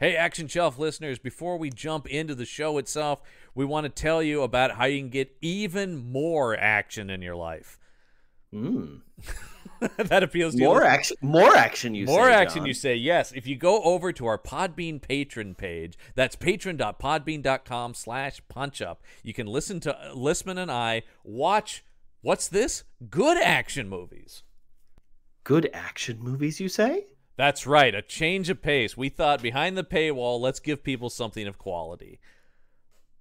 Hey, Action Shelf listeners, before we jump into the show itself, we want to tell you about how you can get even more action in your life. Hmm. that appeals to more you. action. More action, you more say, action, John. you say. Yes, if you go over to our Podbean patron page, that's patron.podbean.com/slash punchup. You can listen to uh, Listman and I watch what's this good action movies. Good action movies, you say? That's right, a change of pace. We thought behind the paywall, let's give people something of quality.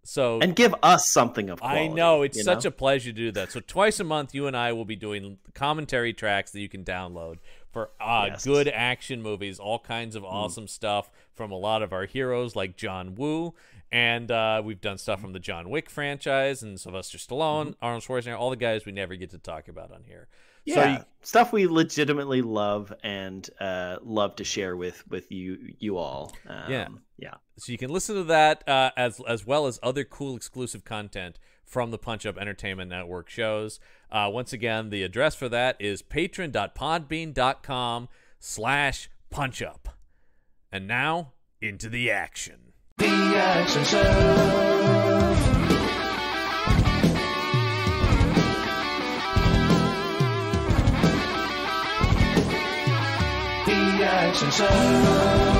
So and give us something of quality, I know it's such know? a pleasure to do that. So twice a month, you and I will be doing commentary tracks that you can download for uh, yes. good action movies, all kinds of mm. awesome mm. stuff from a lot of our heroes like John Woo, and uh, we've done stuff from the John Wick franchise and Sylvester Stallone, mm-hmm. Arnold Schwarzenegger, all the guys we never get to talk about on here yeah. So stuff we legitimately love and uh, love to share with with you you all. Um, yeah, yeah. So you can listen to that uh, as as well as other cool exclusive content from the Punch Up Entertainment Network shows. Uh, once again, the address for that is patron.podbean.com slash punch up. And now into the action. The action show. 深深。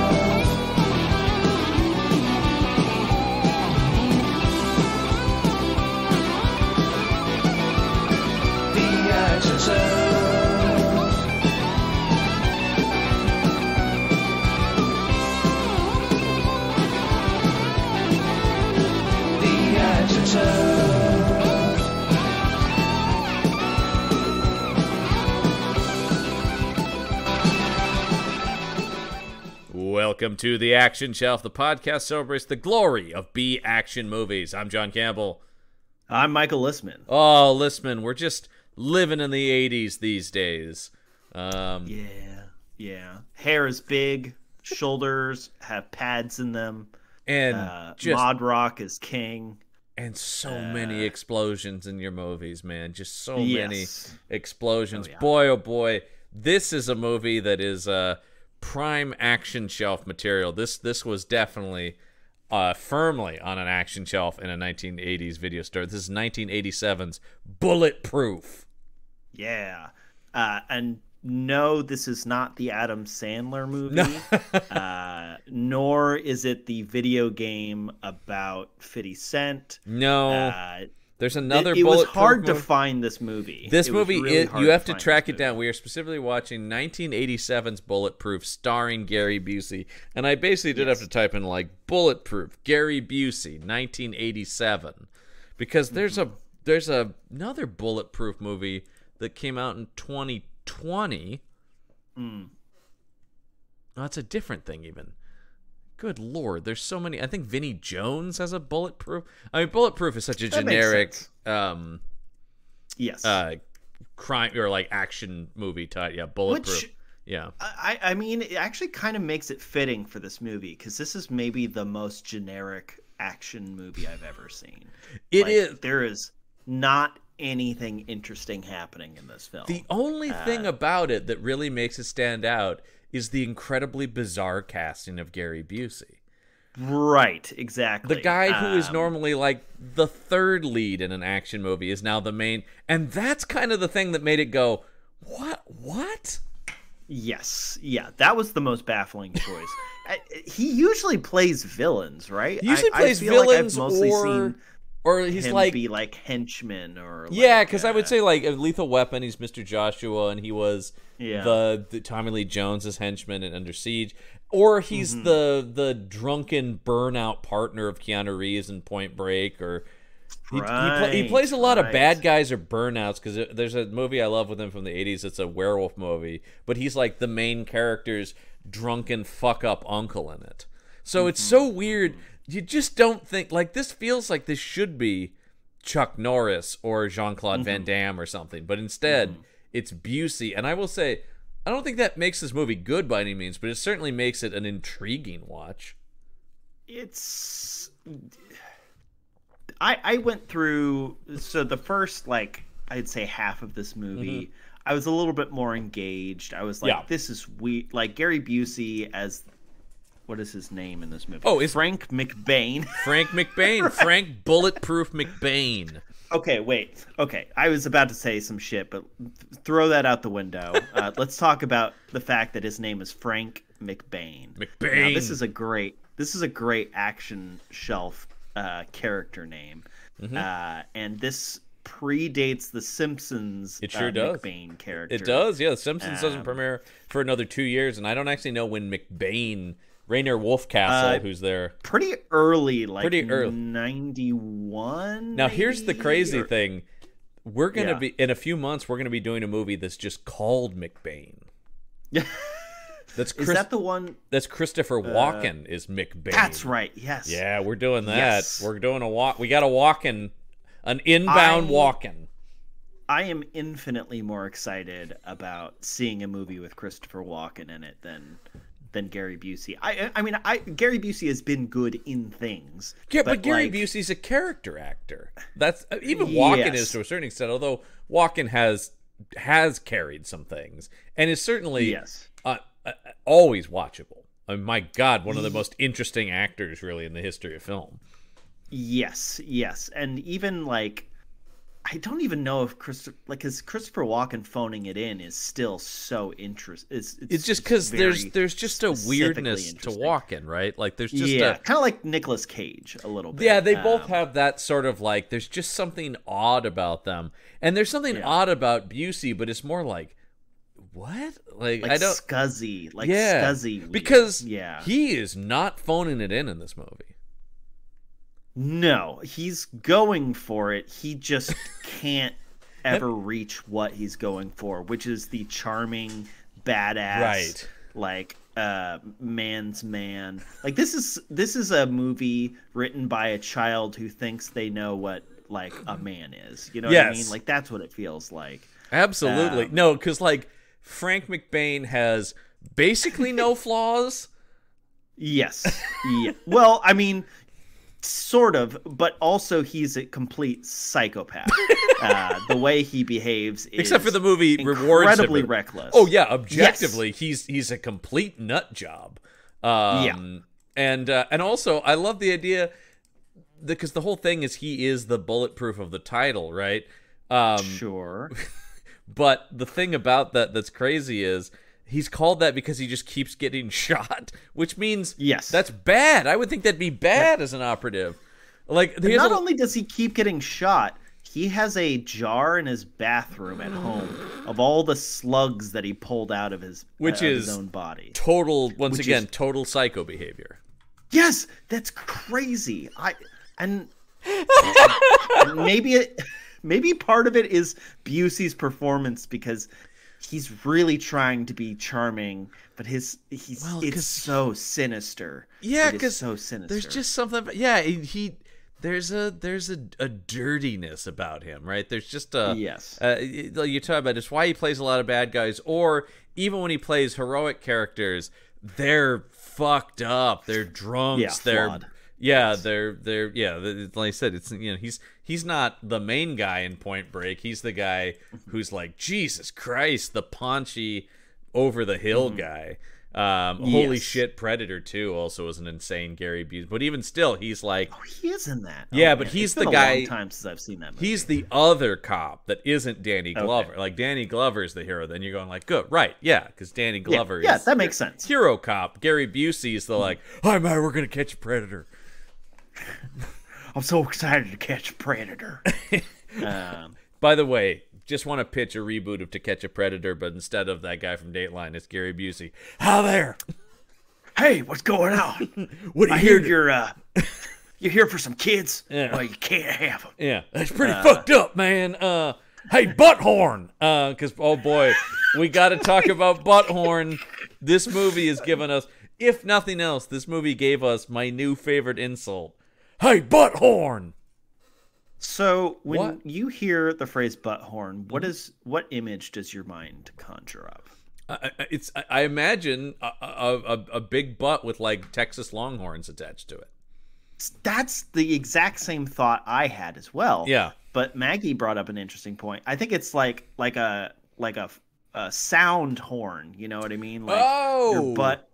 Welcome to the Action Shelf. The podcast celebrates the glory of B action movies. I'm John Campbell. I'm Michael Listman. Oh, Listman, we're just living in the 80s these days. Um, yeah, yeah. Hair is big, shoulders have pads in them, and uh, just, mod rock is king. And so uh, many explosions in your movies, man. Just so yes. many explosions. Oh, yeah. Boy, oh boy, this is a movie that is. Uh, prime action shelf material. This this was definitely uh, firmly on an action shelf in a 1980s video store. This is 1987's Bulletproof. Yeah, uh, and no, this is not the Adam Sandler movie, no. uh, nor is it the video game about 50 Cent. No. Uh, there's another. It, it was hard to find this movie. This it movie, really it, you have to, to track it movie. down. We are specifically watching 1987's Bulletproof, starring Gary Busey, and I basically did yes. have to type in like Bulletproof Gary Busey 1987, because there's mm-hmm. a there's a, another Bulletproof movie that came out in 2020. Mm. That's a different thing, even. Good lord, there's so many. I think Vinnie Jones has a bulletproof. I mean, bulletproof is such a that generic, um, yes, uh, crime or like action movie type. Yeah, bulletproof. Which, yeah, I, I mean, it actually kind of makes it fitting for this movie because this is maybe the most generic action movie I've ever seen. It like, is. There is not anything interesting happening in this film. The only uh, thing about it that really makes it stand out is the incredibly bizarre casting of Gary Busey. Right, exactly. The guy who um, is normally like the third lead in an action movie is now the main, and that's kind of the thing that made it go, "What? What?" Yes, yeah, that was the most baffling choice. I, he usually plays villains, right? He usually I, plays I villains like or or he's like be like henchman or yeah, because uh, I would uh, say like Lethal Weapon, he's Mr. Joshua, and he was yeah. the, the Tommy Lee Jones's henchman in Under Siege, or he's mm-hmm. the the drunken burnout partner of Keanu Reeves in Point Break, or he, right, he, he, plays a lot right. of bad guys or burnouts because there's a movie I love with him from the 80s. It's a werewolf movie, but he's like the main character's drunken fuck up uncle in it. So mm-hmm. it's so weird. Mm-hmm. You just don't think like this feels like this should be Chuck Norris or Jean Claude mm-hmm. Van Damme or something, but instead mm-hmm. It's Busey, and I will say, I don't think that makes this movie good by any means, but it certainly makes it an intriguing watch. It's. I I went through so the first like I'd say half of this movie. Mm-hmm. I was a little bit more engaged. I was like, yeah. this is weird. Like Gary Busey as what is his name in this movie? Oh, is Frank McBain. Frank McBain. right. Frank Bulletproof McBain. Okay, wait. Okay, I was about to say some shit, but throw that out the window. Uh, let's talk about the fact that his name is Frank McBain. McBain. Now, this is a great. This is a great action shelf uh, character name, mm-hmm. uh, and this predates the Simpsons. It uh, sure uh, does. McBain character. It does. Yeah, the Simpsons um, doesn't premiere for another two years, and I don't actually know when McBain Rayner Wolfcastle, uh, who's there. Pretty early, like pretty early. 91. Now, here's the crazy or... thing. We're going to yeah. be, in a few months, we're going to be doing a movie that's just called McBain. Yeah. That's Chris, is that the one? That's Christopher uh, Walken uh, is McBain. That's right. Yes. Yeah, we're doing that. Yes. We're doing a walk. We got a Walken, an inbound I, Walken. I am infinitely more excited about seeing a movie with Christopher Walken in it than than Gary Busey. I I mean, I Gary Busey has been good in things. Yeah, but, but Gary like, Busey's a character actor. That's uh, even Walken yes. is to a certain extent. Although Walken has has carried some things and is certainly yes. Uh, uh, always watchable. I mean, my God, one of the most interesting actors really in the history of film. Yes, yes, and even like I don't even know if Christopher, like, his Christopher Walken phoning it in is still so interest. It's, it's, it's just because there's there's just a weirdness to Walken, right? Like, there's just yeah, a... kind of like Nicolas Cage a little bit. Yeah, they um, both have that sort of like. There's just something odd about them, and there's something yeah. odd about Busey, but it's more like what? Like, like I don't scuzzy, like yeah, scuzzy weird. because yeah, he is not phoning it in in this movie. No, he's going for it. He just can't ever reach what he's going for, which is the charming, badass, right. like uh, man's man. Like this is this is a movie written by a child who thinks they know what like a man is. You know yes. what I mean? Like that's what it feels like. Absolutely. Um, no, cuz like Frank McBain has basically no flaws. Yes. Yeah. Well, I mean, sort of, but also he's a complete psychopath. uh, the way he behaves, except for the movie, incredibly reckless. Oh yeah, objectively, yes. he's he's a complete nut job. Um, yeah, and uh, and also I love the idea because the, the whole thing is he is the bulletproof of the title, right? Um, sure. but the thing about that that's crazy is he's called that because he just keeps getting shot, which means yes, that's bad. I would think that'd be bad as an operative. Like not a... only does he keep getting shot, he has a jar in his bathroom at home of all the slugs that he pulled out of his which uh, is his own body. Total once which again, is... total psycho behavior. Yes, that's crazy. I and maybe it maybe part of it is Busey's performance because he's really trying to be charming, but his he's well, it's so sinister. Yeah, because so sinister. There's just something. Yeah, he there's a there's a, a dirtiness about him, right? There's just a yes. Uh, you talk about it's why he plays a lot of bad guys, or even when he plays heroic characters, they're fucked up. They're drunks. Yeah, they're yeah, they're they're yeah. Like I said, it's you know he's he's not the main guy in Point Break. He's the guy mm-hmm. who's like Jesus Christ, the paunchy, over the hill mm. guy. Um, yes. Holy shit, Predator Two also is an insane Gary Busey, but even still, he's like oh, he is in that. Yeah, oh, but man. he's the guy. time since I've seen that. Movie. He's the other cop that isn't Danny Glover. Okay. Like Danny Glover is the hero. Then you're going like, good, right? Yeah, because Danny Glover. Yeah, yeah that makes sense. Hero cop. Gary Busey is the mm-hmm. like, hi man, we're gonna catch a predator. I'm so excited to catch a predator. um, By the way, just want to pitch a reboot of To Catch a Predator, but instead of that guy from Dateline, it's Gary Busey. Hi there. Hey, what's going on? what you I hear? You're uh, you're here for some kids. Yeah. Well, you can't have them. Yeah, that's pretty uh, fucked up, man. Uh, hey, Butthorn. Uh, because oh boy, we got to talk about Butthorn. This movie has given us, if nothing else, this movie gave us my new favorite insult hey, butthorn. So when what? you hear the phrase "butthorn," what is what image does your mind conjure up? I, it's I, imagine a, a, a big butt with like Texas Longhorns attached to it. That's the exact same thought I had as well. Yeah. But Maggie brought up an interesting point. I think it's like like a like a, a sound horn. You know what I mean? Like oh, your butt.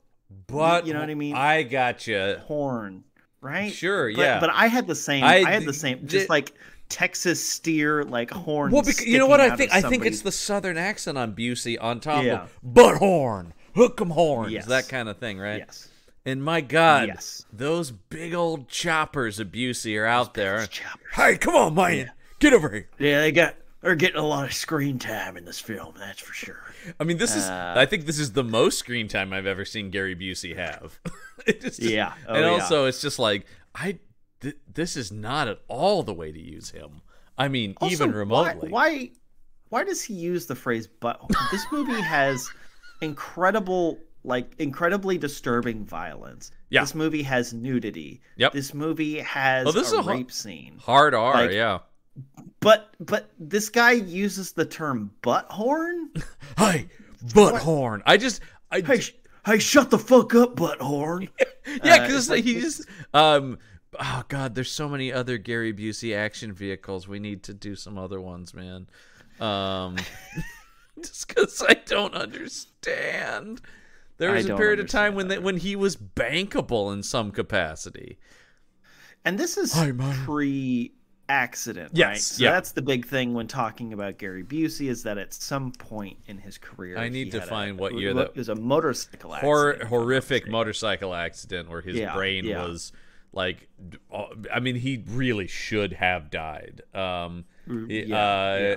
But you know what I mean? I got gotcha. Horn right? Sure, but, yeah. But I had the same. I, I had the same. Just like Texas steer, like horn. Well, because, you know what I think? I think it's the southern accent on Busey on top yeah. of butt horn, hook 'em horns, yes. that kind of thing, right? Yes. And my God, yes. those big old choppers of Busey are out those there. Hey, come on, man, yeah. get over here. Yeah, they got they're getting a lot of screen time in this film, that's for sure. I mean, this is uh, I think this is the most screen time I've ever seen Gary Busey have. just, yeah, oh, and yeah. also it's just like I th- this is not at all the way to use him. I mean, also, even remotely. Why, why why does he use the phrase butthole? This movie has incredible like incredibly disturbing violence. Yeah. This movie has nudity. Yep. This movie has well, oh, this a, is a rape scene. Hard R, like, yeah. But but this guy uses the term butthorn. Hi, butthorn. I just I hey, sh- hey, shut the fuck up, butthorn. yeah, because uh, like, um. Oh God, there's so many other Gary Busey action vehicles. We need to do some other ones, man. Um, just because I don't understand. There was a period of time when that, when he was bankable in some capacity. And this is Hi, pre accident. Yes. Right? So yeah. that's the big thing when talking about Gary Busey is that at some point in his career, I need to find a, what year that was a motorcycle hor- horrific motorcycle accident where his yeah, brain yeah. was like, uh, I mean, he really should have died. Um, mm, yeah,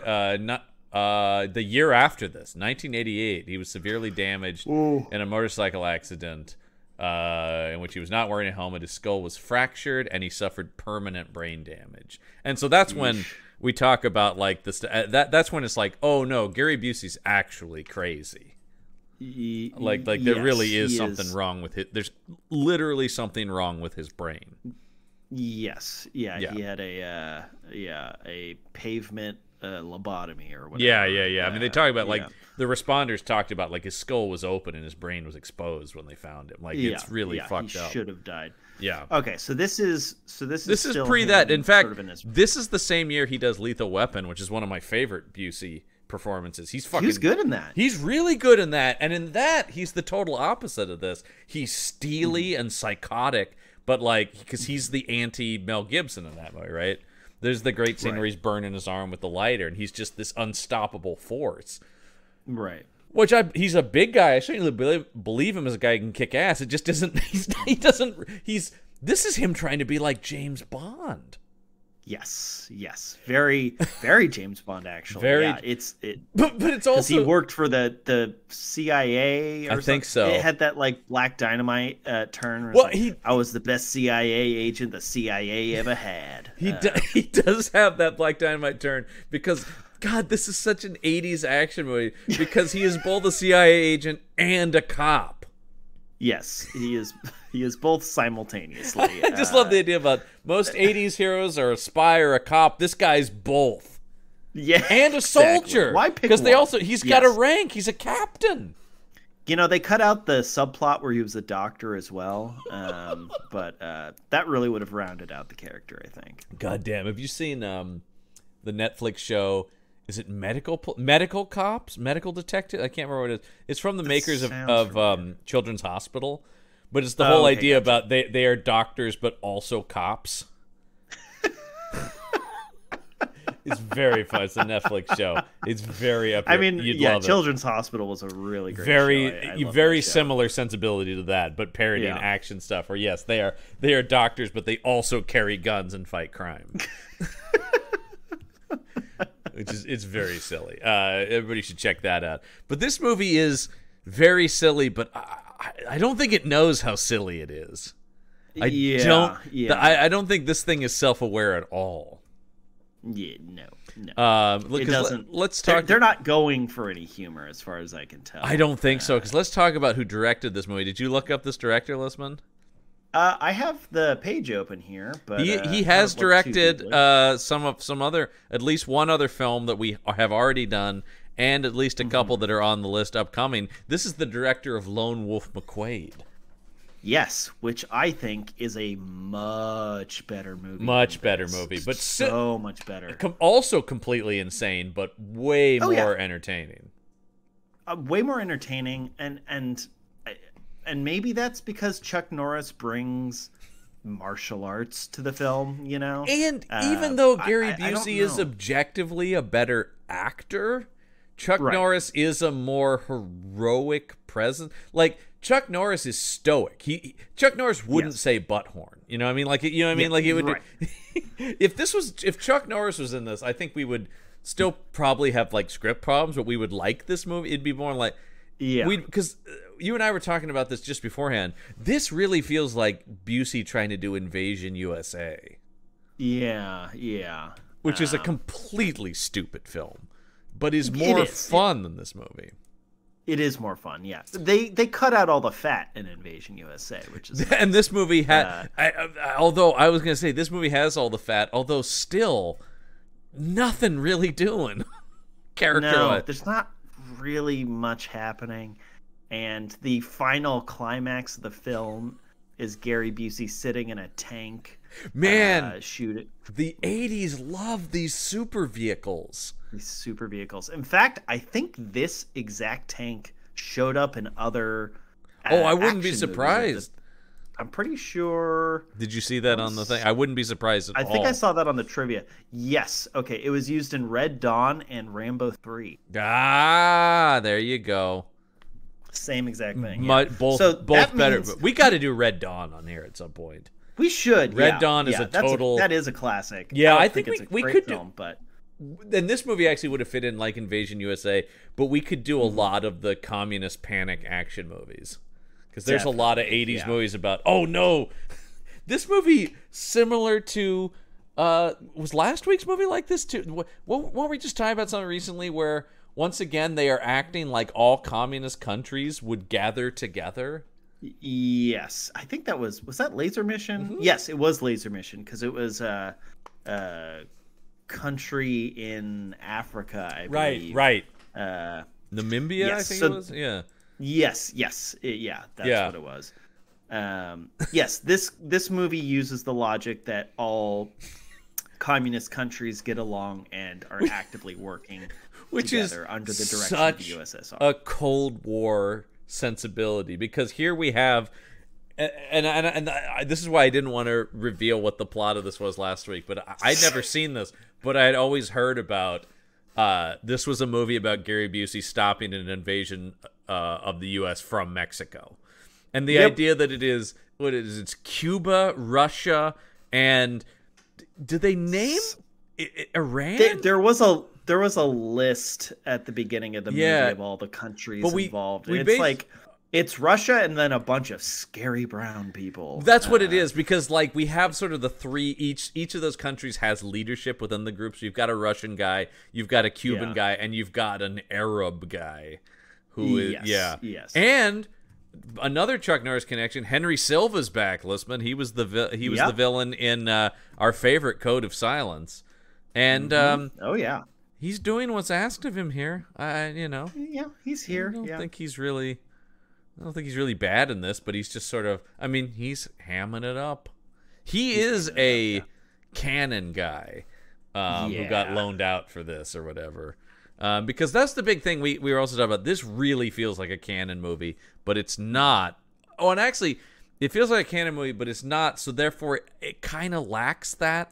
uh, uh, not. Uh, the year after this, 1988, he was severely damaged Ooh. in a motorcycle accident uh, in which he was not wearing a helmet. His skull was fractured, and he suffered permanent brain damage. And so that's Eesh. when we talk about like this. St- uh, that that's when it's like, oh no, Gary Busey's actually crazy. like like yes, there really is something is. wrong with it. There's literally something wrong with his brain. Yes. Yeah. yeah. He had a uh, yeah a pavement uh, lobotomy or whatever. Yeah, yeah, yeah. I mean, they talk about like yeah. the responders talked about like his skull was open and his brain was exposed when they found him. Like yeah, it's really yeah, fucked he up. Should have died. Yeah. Okay, so this is so this is this is pre that. In fact, sort of in this is the same year he does Lethal Weapon, which is one of my favorite Busey performances. He's fucking. He's good in that. He's really good in that, and in that he's the total opposite of this. He's steely mm-hmm. and psychotic, but like because he's the anti Mel Gibson in that movie, right? There's the great scene right. where he's burning his arm with the lighter, and he's just this unstoppable force. Right. Which I he's a big guy. I certainly believe, believe him as a guy who can kick ass. It just doesn't. he doesn't. He's this is him trying to be like James Bond. Yes, yes, very, very James Bond actually. Very, yeah, it's it, but but it's also he worked for the the CIA. I something. think so. It had that like black dynamite uh, turn. Well, he I was the best CIA agent the CIA ever had. He uh, do, he does have that black dynamite turn because God, this is such an '80s action movie because he is both a CIA agent and a cop. Yes, he is. He is both simultaneously. I just uh, love the uh, idea about most 80s heroes are a spy or a cop. This guy's both. Yeah. And a soldier. Exactly. Why pick Because they also he's yes. got a rank. He's a captain. You know, they cut out the subplot where he was a doctor as well. Um, but uh, that really would have rounded out the character, I think. God damn. Have you seen um, the Netflix show is it medical medical cops medical detective i can't remember what it is it's from the that makers of, of um, children's hospital but it's the oh, whole okay, idea gotcha. about they they are doctors but also cops. it's very fun. It's a Netflix show. It's very up. I mean, You'd yeah, Children's it. Hospital was a really great, very, I, I very similar sensibility to that, but parodying yeah. action stuff. Where yes, they are they are doctors, but they also carry guns and fight crime. Which is it's very silly. Uh, everybody should check that out. But this movie is very silly, but I, don't think it knows how silly it is. I yeah, don't. Yeah. I, I don't think this thing is self aware at all. Yeah, no, no. Um, look, it doesn't. Let, us talk. They're, they're, not going for any humor, as far as I can tell. I don't think uh, so. Because let's talk about who directed this movie. Did you look up this director, Lisman? Uh, I have the page open here, but he, uh, he has directed uh, some of some other, at least one other film that we have already done, and at least a mm-hmm. couple that are on the list upcoming. This is the director of Lone Wolf McQuade. Yes, which I think is a much better movie. Much better movie, but so, so much better. also completely insane, but way oh, more yeah. entertaining. Uh, way more entertaining, and and uh, and maybe that's because Chuck Norris brings martial arts to the film, you know. And uh, even though Gary I, I, Busey I is objectively a better actor, Chuck right. Norris is a more heroic presence. Like Chuck Norris is stoic. He, he Chuck Norris wouldn't yes. say butthorn. You know what I mean? Like you know what I mean? Yeah, like it would. Right. if this was if Chuck Norris was in this, I think we would still probably have like script problems, but we would like this movie. It'd be more like yeah, we because uh, you and I were talking about this just beforehand. This really feels like Busey trying to do Invasion USA. Yeah, yeah. Which um, is a um, completely stupid film but is more is. fun than this movie. It is more fun, yes. They they cut out all the fat in Invasion USA, which is and nice. this movie had. Uh, although I was gonna say this movie has all the fat, although still nothing really doing character. No, there's not really much happening, and the final climax of the film is Gary Busey sitting in a tank. Man, uh, shoot it. The '80s loved these super vehicles. These super vehicles. In fact, I think this exact tank showed up in other. Uh, oh, I wouldn't be surprised. I'm pretty sure. Did you see that was, on the thing? I wouldn't be surprised I think all. I saw that on the trivia. Yes. Okay. It was used in Red Dawn and Rambo 3. Ah, there you go. Same exact thing. yeah. both so both better. Means... we got to do Red Dawn on here at some point. We should. Red yeah, Dawn is yeah, a total. A, that is a classic. Yeah, I, I think, think, it's we, a we could film, do. But then this movie actually would have fit in like Invasion USA, but we could do a mm-hmm. lot of the communist panic action movies because there's Definitely, a lot of 80s yeah. movies about oh no this movie similar to uh was last week's movie like this too what weren't we just talking about something recently where once again they are acting like all communist countries would gather together yes i think that was was that laser mission mm-hmm. yes it was laser mission because it was uh uh country in Africa. I right, believe. right. Uh, Namibia, yes. I think so, it was. Yeah. Yes, yes, it, yeah. That's yeah. what it was. Um, yes, this this movie uses the logic that all communist countries get along and are actively working which is under the direction of the USSR. A Cold War sensibility because here we have and and, and I, this is why I didn't want to reveal what the plot of this was last week, but I, would never seen this but I had always heard about. Uh, this was a movie about Gary Busey stopping an invasion uh, of the U.S. from Mexico, and the yep. idea that it is what it is it's Cuba, Russia, and do they name Iran? There, there, was a there was a list at the beginning of the yeah. movie of all the countries we, involved. We it's based, like it's Russia and then a bunch of scary brown people. That's what it uh, is because like we have sort of the three each each of those countries has leadership within the group. So you've got a Russian guy, you've got a Cuban yeah. guy, and you've got an Arab guy who is yes, yeah. Yes. And another Chuck Norris connection, Henry Silva's back, Lisman. He was the vi- he was yep. the villain in uh, our favorite Code of Silence. And mm-hmm. um, oh yeah. He's doing what's asked of him here. I you know. Yeah, he's here. I don't yeah. think he's really I don't think he's really bad in this, but he's just sort of. I mean, he's hamming it up. He he's is a up, yeah. canon guy um, yeah. who got loaned out for this or whatever. Um, because that's the big thing we, we were also talking about. This really feels like a canon movie, but it's not. Oh, and actually, it feels like a canon movie, but it's not. So therefore, it kind of lacks that.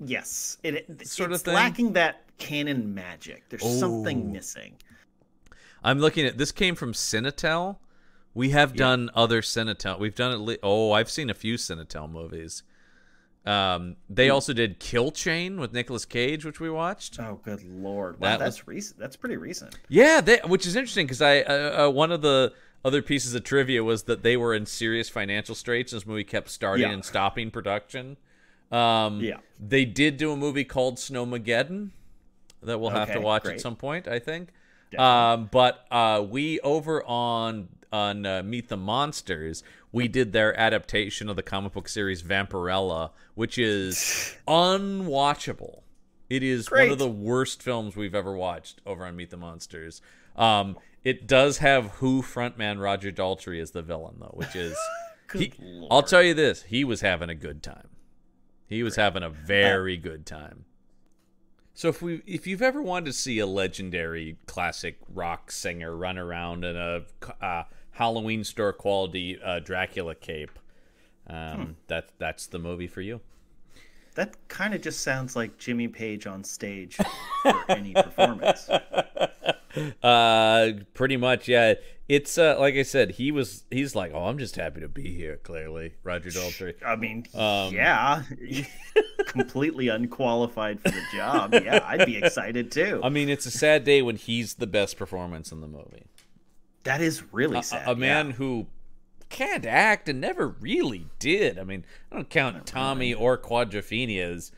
Yes, it, it sort it's of thing. lacking that canon magic. There's something oh. missing. I'm looking at this came from Cinetel. We have yeah. done other Cinetel. We've done at least, oh, I've seen a few Cinetel movies. Um, they hmm. also did Kill Chain with Nicolas Cage, which we watched. Oh, good lord! Wow, that that's was, recent. That's pretty recent. Yeah, they, which is interesting because I uh, uh, one of the other pieces of trivia was that they were in serious financial straits. This movie kept starting yeah. and stopping production. Um, yeah, they did do a movie called Snowmageddon that we'll have okay, to watch great. at some point, I think. Um, but uh, we over on on uh, Meet the Monsters, we did their adaptation of the comic book series Vampirella, which is unwatchable. It is Great. one of the worst films we've ever watched over on Meet the Monsters. Um, it does have Who frontman Roger Daltrey as the villain though, which is he, I'll tell you this, he was having a good time. He was Great. having a very uh, good time. So if we if you've ever wanted to see a legendary classic rock singer run around in a uh, Halloween store quality uh, Dracula cape, um, hmm. that that's the movie for you. That kind of just sounds like Jimmy Page on stage for any performance. Uh, pretty much, yeah it's uh, like I said, he was he's like, oh, I'm just happy to be here. Clearly, Roger Daltrey. I mean, um, yeah, completely unqualified for the job. Yeah, I'd be excited too. I mean, it's a sad day when he's the best performance in the movie. That is really sad. A, a man yeah. who can't act and never really did. I mean, I don't count not Tommy really. or Quadrophenia's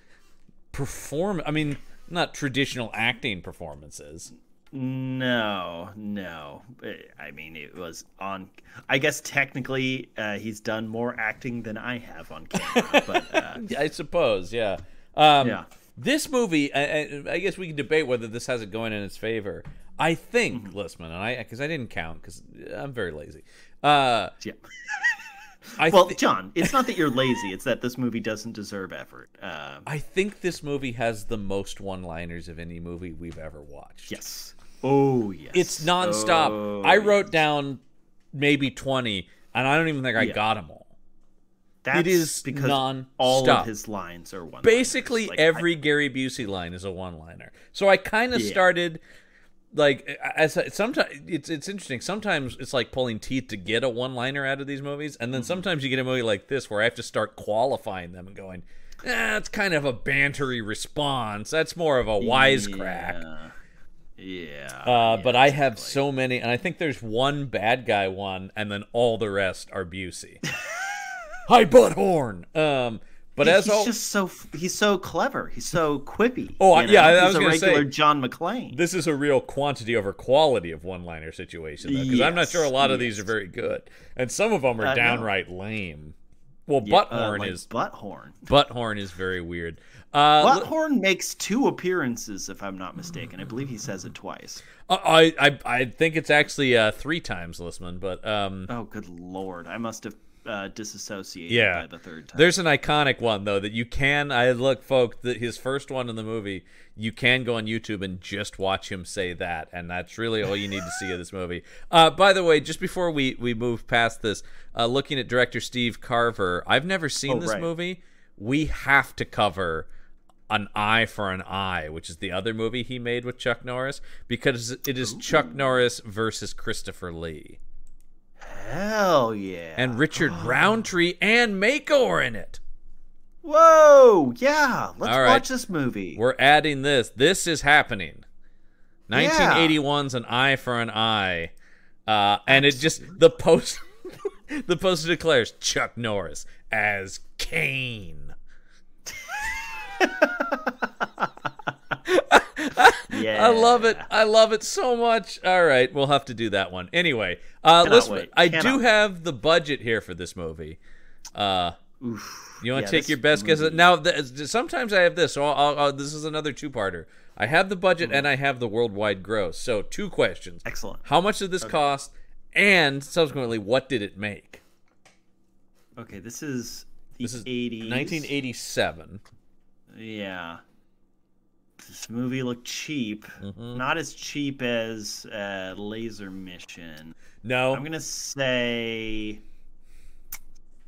perform. I mean, not traditional acting performances. No, no. Eh, I mean, it was on. I guess technically, uh, he's done more acting than I have on camera. but uh, I suppose, yeah. Um, yeah. This movie, I, I, guess we can debate whether this has it going in its favor. I think mm-hmm. and I because I didn't count because I'm very lazy. Uh, yeah. I well, th- John, it's not that you're lazy; it's that this movie doesn't deserve effort. Uh, I think this movie has the most one-liners of any movie we've ever watched. Yes, Oh yes. It's nonstop. Oh, I wrote yes. down maybe twenty, and I don't even think I yeah. got them all. That's it is because non all of his lines are one. Basically, like, every I... Gary Busey line is a one-liner. So I kind of yeah. started like as sometimes it's it's interesting. Sometimes it's like pulling teeth to get a one-liner out of these movies, and then mm-hmm. sometimes you get a movie like this where I have to start qualifying them and going, ah, "That's eh, kind of a bantery response. That's more of a wisecrack." Yeah. Yeah. Uh, yeah but I have so many, and I think there's one bad guy one, and then all the rest are Busey. Hi, Butthorn. Um, but he, as he's all... just so he's so clever, he's so quippy. Oh yeah, I, I was a regular say, John McClane. This is a real quantity over quality of one-liner situation because yes, I'm not sure a lot yes. of these are very good, and some of them are downright lame. Well, yeah, uh, Butthorn uh, like is Butthorn. Butthorn is very weird. Uh, makes two appearances, if I'm not mistaken. I believe he says it twice. Uh, I I, I think it's actually uh, three times, Lisman. But um, oh, good lord, I must have uh, disassociated yeah. by the third time. There's an iconic one though that you can. I look, folk, that his first one in the movie. You can go on YouTube and just watch him say that, and that's really all you need to see of this movie. Uh, by the way, just before we we move past this, uh, looking at director Steve Carver, I've never seen oh, this right. movie. We have to cover an eye for an eye, which is the other movie he made with Chuck Norris, because it is Ooh. Chuck Norris versus Christopher Lee. Hell yeah! And Richard oh. Roundtree and Mako are in it. Whoa! Yeah, let's watch this movie. We're adding this. This is happening. 1981's yeah. an eye for an eye, uh, and it just the post the poster declares Chuck Norris as Kane yeah. I love it. I love it so much. All right, we'll have to do that one. Anyway, uh, listen, I do have the budget here for this movie. Uh, Oof. You want to yeah, take your best movie. guess? Now, sometimes I have this. So I'll, I'll, this is another two-parter. I have the budget mm-hmm. and I have the worldwide gross. So two questions. Excellent. How much did this okay. cost? And subsequently, what did it make? Okay, this is this is 80s. 1987 yeah. This movie looked cheap. Mm-hmm. Not as cheap as uh, Laser Mission. No. I'm going to say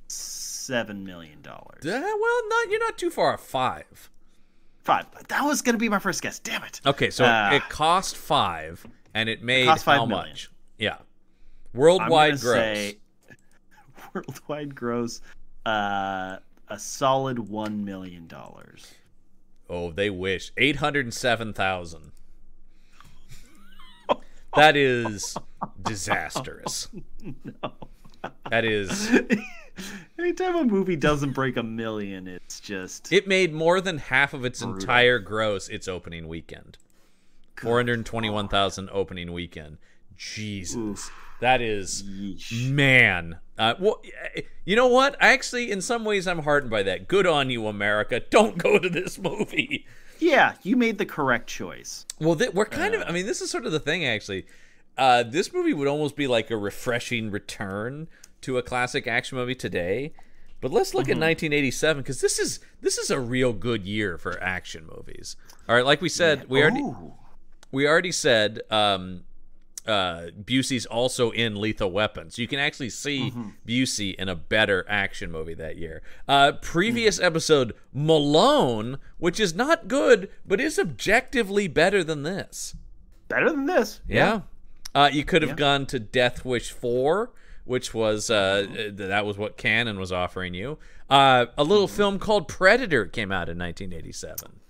seven million dollars. Yeah, well, not you're not too far off. Five. Five. That was gonna be my first guess. Damn it. Okay, so uh, it cost five, and it made it how million. much? Yeah. Worldwide gross. Say, worldwide gross. Uh, a solid one million dollars. Oh, they wish eight hundred and seven thousand. that is disastrous. no. That is. Anytime a movie doesn't break a million, it's just. It made more than half of its brutal. entire gross its opening weekend. 421,000 opening weekend. Jesus. Oof. That is, Yeesh. man. Uh, well, you know what? Actually, in some ways, I'm heartened by that. Good on you, America. Don't go to this movie. Yeah, you made the correct choice. Well, th- we're kind uh, of. I mean, this is sort of the thing, actually. Uh, this movie would almost be like a refreshing return to a classic action movie today. But let's look mm-hmm. at 1987 because this is this is a real good year for action movies. All right, like we said, yeah. we already Ooh. we already said um, uh, Busey's also in Lethal Weapons*. you can actually see mm-hmm. Busey in a better action movie that year. Uh, previous mm-hmm. episode Malone, which is not good, but is objectively better than this. Better than this, yeah. yeah. Uh, you could have yeah. gone to Death Wish Four, which was uh, uh that was what Canon was offering you. Uh, a little mm-hmm. film called Predator came out in 1987.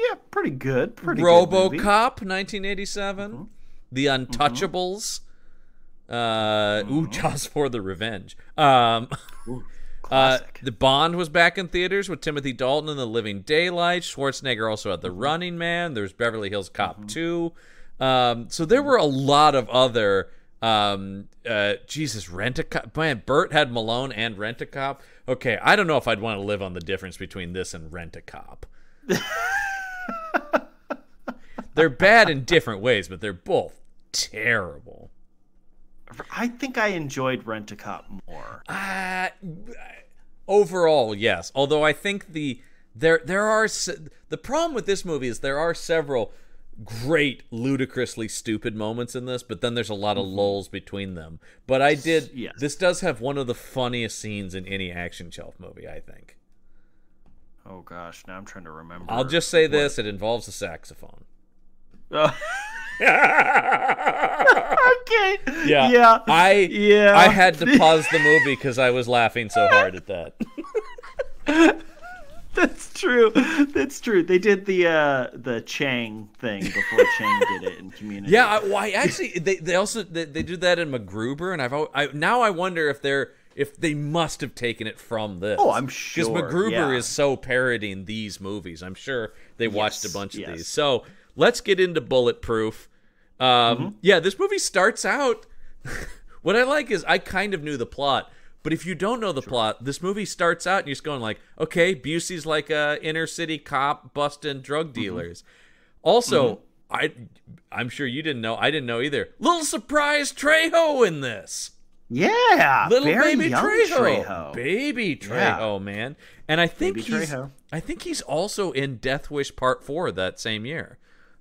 Yeah, pretty good. Pretty RoboCop, good 1987. Mm-hmm the mm-hmm. Untouchables. Mm-hmm. Uh, Ooh, mm-hmm. Jaws for the Revenge. Um, ooh, uh, the Bond was back in theaters with Timothy Dalton in The Living Daylight. Schwarzenegger also had The mm-hmm. Running Man. There's Beverly Hills Cop mm-hmm. 2. Um, so there were a lot of other um uh jesus rent a cop man bert had malone and rent a cop okay i don't know if i'd want to live on the difference between this and rent a cop they're bad in different ways, but they're both terrible. I think I enjoyed Rent a Cop more. Uh, overall, yes. Although I think the there there are the problem with this movie is there are several great ludicrously stupid moments in this but then there's a lot of mm-hmm. lulls between them but i did yes. this does have one of the funniest scenes in any action shelf movie i think oh gosh now i'm trying to remember i'll just say what? this it involves a saxophone Oh. okay. Yeah. Yeah. I yeah. I had to pause the movie because I was laughing so hard at that. That's true. That's true. They did the uh, the Chang thing before Chang did it in Community. Yeah, I, well, I actually they, they also they, they do that in MacGruber, and I've I, now I wonder if they're if they must have taken it from this. Oh, I'm sure because MacGruber yeah. is so parodying these movies. I'm sure they yes, watched a bunch yes. of these. So let's get into Bulletproof. Um, mm-hmm. Yeah, this movie starts out. what I like is I kind of knew the plot, but if you don't know the sure. plot, this movie starts out and you're just going like, okay, Busey's like a inner city cop busting drug mm-hmm. dealers. Mm-hmm. Also, mm-hmm. I I'm sure you didn't know. I didn't know either. Little surprise Trejo in this. Yeah, little baby Trejo. Trejo. baby Trejo, yeah. man. And I think baby he's Trejo. I think he's also in Death Wish Part Four that same year.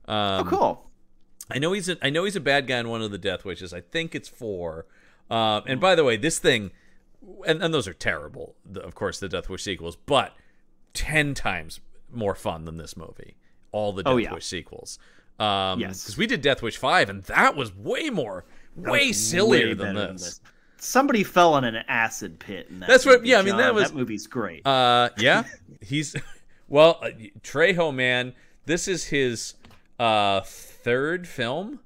Oh, um, oh, cool. I know he's a, I know he's a bad guy in one of the Death Wishes. I think it's four. Uh, and by the way, this thing, and, and those are terrible. The, of course, the Death Wish sequels, but ten times more fun than this movie. All the oh, Death oh, yeah. Wish sequels. Um, yes, because we did Death Wish five, and that was way more, way sillier way than, this. than this. Somebody fell in an acid pit. In that That's movie, what. Yeah, John. I mean that was that movie's great. Uh, yeah, he's well, uh, Trejo man. This is his uh, third film,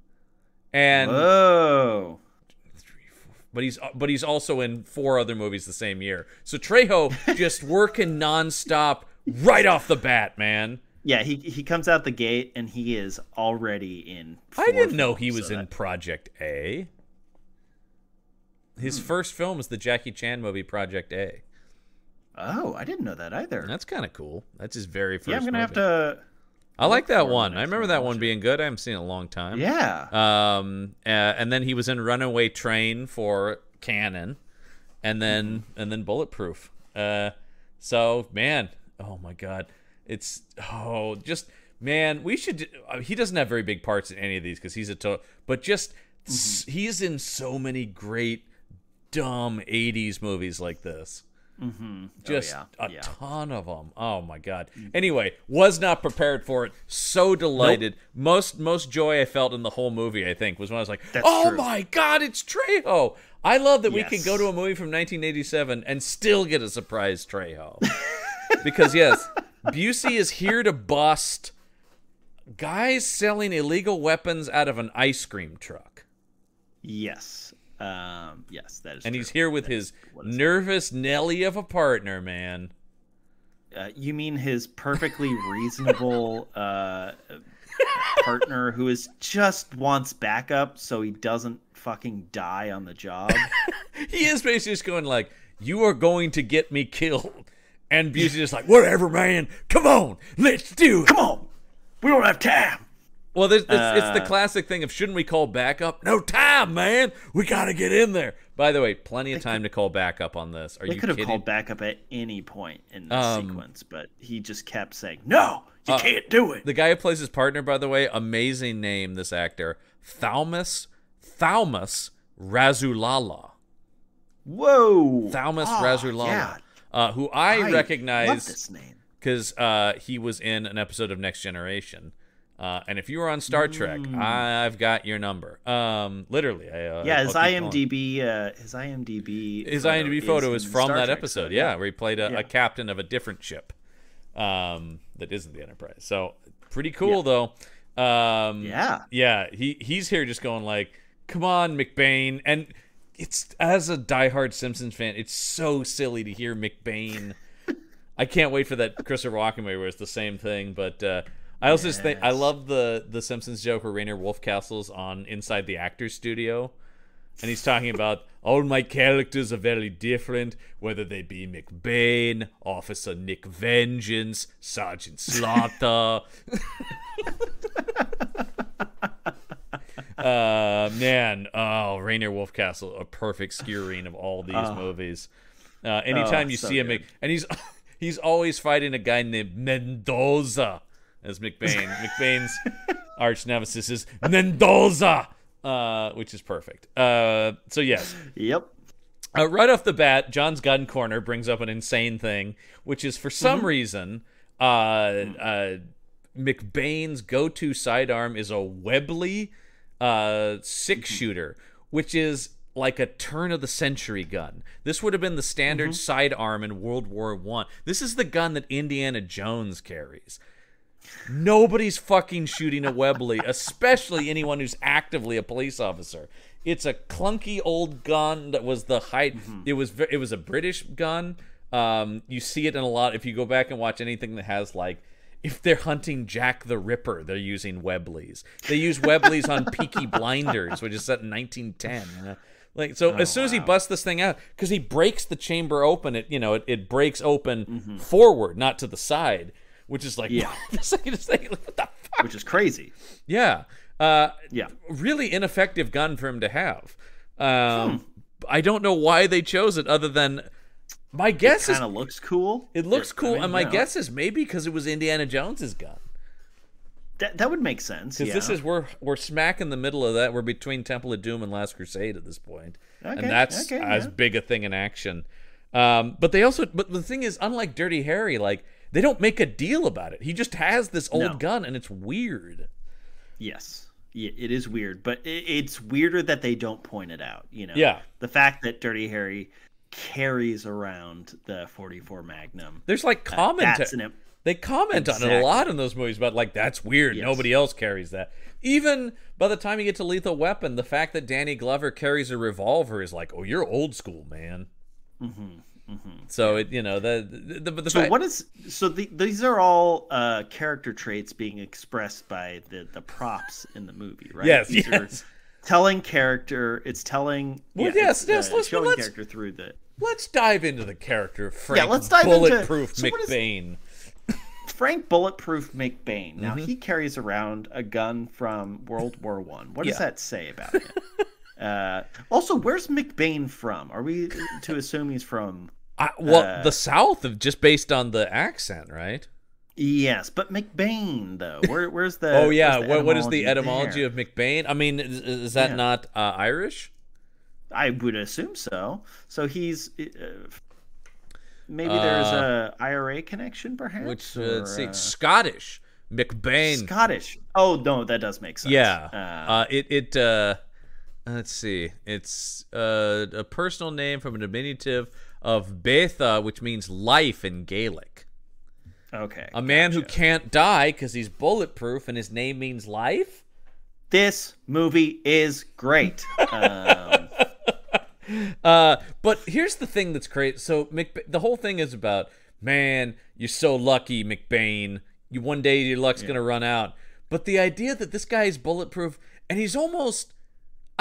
and oh, but he's but he's also in four other movies the same year. So Trejo just working nonstop right off the bat, man. Yeah, he he comes out the gate and he is already in. I didn't films, know he was so in that... Project A. His hmm. first film is the Jackie Chan movie Project A. Oh, I didn't know that either. That's kind of cool. That's his very first. Yeah, I'm gonna movie. have to. I like that one. I remember that one being good. I haven't seen it in a long time. Yeah. Um, and then he was in Runaway Train for Cannon, and then mm-hmm. and then Bulletproof. Uh, so man, oh my god, it's oh just man, we should. Uh, he doesn't have very big parts in any of these because he's a total. But just mm-hmm. he's in so many great dumb '80s movies like this. Mm-hmm. Just oh, yeah. a yeah. ton of them. Oh my god. Anyway, was not prepared for it. So delighted. Nope. Most most joy I felt in the whole movie. I think was when I was like, That's "Oh true. my god, it's Trejo." I love that yes. we could go to a movie from 1987 and still get a surprise Trejo. because yes, Busey is here to bust guys selling illegal weapons out of an ice cream truck. Yes. Um, yes, that is. And true. he's here with that his nervous Nelly of a partner, man. Uh, you mean his perfectly reasonable uh, partner who is just wants backup so he doesn't fucking die on the job? he is basically just going like, "You are going to get me killed," and Busey just like, "Whatever, man. Come on, let's do it. Come on, we don't have time." Well, there's, uh, it's the uh. classic thing of shouldn't we call backup? No time, man. We got to get in there. By the way, plenty of time could, to call backup on this. Are they you could have kidding? called backup at any point in the um, sequence, but he just kept saying, "No, you uh, can't do it." The guy who plays his partner, by the way, amazing name. This actor, Thaumas Thaumas Razulala. Whoa, Thaumas oh, ah, Razulala, yeah. uh, who I, I recognize because uh, he was in an episode of Next Generation. Uh, and if you were on Star Trek, hmm. I've got your number. Um, literally. I, uh, yeah, his IMDb, uh, his IMDb, his photo IMDb photo is, is from Star that Trek episode. yeah, yeah, where he played a, yeah. a, captain of a different ship um, that isn't the Enterprise. So pretty cool yeah. though. Um, yeah, yeah. He he's here just going like, "Come on, McBain," and it's as a diehard Simpsons fan, it's so silly to hear McBain. I can't wait for that Christopher Walken movie where it's the same thing, but. Uh, I also yes. just think I love the the Simpsons joke where Rainier Wolfcastle's on inside the actor's studio, and he's talking about all my characters are very different, whether they be McBain, Officer Nick Vengeance, Sergeant Slaughter. uh man, oh Rainier Wolfcastle, a perfect skewering of all these ah. movies. Uh, anytime oh, you so see him, good. and he's he's always fighting a guy named Mendoza as McBain. McBain's arch nemesis is Mendoza, uh, which is perfect. Uh, so yes. Yep. Uh, right off the bat, John's gun corner brings up an insane thing, which is for some mm-hmm. reason, uh, uh, McBain's go-to sidearm is a Webley uh, six mm-hmm. shooter, which is like a turn of the century gun. This would have been the standard mm-hmm. sidearm in World War One. This is the gun that Indiana Jones carries. Nobody's fucking shooting a Webley, especially anyone who's actively a police officer. It's a clunky old gun that was the height. Mm-hmm. It was it was a British gun. Um, you see it in a lot. If you go back and watch anything that has like if they're hunting Jack the Ripper, they're using Webleys. They use Webleys on Peaky Blinders, which is set in 1910. You know? Like so, oh, as soon wow. as he busts this thing out, because he breaks the chamber open, it you know it, it breaks open mm-hmm. forward, not to the side which is like yeah, is like, what the fuck? Which is crazy. Yeah. Uh, yeah. Really ineffective gun for him to have. Um, hmm. I don't know why they chose it, other than my guess is kind of looks cool. It looks it, cool, I mean, and my no. guess is maybe because it was Indiana Jones's gun. That, that would make sense. Because yeah. this is we're we're smack in the middle of that. We're between Temple of Doom and Last Crusade at this point, okay, and that's okay, as yeah. big a thing in action. Um, but they also, but the thing is, unlike Dirty Harry, like they don't make a deal about it. He just has this old no. gun, and it's weird. Yes, it is weird, but it's weirder that they don't point it out. You know, yeah, the fact that Dirty Harry carries around the 44 Magnum. There's like comment. Uh, an, they comment exactly. on it a lot in those movies about like that's weird. Yes. Nobody else carries that. Even by the time you get to Lethal Weapon, the fact that Danny Glover carries a revolver is like, oh, you're old school, man. Mm-hmm. Mm-hmm. So it, you know, the the, the, the so fact... what is so the, these are all uh, character traits being expressed by the the props in the movie, right? Yes, these yes. telling character. It's telling. Well, yeah, yes, yes. Uh, let's, showing let's, character through the. Let's dive into the character. Frank yeah, let's dive bulletproof into, Bulletproof McBain. Is, Frank Bulletproof McBain. Now mm-hmm. he carries around a gun from World War One. What yeah. does that say about him? Uh, also, where's McBain from? Are we to assume he's from? I, well, uh, the South, of just based on the accent, right? Yes, but McBain though. Where, where's the? oh yeah, the what, what is the etymology there? of McBain? I mean, is, is that yeah. not uh, Irish? I would assume so. So he's uh, maybe uh, there's a IRA connection, perhaps. Which uh, or, let's see, Scottish McBain. Scottish. Oh no, that does make sense. Yeah, it it Let's see. It's uh, a personal name from a diminutive of Betha, which means life in Gaelic. Okay. A man who can't die because he's bulletproof and his name means life? This movie is great. um... uh, but here's the thing that's great. So Mc- the whole thing is about, man, you're so lucky, McBain. You, one day your luck's yeah. going to run out. But the idea that this guy is bulletproof and he's almost –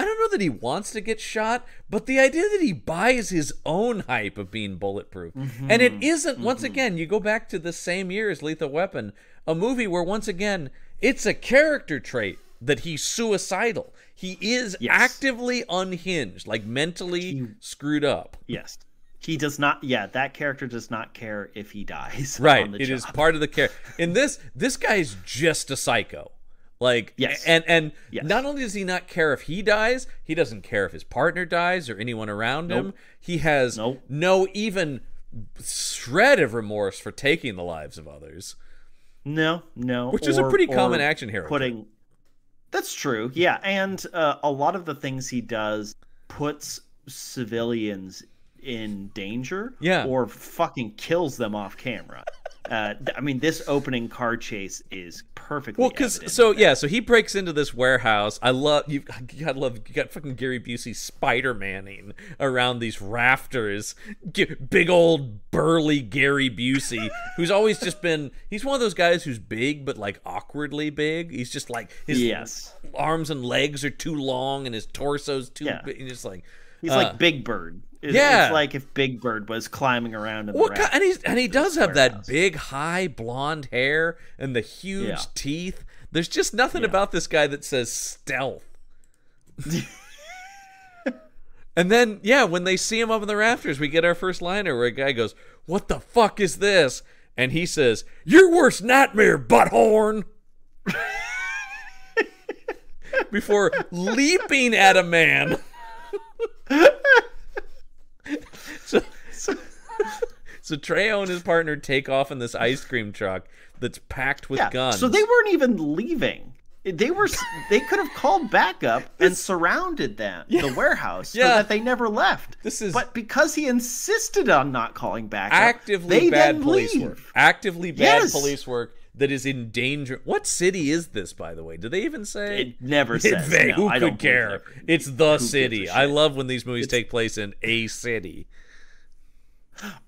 I don't know that he wants to get shot, but the idea that he buys his own hype of being bulletproof. Mm-hmm. And it mm-hmm. isn't, mm-hmm. once again, you go back to the same year as Lethal Weapon, a movie where, once again, it's a character trait that he's suicidal. He is yes. actively unhinged, like mentally he, screwed up. Yes. He does not yeah, that character does not care if he dies. Right. It job. is part of the care. In this this guy is just a psycho. Like yes. and and yes. not only does he not care if he dies, he doesn't care if his partner dies or anyone around nope. him. He has nope. no even shred of remorse for taking the lives of others. No, no. Which or, is a pretty common action hero. Putting That's true. Yeah, and uh, a lot of the things he does puts civilians in danger yeah. or fucking kills them off camera. Uh, I mean, this opening car chase is perfectly well. Because so yeah, so he breaks into this warehouse. I love you. gotta love you got fucking Gary Busey Spider Manning around these rafters. Big old burly Gary Busey, who's always just been. He's one of those guys who's big but like awkwardly big. He's just like his yes. arms and legs are too long and his torso's too. Yeah. big. And just like he's uh, like Big Bird yeah, it's like if Big Bird was climbing around in what the kind, and he's and he does have that big, high blonde hair and the huge yeah. teeth. There's just nothing yeah. about this guy that says stealth. and then yeah, when they see him up in the rafters, we get our first liner where a guy goes, "What the fuck is this?" And he says, "Your worst nightmare, butthorn." Before leaping at a man. so, so Treo and his partner take off in this ice cream truck that's packed with yeah, guns. So they weren't even leaving. They were. They could have called backup and surrounded them, yeah, the warehouse, yeah. so that they never left. This is. But because he insisted on not calling backup, actively bad police leave. work. Actively bad yes. police work that is in danger. What city is this, by the way? Do they even say? It never says. They, no, who I could care? It's the who city. I love when these movies it's, take place in a city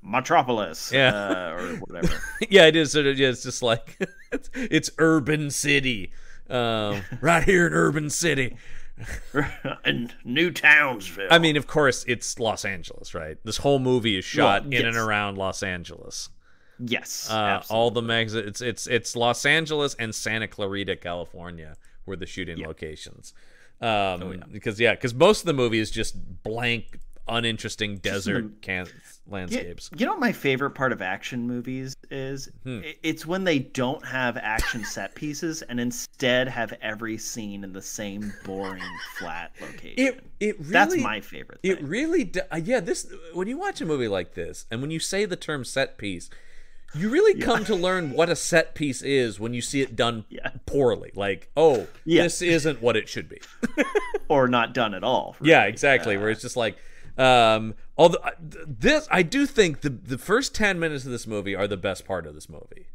metropolis, yeah, uh, or whatever. yeah, it is. Sort of, yeah, it's just like it's, it's urban city, um, right here in urban city. in New Townsville. I mean, of course, it's Los Angeles, right? This whole movie is shot well, yes. in and around Los Angeles. Yes, uh, all the mags. It's it's it's Los Angeles and Santa Clarita, California, were the shooting yeah. locations. Um, oh, yeah. Because yeah, because most of the movie is just blank, uninteresting desert can- landscapes. You, you know my favorite part of action movies is? Hmm. It's when they don't have action set pieces and instead have every scene in the same boring flat location. It it really, That's my favorite. Thing. It really do, uh, yeah, this when you watch a movie like this and when you say the term set piece, you really yeah. come to learn what a set piece is when you see it done yeah. poorly. Like, oh, yeah. this isn't what it should be. or not done at all. Really. Yeah, exactly. Uh, where it's just like um, although this I do think the the first 10 minutes of this movie are the best part of this movie.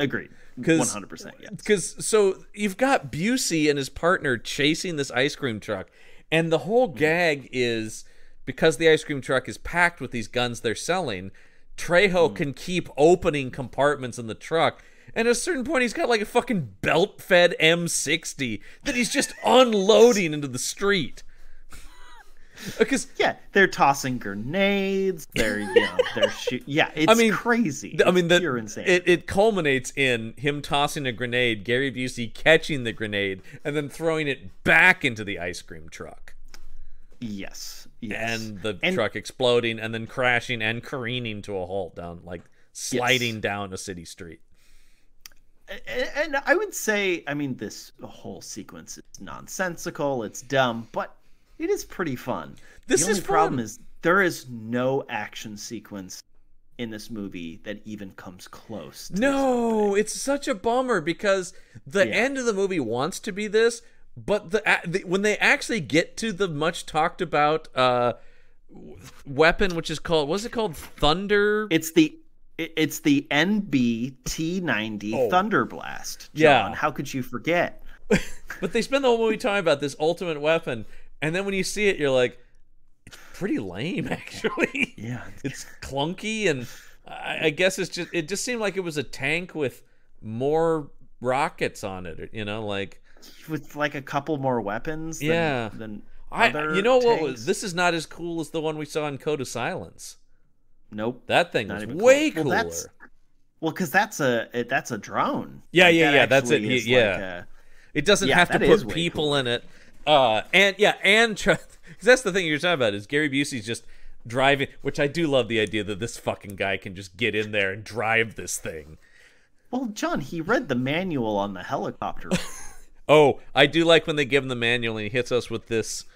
Agreed. 100%. Because so you've got Busey and his partner chasing this ice cream truck, and the whole mm-hmm. gag is because the ice cream truck is packed with these guns they're selling. Trejo mm-hmm. can keep opening compartments in the truck. And at a certain point, he's got like a fucking belt fed M60 that he's just unloading into the street. Because yeah, they're tossing grenades. They're you know, they're shoot. Yeah, it's I mean, crazy. It's I mean, the, pure insane. It, it culminates in him tossing a grenade, Gary Busey catching the grenade, and then throwing it back into the ice cream truck. Yes. Yes. And the and, truck exploding and then crashing and careening to a halt down, like sliding yes. down a city street and I would say, I mean, this whole sequence is nonsensical. It's dumb, but it is pretty fun. This the is problem is there is no action sequence in this movie that even comes close. no, it's such a bummer because the yeah. end of the movie wants to be this, but the, the, when they actually get to the much talked about uh, weapon, which is called what's it called? Thunder. It's the it's the NBT ninety oh. Thunder Blast. John, yeah, how could you forget? but they spend the whole movie talking about this ultimate weapon, and then when you see it, you're like, it's pretty lame, actually. Yeah, it's clunky, and I, I guess it's just it just seemed like it was a tank with more rockets on it. You know, like with like a couple more weapons. yeah. Than I, you know tanks. what was this is not as cool as the one we saw in Code of Silence. Nope, that thing was way cool. cooler. Well, because that's a that's a drone. Yeah, yeah, that yeah. That's it. Yeah, like a, it doesn't yeah, have to put people cool. in it. Uh, and yeah, and because that's the thing you're talking about is Gary Busey's just driving, which I do love the idea that this fucking guy can just get in there and drive this thing. Well, John, he read the manual on the helicopter. oh, I do like when they give him the manual and he hits us with this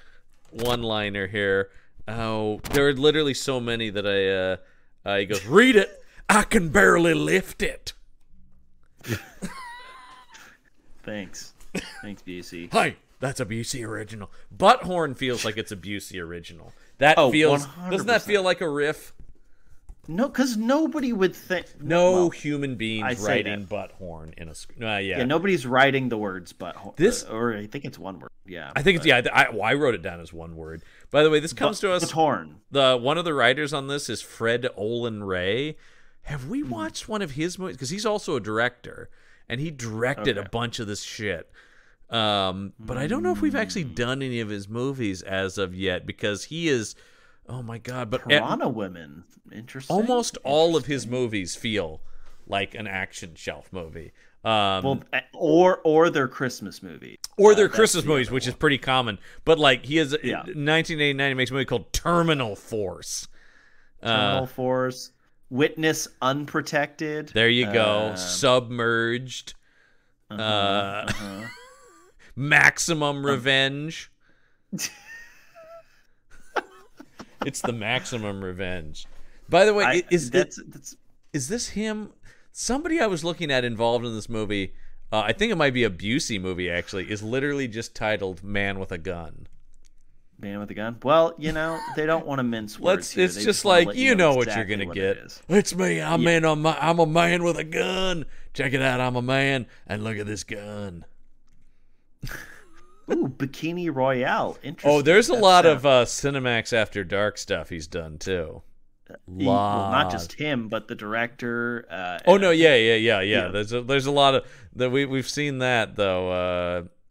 one-liner here. Oh, there are literally so many that I. Uh, uh, he goes, "Read it. I can barely lift it." Thanks. Thanks, BC. Hi that's a Busey original. Butthorn feels like it's a Busey original. That oh, feels does doesn't that feel like a riff? No, because nobody would think. No well, human beings writing that. butthorn in a script. Uh, yeah. yeah, nobody's writing the words butthorn. This uh, or I think it's one word. Yeah, I think but... it's yeah. I, I, wrote it down as one word. By the way, this comes but, to us. Butthorn. The one of the writers on this is Fred Olin Ray. Have we hmm. watched mm. one of his movies? Because he's also a director, and he directed okay. a bunch of this shit. Um, but I don't know if we've actually hmm. done any of his movies as of yet because he is, oh my god! But Piranha at, Women, interesting. Almost interesting. all of his movies feel like an action shelf movie. Um, well, eh, or or their Christmas movie, or their uh, Christmas the movies, which is pretty common. But like he is, eh, yeah. 1989, he makes a movie called Terminal Force. Terminal uh, Force, Witness Unprotected. There you go. Uh, Submerged. Uh-huh, uh, huh uh huh maximum um, revenge. it's the maximum revenge. By the way, I, is that's, that's... is this him? Somebody I was looking at involved in this movie. Uh, I think it might be a Busey movie. Actually, is literally just titled "Man with a Gun." Man with a gun. Well, you know they don't want to mince words. Let's, it's just, just like you know, know exactly what you're gonna what get. It it's me. I'm yeah. in. I'm, I'm a man with a gun. Check it out. I'm a man, and look at this gun. Ooh, Bikini Royale. Oh, Interesting. Oh, there's a That's lot of uh, Cinemax After Dark stuff he's done too. He, well, not just him, but the director. Uh, oh no, yeah, yeah, yeah, yeah. There's a, there's a lot of that we we've seen that though.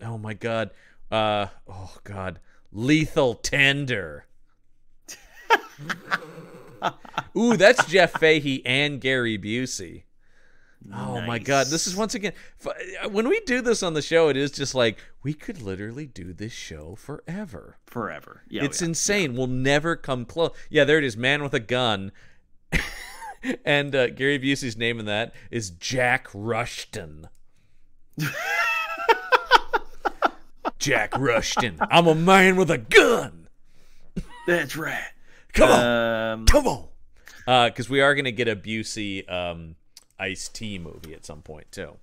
Uh, oh my god. Uh, oh god. Lethal Tender. Ooh, that's Jeff Fahey and Gary Busey. Oh nice. my god, this is once again uh, when we do this on the show it is just like we could literally do this show forever. Forever. Yeah. Oh it's yeah, insane. Yeah. We'll never come close. Yeah, there it is, man with a gun. and uh, Gary Busey's name in that is Jack Rushton. Jack Rushton. I'm a man with a gun. That's right. Come on. Um, come on. Because uh, we are going to get a Busey um, Ice T movie at some point too.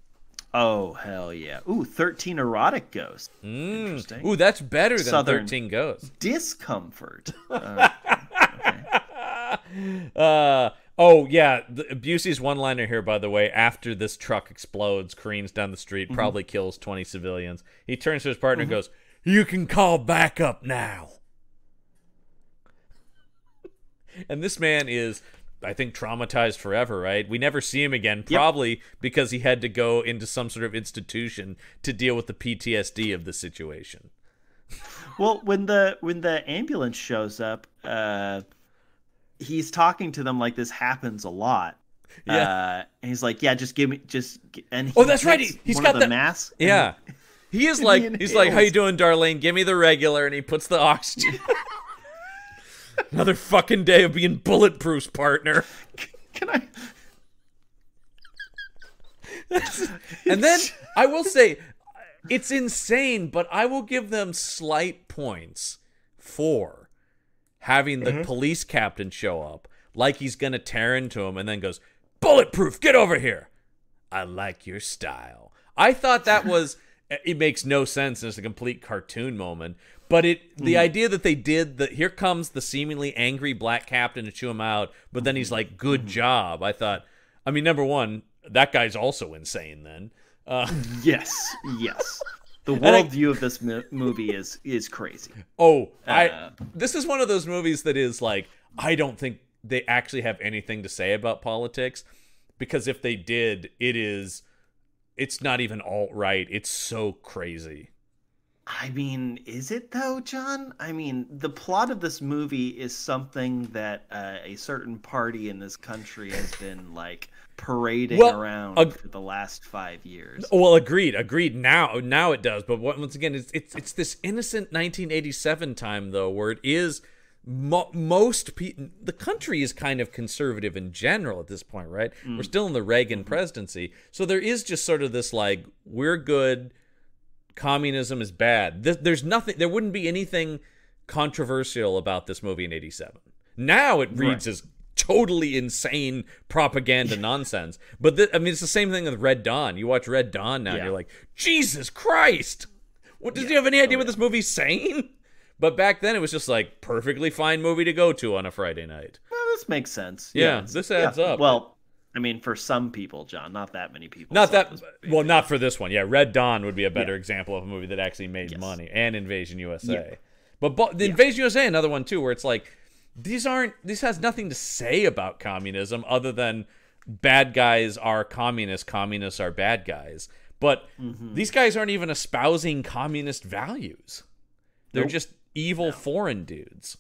Oh hell yeah! Ooh, thirteen erotic ghosts. Mm. Interesting. Ooh, that's better than Southern thirteen ghosts. Discomfort. Uh, okay. uh, oh yeah, the, Busey's one-liner here, by the way. After this truck explodes, careens down the street, mm -hmm. probably kills twenty civilians. He turns to his partner mm -hmm. and mm-hmm. goes, "You can call backup now." and this man is I think traumatized forever, right? We never see him again, probably yep. because he had to go into some sort of institution to deal with the PTSD of the situation. well, when the when the ambulance shows up, uh, he's talking to them like this happens a lot. Yeah, uh, and he's like, "Yeah, just give me just." And oh, that's right. He, has got the, the mask. Yeah, he, he is like he's like, "How you doing, Darlene? Give me the regular," and he puts the oxygen. Another fucking day of being bulletproof, partner. Can I? and then I will say, it's insane, but I will give them slight points for having the mm-hmm. police captain show up like he's gonna tear into him and then goes, Bulletproof, get over here. I like your style. I thought that was it makes no sense. It's a complete cartoon moment. But it the mm. idea that they did that here comes the seemingly angry black captain to chew him out, but then he's mm-hmm. like, "Good mm-hmm. job." I thought, I mean, number one, that guy's also insane. Then, uh, yes, yes. The world view of this movie is is crazy. Oh, uh, I this is one of those movies that is like I don't think they actually have anything to say about politics because if they did, it is it's not even alt right. It's so crazy. I mean, is it though, John? I mean, the plot of this movie is something that uh, a certain party in this country has been like parading well, around ag- for the last five years. Well, agreed, agreed. Now, now it does. But once again, it's it's it's this innocent 1987 time though, where it is mo- most people. The country is kind of conservative in general at this point, right? Mm. We're still in the Reagan mm-hmm. presidency, so there is just sort of this like we're good communism is bad. There's nothing. There wouldn't be anything controversial about this movie in '87. Now it reads right. as totally insane propaganda nonsense. But th- I mean, it's the same thing with Red Dawn. You watch Red Dawn now, yeah. and you're like, Jesus Christ! What did yeah. you have any idea oh, what this movie's saying? But back then, it was just like perfectly fine movie to go to on a Friday night. Well, this makes sense. Yeah, this adds up. Well, I mean, for some people, John, not that many people. Not that well, not for this one. Yeah, Red Dawn would be a better yeah. example of a movie that actually made yes. money, and Invasion USA. Yeah. But, but the yeah. Invasion USA, another one too, where it's like these aren't this has nothing to say about communism other than bad guys are communists, communists are bad guys. But mm-hmm. these guys aren't even espousing communist values. They're nope. just evil no. foreign dudes.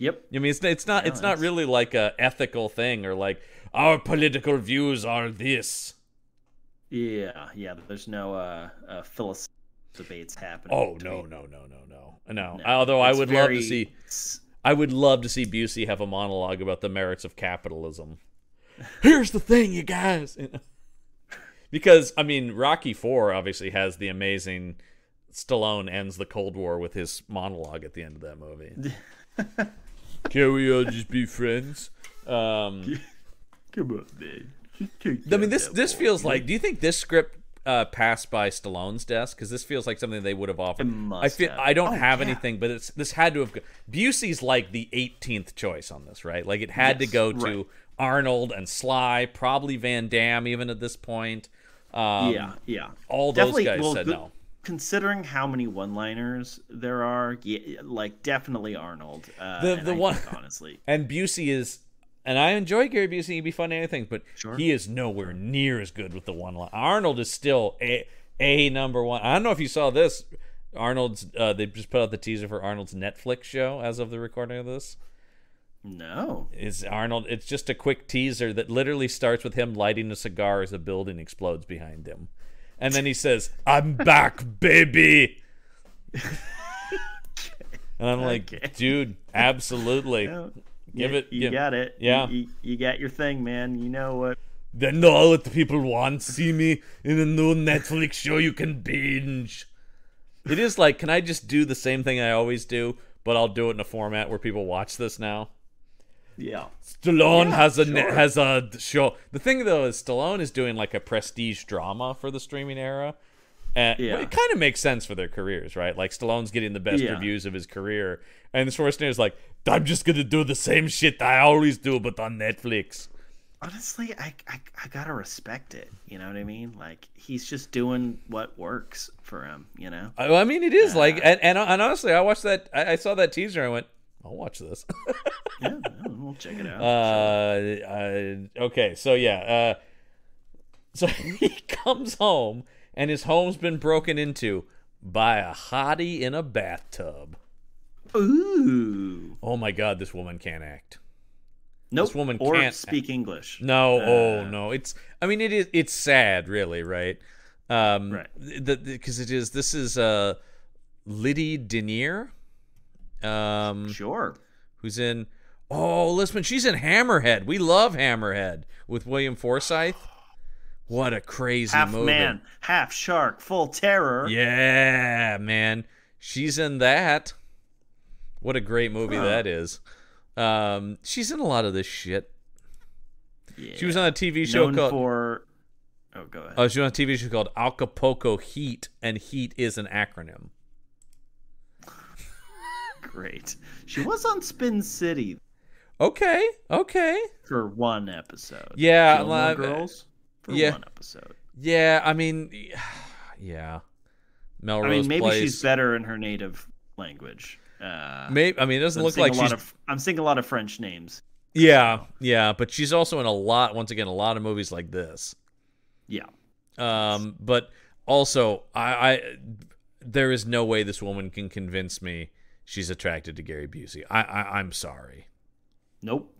Yep. I mean, it's it's not no, it's, it's not really like a ethical thing or like our political views are this. Yeah, yeah. There's no uh, uh philosophical debates happening. Oh no, no, no, no, no, no, no. Although I would very... love to see, I would love to see Busey have a monologue about the merits of capitalism. Here's the thing, you guys. Uh, because I mean, Rocky Four obviously has the amazing Stallone ends the Cold War with his monologue at the end of that movie. Can we all just be friends? Um, Come on, man. I mean, this this boy, feels like. Do you think this script uh, passed by Stallone's desk? Because this feels like something they would have offered. I feel have. I don't oh, have yeah. anything, but it's this had to have. Busey's like the 18th choice on this, right? Like it had yes, to go to Arnold and Sly, probably Van Damme, even at this point. Um, yeah, yeah. All those guys well, said good, no. Considering how many one-liners there are, yeah, like definitely Arnold. Uh, the the I one honestly, and Busey is and I enjoy Gary Busey. He'd be fun in things, but sure. he is nowhere near as good with the one line. Arnold is still a a number one. I don't know if you saw this. Arnold's uh, they just put out the teaser for Arnold's Netflix show as of the recording of this. No, it's Arnold. It's just a quick teaser that literally starts with him lighting a cigar as a building explodes behind him, and then he says, "I'm back, baby." and I'm okay. like, dude, absolutely. No. Give you, it. You give, got it. Yeah. You, you, you, got your thing, man. You know what? Then all that the people want. See me in a new Netflix show you can binge. It is like, can I just do the same thing I always do, but I'll do it in a format where people watch this now? Yeah. Stallone yeah, has a sure. has a show. The thing though is Stallone is doing like a prestige drama for the streaming era. And yeah. it kind of makes sense for their careers, right? Like Stallone's getting the best yeah. reviews of his career, and Schwarzenegger's like, I'm just gonna do the same shit I always do, but on Netflix. Honestly, I, I, I gotta respect it. You know what I mean? Like he's just doing what works for him. You know? I, I mean, it is uh, like, and, and, and honestly, I watched that. I, I saw that teaser. I went, I'll watch this. yeah, we'll check it out. Uh, uh, okay, so yeah, uh, so he comes home and his home's been broken into by a hottie in a bathtub. Ooh. Oh my God, this woman can't act. nope. This woman or can't speak act. English. No, oh, uh, oh no. It's I mean it is it's sad really, right? Um right. because it is this is uh Liddy Denier. Um Sure. Who's in Oh, listen, she's in Hammerhead. We love Hammerhead with William Forsythe. What a crazy half movie. man, half shark, full terror. Yeah, man. She's in that. What a great movie that is. Um, she's in a lot of this shit. Yeah. She was on a TV show Known called. For... Oh, go ahead. Uh, she was on a TV show called Acapulco Heat, and Heat is an acronym. Great. She was on Spin City. Okay. Okay. For one episode. Yeah. Gilmore Girls. For yeah. one episode. Yeah. I mean, yeah. Melrose. I mean, maybe she's better in her native language. Uh, Maybe I mean it doesn't look like she's. Of, I'm seeing a lot of French names. Yeah, yeah, but she's also in a lot. Once again, a lot of movies like this. Yeah. Um, but also, I, I there is no way this woman can convince me she's attracted to Gary Busey. I, I am sorry. Nope.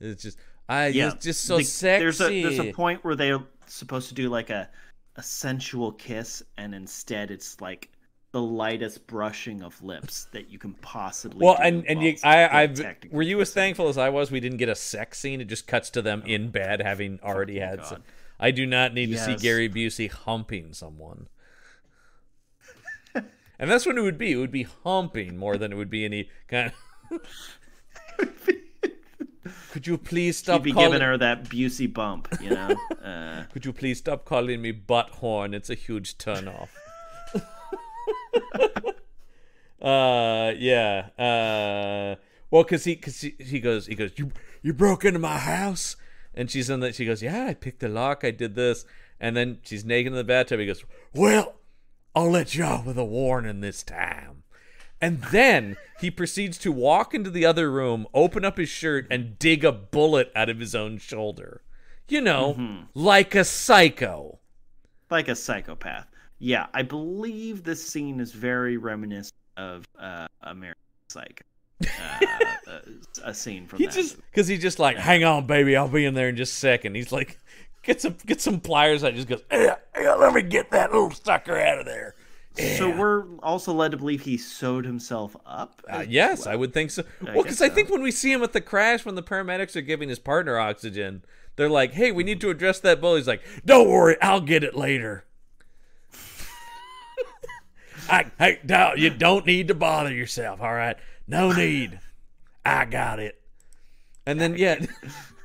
It's just I yeah. it's just so the, sexy. There's a there's a point where they're supposed to do like a a sensual kiss, and instead it's like the lightest brushing of lips that you can possibly. Well, and and you, I, I've were you as thankful as I was? We didn't get a sex scene. It just cuts to them oh, in bed, having oh already had. Some, I do not need yes. to see Gary Busey humping someone. and that's what it would be. It would be humping more than it would be any kind. Of... Could you please stop? be calling... giving her that Busey bump, you know. Uh... Could you please stop calling me butthorn? It's a huge turnoff. uh, yeah. Uh, well, cause he, cause he, he goes, he goes, you, you broke into my house, and she's in that. She goes, yeah, I picked the lock, I did this, and then she's naked in the bathtub. He goes, well, I'll let you off with a warning this time. And then he proceeds to walk into the other room, open up his shirt, and dig a bullet out of his own shoulder. You know, mm-hmm. like a psycho. Like a psychopath yeah, I believe this scene is very reminiscent of uh, American Psycho. Uh, a, uh, a, scene from he that. just because he's just like hang on baby i'll be in there in just a second he's like get some get some pliers i just goes eh, let me get that little sucker out of there yeah. So we're also led to believe he sewed himself up. Uh, yes, well. I would think so. well, because I, so. I think when we see him at the crash, when the paramedics are giving his partner oxygen, they're like, "Hey, we need to address that bully." He's like, "Don't worry, I'll get it later." I, hey, no, you don't need to bother yourself. All right, no need. I got it. And then yeah,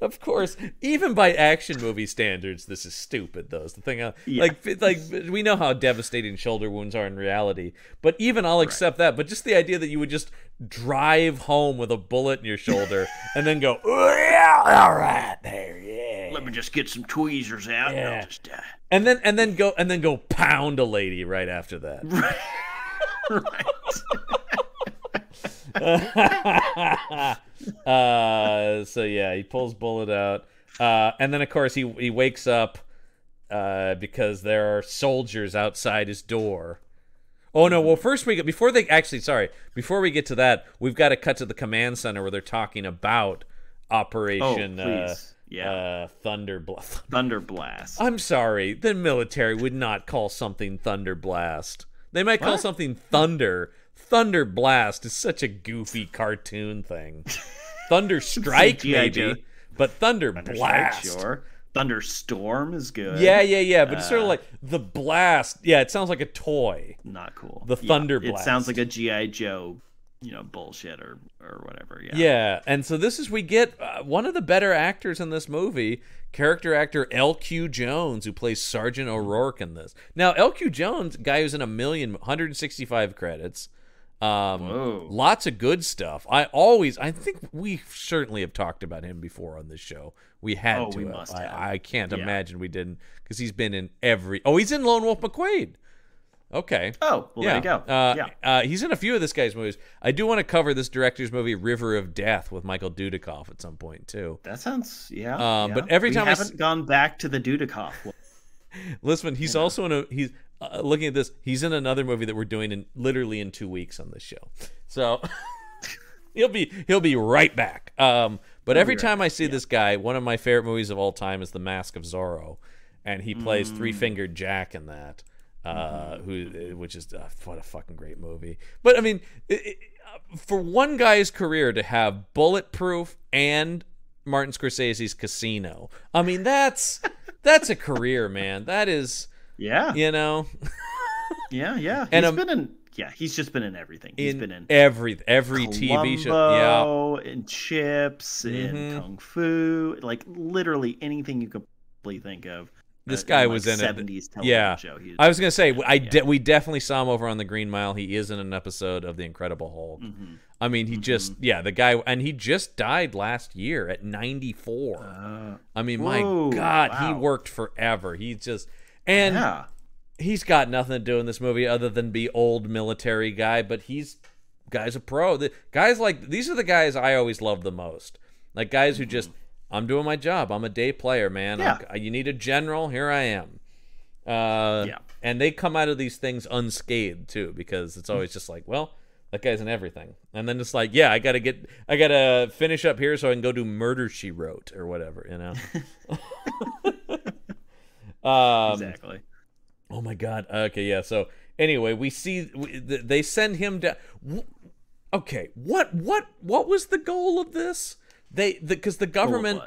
of course, even by action movie standards, this is stupid. Though is the thing. I, uh, yeah. Like, like we know how devastating shoulder wounds are in reality, but even I'll right. accept that. But just the idea that you would just drive home with a bullet in your shoulder and then go, yeah, all right, there, yeah. Let me just get some tweezers out. Yeah. And, just, uh... and then and then go and then go pound a lady right after that. Right. right. Uh, so yeah, he pulls Bullet out, uh, and then of course he he wakes up uh, because there are soldiers outside his door. Oh no! Well, first we get before they actually sorry before we get to that, we've got to cut to the command center where they're talking about Operation. Oh, uh, yeah. Uh, thunder, bl- thunder blast. I'm sorry. The military would not call something thunder blast. They might what? call something thunder Thunder Blast is such a goofy cartoon thing. Thunder Strike maybe, but Thunder, Thunder Blast. Strike, sure. Storm is good. Yeah, yeah, yeah. But uh, it's sort of uh, like the blast. Yeah, it sounds like a toy. Not cool. The Thunder Blast. It sounds like a GI Joe, you know, bullshit or or whatever. Yeah. Yeah, and so this is we get uh, one of the better actors in this movie, character actor LQ Jones, who plays Sergeant O'Rourke in this. Now LQ Jones, guy who's in a million, 165 credits. Um, lots of good stuff. I always, I think we certainly have talked about him before on this show. We had oh, to. We uh, must I, I, can't yeah. imagine we didn't because he's been in every. Oh, he's in Lone Wolf McQuade. Okay. Oh, well, yeah. there you go. Uh, uh yeah. Uh, he's in a few of this guy's movies. I do want to cover this director's movie, River of Death, with Michael Dudikoff at some point too. That sounds yeah. Um, yeah. But every we time we haven't gone back to the Dudikoff. Listen, he's also in a he's uh, uh, looking at this, he's in another movie that we're doing in literally in two weeks on this show. So he'll be he'll be right back. Um, but every time I see yeah. this guy, one of my favorite movies of all time is The Mask of Zorro, and he plays mm. Three Fingered Jack in that, uh, mm-hmm. who uh, which is uh, what a fucking great movie. But I mean, it, it, uh, for one guy's career to have Bulletproof and Martin Scorsese's Casino, I mean that's that's a career, man. That is yeah. You know. yeah, yeah. and he's um, been in yeah, he's just been in everything. He's in been in every every Columbo TV show. Yeah. And Chips mm-hmm. and Kung Fu, like literally anything you could think of. This uh, guy in, like, was in 70s television yeah. show. Was I was gonna say, I de- yeah. we definitely saw him over on the Green Mile. He is in an episode of The Incredible Hulk. Mm-hmm. I mean, he mm-hmm. just yeah, the guy, and he just died last year at 94. Uh, I mean, whoa, my God, wow. he worked forever. He just and yeah. he's got nothing to do in this movie other than be old military guy, but he's guy's a pro. The, guys like these are the guys I always love the most. Like guys who just I'm doing my job. I'm a day player, man. Yeah. you need a general, here I am. Uh, yeah. And they come out of these things unscathed too, because it's always just like, well, that guy's in everything. And then it's like, yeah, I gotta get, I gotta finish up here so I can go do Murder She Wrote or whatever, you know. Um, exactly. Oh my God. Okay, yeah. So anyway, we see we, they send him down. Okay, what what what was the goal of this? They because the, the government.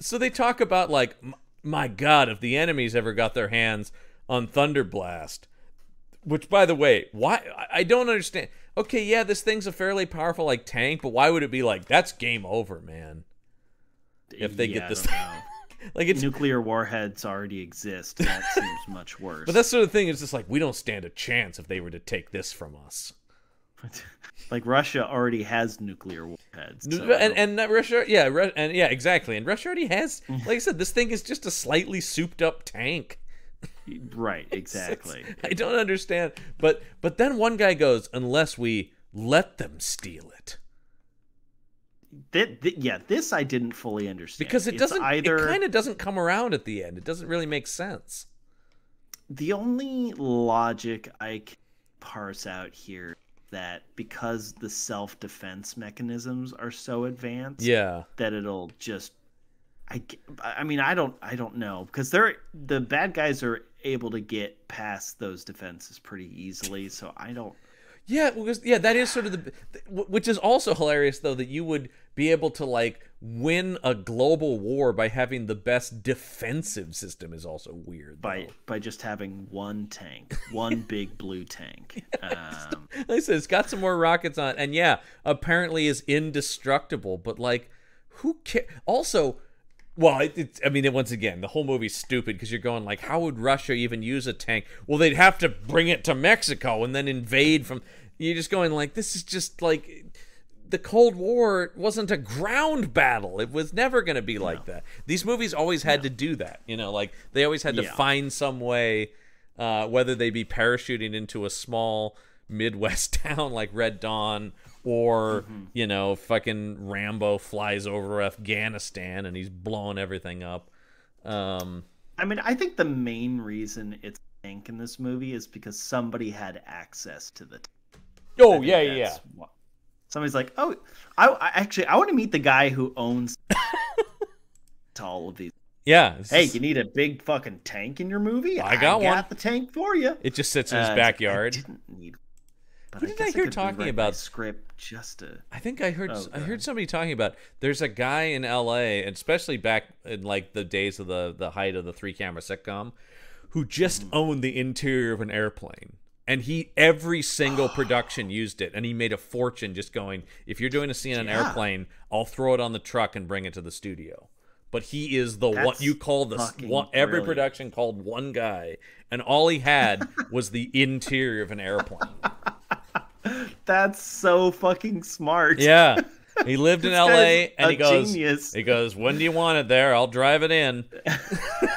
So they talk about like, my God, if the enemies ever got their hands on Thunderblast, which by the way, why I don't understand. Okay, yeah, this thing's a fairly powerful like tank, but why would it be like that's game over, man? If they yeah, get this, like it's nuclear warheads already exist. That seems much worse. But that's sort of thing. It's just like we don't stand a chance if they were to take this from us. like Russia already has nuclear warheads, so. and and Russia, yeah, and yeah, exactly. And Russia already has, like I said, this thing is just a slightly souped up tank. Right, exactly. I don't understand, but but then one guy goes, unless we let them steal it. That, that, yeah, this I didn't fully understand because it doesn't either. It kind of doesn't come around at the end. It doesn't really make sense. The only logic I can parse out here that because the self defense mechanisms are so advanced, yeah, that it'll just. I, I mean I don't I don't know because they're the bad guys are able to get past those defenses pretty easily so I don't yeah, because yeah, that is sort of the which is also hilarious though that you would be able to like win a global war by having the best defensive system is also weird though. by by just having one tank, one big blue tank. Yeah, um, like I said, it's got some more rockets on, and yeah, apparently is indestructible. But like, who cares? Also, well, it, it, I mean, once again, the whole movie's stupid because you're going like, how would Russia even use a tank? Well, they'd have to bring it to Mexico and then invade from. You're just going like, this is just like the Cold War wasn't a ground battle. It was never going to be like that. These movies always had no. to do that. You know, like they always had to find some way, uh, whether they be parachuting into a small Midwest town like Red Dawn or mm-hmm. you know fucking rambo flies over afghanistan and he's blowing everything up um, i mean i think the main reason it's tank in this movie is because somebody had access to the tank. oh yeah yeah what... somebody's like oh I, I, actually i want to meet the guy who owns to all of these yeah. Hey, you need a big fucking tank in your movie? I got, I got one. the tank for you. It just sits in his uh, backyard. I didn't need but Who did I, I hear I talking about script just to? I think I heard oh, I heard somebody talking about there's a guy in L.A. especially back in like the days of the the height of the three camera sitcom, who just mm. owned the interior of an airplane and he every single production used it and he made a fortune just going if you're doing a scene on yeah. an airplane i'll throw it on the truck and bring it to the studio but he is the That's what you call the one, every brilliant. production called one guy and all he had was the interior of an airplane That's so fucking smart. Yeah. He lived in LA and he goes genius. he goes, "When do you want it there? I'll drive it in."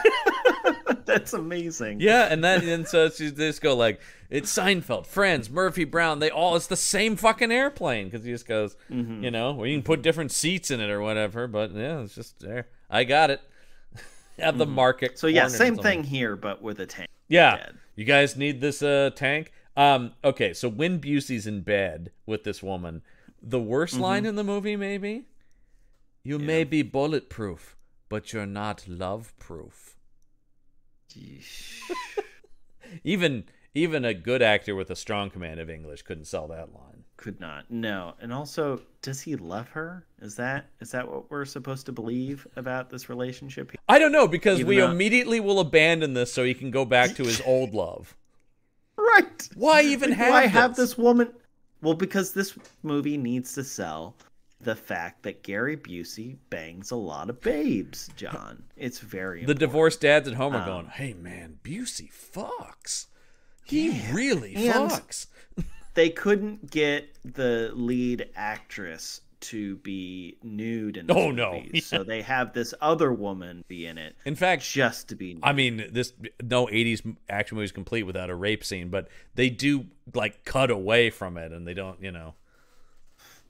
That's amazing. Yeah, and then and so she just go like, "It's Seinfeld, Friends, Murphy Brown. They all it's the same fucking airplane." Because he just goes, mm-hmm. you know, we you can put different seats in it or whatever, but yeah, it's just there. I got it at the mm. market. So yeah, same thing here, but with a tank. Yeah, you guys need this uh, tank. Um, okay, so when Busey's in bed with this woman, the worst mm-hmm. line in the movie, maybe? You yeah. may be bulletproof, but you're not love proof. even even a good actor with a strong command of English couldn't sell that line. Could not. No. And also, does he love her? Is that is that what we're supposed to believe about this relationship? I don't know because Even we though... immediately will abandon this so he can go back to his old love. Right. Why even have why this? have this woman? Well, because this movie needs to sell the fact that Gary Busey bangs a lot of babes, John. It's very important. The divorced dads at home are um, going, "Hey man, Busey fucks. He yeah, really fucks." they couldn't get the lead actress to be nude in oh no yeah. so they have this other woman be in it in fact just to be nude. i mean this no 80s action movie is complete without a rape scene but they do like cut away from it and they don't you know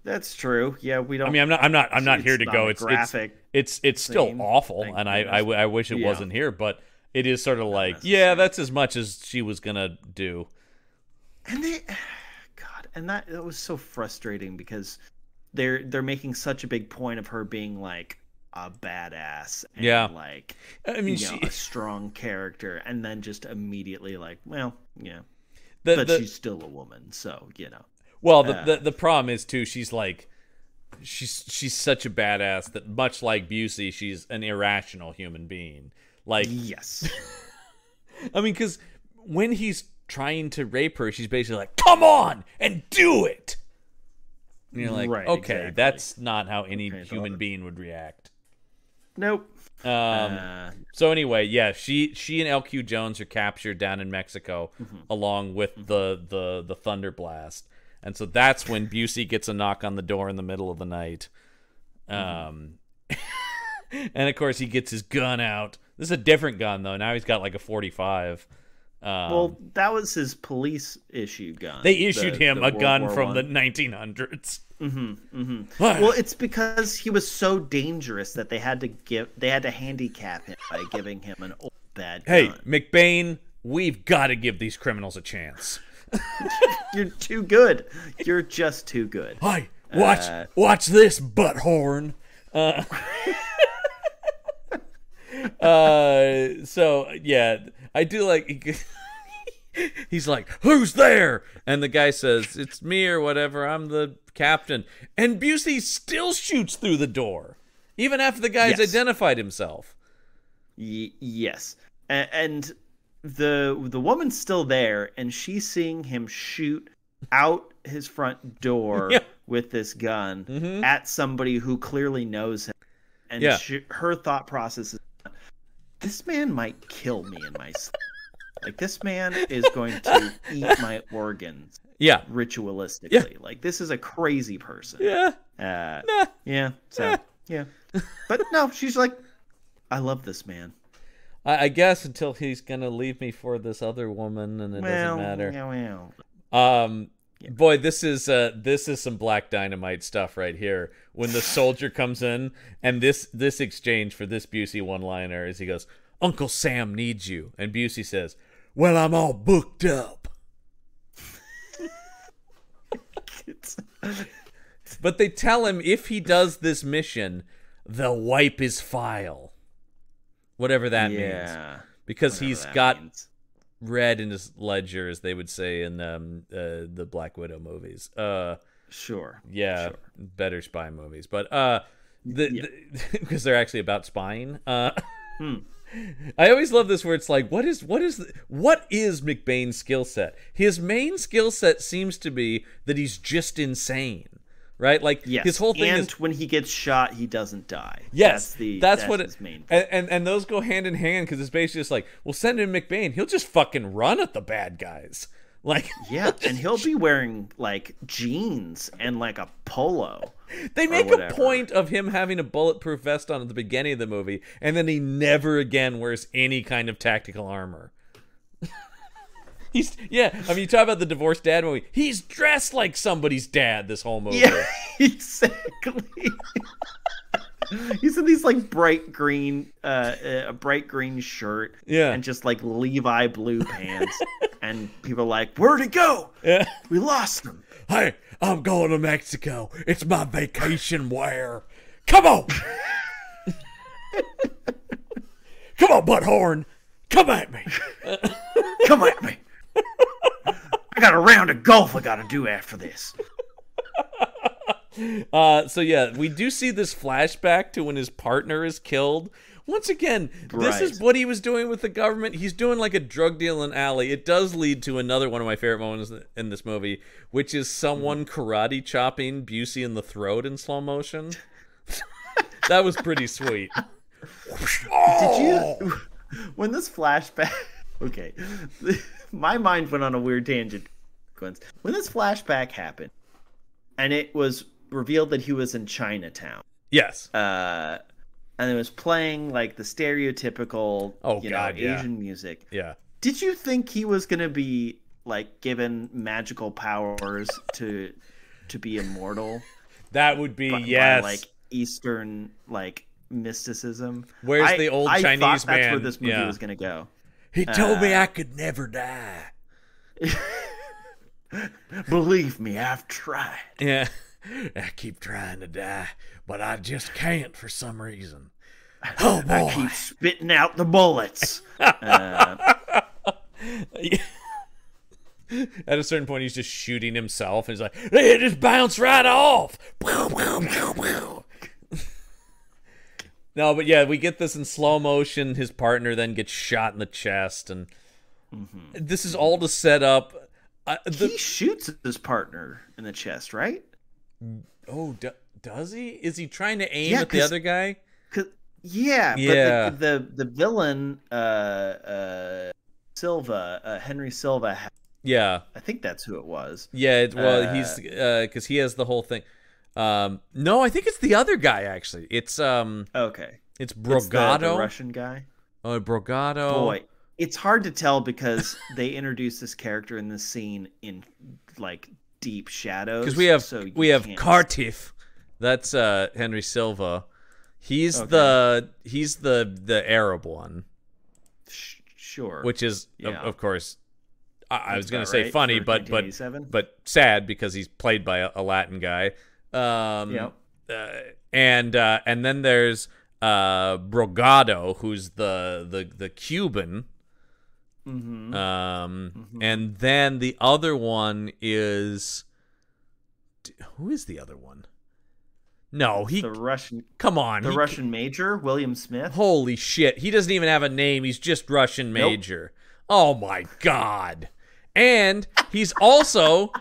that's true yeah we don't i mean i'm not i'm not i'm not here to not go it's graphic it's it's, it's still awful and I, I i wish it yeah. wasn't here but it is sort of like yeah that's as much as she was gonna do and they god and that, that was so frustrating because they're they're making such a big point of her being like a badass and yeah like i mean she... know, a strong character and then just immediately like well yeah the, but the... she's still a woman so you know well the, uh, the the problem is too she's like she's she's such a badass that much like busey she's an irrational human being like yes i mean because when he's trying to rape her she's basically like come on and do it and you're like, right, okay, exactly. that's not how any okay, human being would react. Nope. Um, uh... So anyway, yeah, she she and LQ Jones are captured down in Mexico, mm-hmm. along with mm-hmm. the the the thunder blast, and so that's when Busey gets a knock on the door in the middle of the night. Mm-hmm. Um, mm-hmm. and of course he gets his gun out. This is a different gun though. Now he's got like a forty five. Um, well, that was his police issue gun. They issued the, him the a World gun War from the 1900s. Mm-hmm, mm-hmm. well, it's because he was so dangerous that they had to give they had to handicap him by giving him an old bad. Hey, McBain, we've got to give these criminals a chance. You're too good. You're just too good. Hi, watch uh, watch this butt horn. Uh, uh, so yeah I do like. He's like, "Who's there?" And the guy says, "It's me or whatever. I'm the captain." And Busey still shoots through the door, even after the guy's yes. identified himself. Y- yes, a- and the the woman's still there, and she's seeing him shoot out his front door yeah. with this gun mm-hmm. at somebody who clearly knows him. And yeah. she, her thought process is this man might kill me in my sleep. like this man is going to eat my organs. Yeah. Ritualistically. Yeah. Like this is a crazy person. Yeah. Uh, nah. Yeah. So yeah. yeah. But no, she's like, I love this man. I, I, guess until he's gonna leave me for this other woman, and it well, doesn't matter. Yeah, well. Um, yeah. Boy, this is uh this is some black dynamite stuff right here. When the soldier comes in and this this exchange for this Busey one liner is he goes, Uncle Sam needs you. And Busey says, Well, I'm all booked up. but they tell him if he does this mission, they'll wipe his file. Whatever that yeah, means. Because whatever he's got means read in his ledger, as they would say in um, uh, the Black Widow movies. Uh, sure. Yeah, sure. better spy movies, but uh, the because yeah. the, they're actually about spying. Uh, hmm. I always love this where it's like, what is what is the, what is McBain's skill set? His main skill set seems to be that he's just insane right? Like yes. his whole thing and is when he gets shot, he doesn't die. Yes, that's, the, that's, that's what it means. And, and, and those go hand in hand because it's basically just like, we'll send in McBain, he'll just fucking run at the bad guys. Like yeah, and he'll be wearing like jeans and like a polo. They make a point of him having a bulletproof vest on at the beginning of the movie, and then he never again wears any kind of tactical armor. He's yeah. I mean, you talk about the divorced dad movie. He's dressed like somebody's dad this whole movie. Yeah, exactly. He's in these like bright green, uh, uh, a bright green shirt, yeah, and just like Levi blue pants. and people are like, "Where'd he go? Yeah. We lost him." Hey, I'm going to Mexico. It's my vacation wear. Come on, come on, Butthorn, come at me, come at me. I got a round of golf I got to do after this. Uh, so yeah, we do see this flashback to when his partner is killed. Once again, right. this is what he was doing with the government. He's doing like a drug deal in alley. It does lead to another one of my favorite moments in this movie, which is someone mm-hmm. karate chopping Busey in the throat in slow motion. that was pretty sweet. Did you when this flashback? Okay my mind went on a weird tangent. When this flashback happened, and it was revealed that he was in Chinatown. Yes. Uh, and it was playing like the stereotypical, oh you god, know, yeah. Asian music. Yeah. Did you think he was gonna be like given magical powers to to be immortal? That would be by, yes. By, like Eastern like mysticism. Where's I, the old I Chinese man? That's where this movie yeah. was gonna go. He told uh, me I could never die. Believe me, I've tried. Yeah. I keep trying to die, but I just can't for some reason. Oh boy. I keep spitting out the bullets. uh, At a certain point, he's just shooting himself, and he's like, "It just bounced right off." No, but yeah, we get this in slow motion. His partner then gets shot in the chest, and mm-hmm. this is all to set up. Uh, the... He shoots his partner in the chest, right? Oh, does he? Is he trying to aim yeah, at the other guy? Yeah, yeah. But the the, the villain, uh, uh, Silva, uh, Henry Silva. Yeah, I think that's who it was. Yeah, it, well, he's because uh, uh, he has the whole thing. Um, no, I think it's the other guy actually. It's um. Okay. It's Brogado. The, the Russian guy. Oh, Brogado. Boy, it's hard to tell because they introduce this character in this scene in like deep shadows. Because we have so we have Cartiff. That's uh Henry Silva. He's okay. the he's the the Arab one. Sure. Which is yeah. of, of, course. I, I was going to say right funny, but but but sad because he's played by a, a Latin guy. Um, yep. Uh, and uh, and then there's uh, Brogado, who's the the the Cuban. Mm-hmm. Um, mm-hmm. and then the other one is who is the other one? No, he the Russian. Come on, the he, Russian major William Smith. Holy shit, he doesn't even have a name. He's just Russian major. Nope. Oh my god! And he's also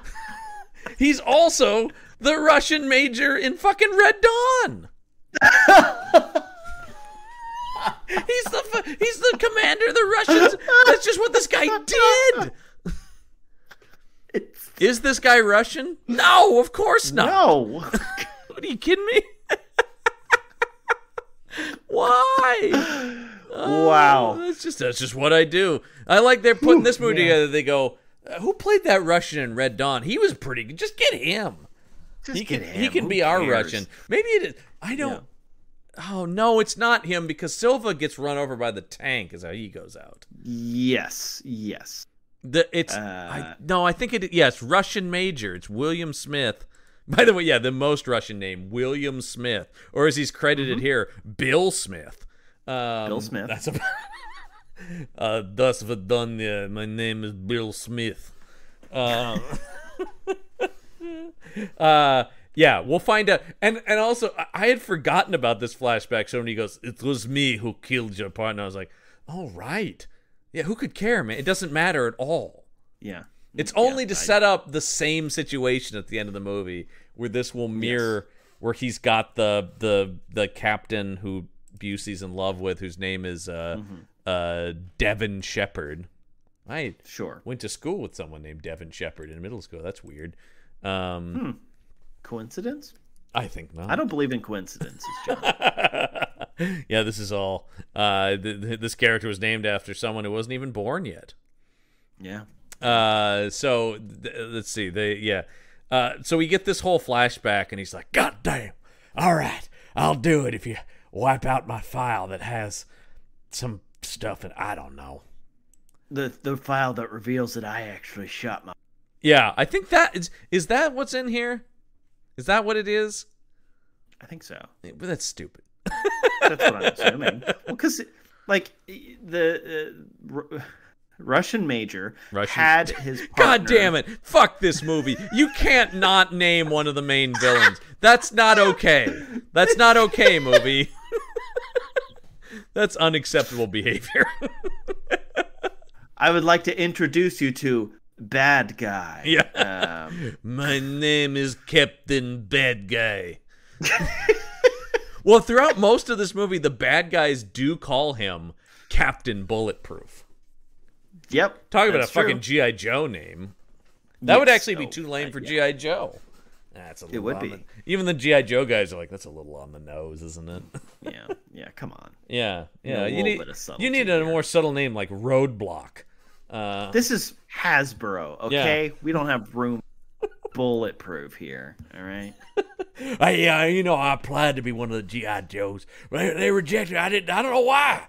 he's also the Russian major in fucking Red Dawn. he's the he's the commander of the Russians. That's just what this guy did. Is this guy Russian? No, of course not. No. what are you kidding me? Why? Oh, wow. That's just that's just what I do. I like they're putting this movie yeah. together. They go, uh, who played that Russian in Red Dawn? He was pretty good. Just get him. Just he can him. he can Who be cares? our Russian. Maybe it is. I don't. Yeah. Oh no, it's not him because Silva gets run over by the tank. Is how he goes out. Yes. Yes. The it's uh, I, no. I think it. Yes, Russian major. It's William Smith. By the way, yeah, the most Russian name, William Smith, or as he's credited mm-hmm. here, Bill Smith. Um, Bill Smith. That's about. uh, das My name is Bill Smith. Um, uh, yeah, we'll find out. And and also, I had forgotten about this flashback. So when he goes, "It was me who killed your partner," I was like, "All right, yeah, who could care, man? It doesn't matter at all." Yeah, it's only yeah, to I, set up the same situation at the end of the movie where this will mirror yes. where he's got the the the captain who Busey's in love with, whose name is uh mm-hmm. uh Devin Shepherd. I sure went to school with someone named Devin Shepherd in middle school. That's weird. Um, hmm. Coincidence? I think not. I don't believe in coincidences, John. yeah, this is all. Uh, th- th- this character was named after someone who wasn't even born yet. Yeah. Uh, so th- let's see. They yeah. Uh, so we get this whole flashback, and he's like, "God damn! All right, I'll do it if you wipe out my file that has some stuff that I don't know." The the file that reveals that I actually shot my yeah, I think that is is that what's in here? Is that what it is? I think so. Yeah, but that's stupid. that's what I'm assuming. Well, cuz like the uh, r- Russian major Russian. had his partner... God damn it. Fuck this movie. You can't not name one of the main villains. That's not okay. That's not okay, movie. That's unacceptable behavior. I would like to introduce you to bad guy. Yeah. Um, My name is Captain Bad Guy. well, throughout most of this movie, the bad guys do call him Captain Bulletproof. Yep. Talk about a true. fucking G.I. Joe name. That yes, would actually be oh, too lame for yeah. G.I. Joe. That's a little it would be. The, even the GI Joe guys are like, that's a little on the nose, isn't it? yeah, yeah. Come on. Yeah, yeah. You need you need a more subtle name like Roadblock. Uh, this is Hasbro, okay? Yeah. We don't have room bulletproof here, all right? I, yeah, you know, I applied to be one of the GI Joes. They, they rejected. I didn't. I don't know why.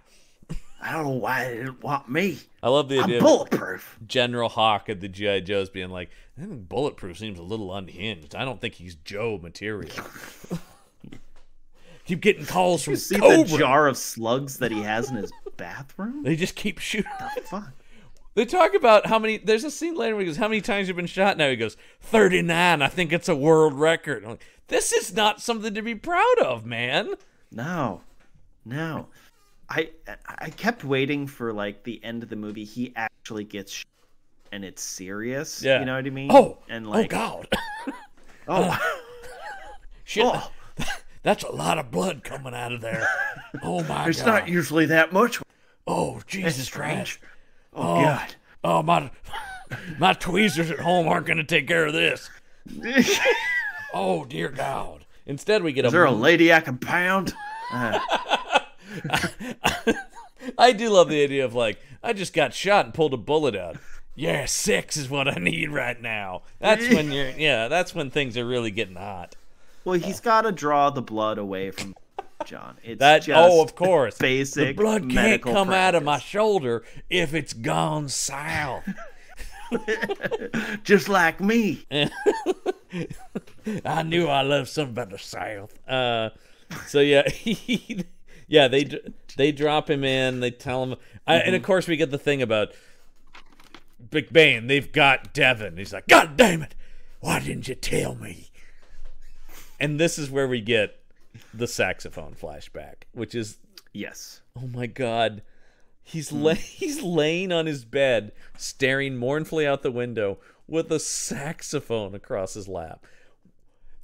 I don't know why they didn't want me. I love the I'm idea. bulletproof. General Hawk of the GI Joes being like, bulletproof seems a little unhinged. I don't think he's Joe material. keep getting calls from you see Cobra. the jar of slugs that he has in his bathroom. They just keep shooting. The fuck. They talk about how many. There's a scene later where he goes, "How many times you've been shot?" Now he goes, "39. I think it's a world record." I'm like, this is not something to be proud of, man. No, no. I I kept waiting for like the end of the movie. He actually gets, and it's serious. Yeah, you know what I mean. Oh, and oh, like, oh god. oh, uh, shit. Oh. That's a lot of blood coming out of there. Oh my it's god. It's not usually that much. Oh Jesus Christ. Oh God. Oh my my tweezers at home aren't going to take care of this. oh dear God! Instead, we get. Is a there a lady I can pound? I, uh. I do love the idea of like I just got shot and pulled a bullet out. Yeah, sex is what I need right now. That's when you're. Yeah, that's when things are really getting hot. Well, he's got to draw the blood away from John. It's that, oh, of course. Basic. The blood can't come practice. out of my shoulder if it's gone south. just like me. I knew I loved something about the South. Uh, so yeah, he, yeah they they drop him in. They tell him, mm-hmm. and of mm-hmm. course we get the thing about Big Bang. They've got Devin. He's like, God damn it! Why didn't you tell me? And this is where we get the saxophone flashback, which is yes. Oh my god. He's hmm. la- he's laying on his bed, staring mournfully out the window with a saxophone across his lap.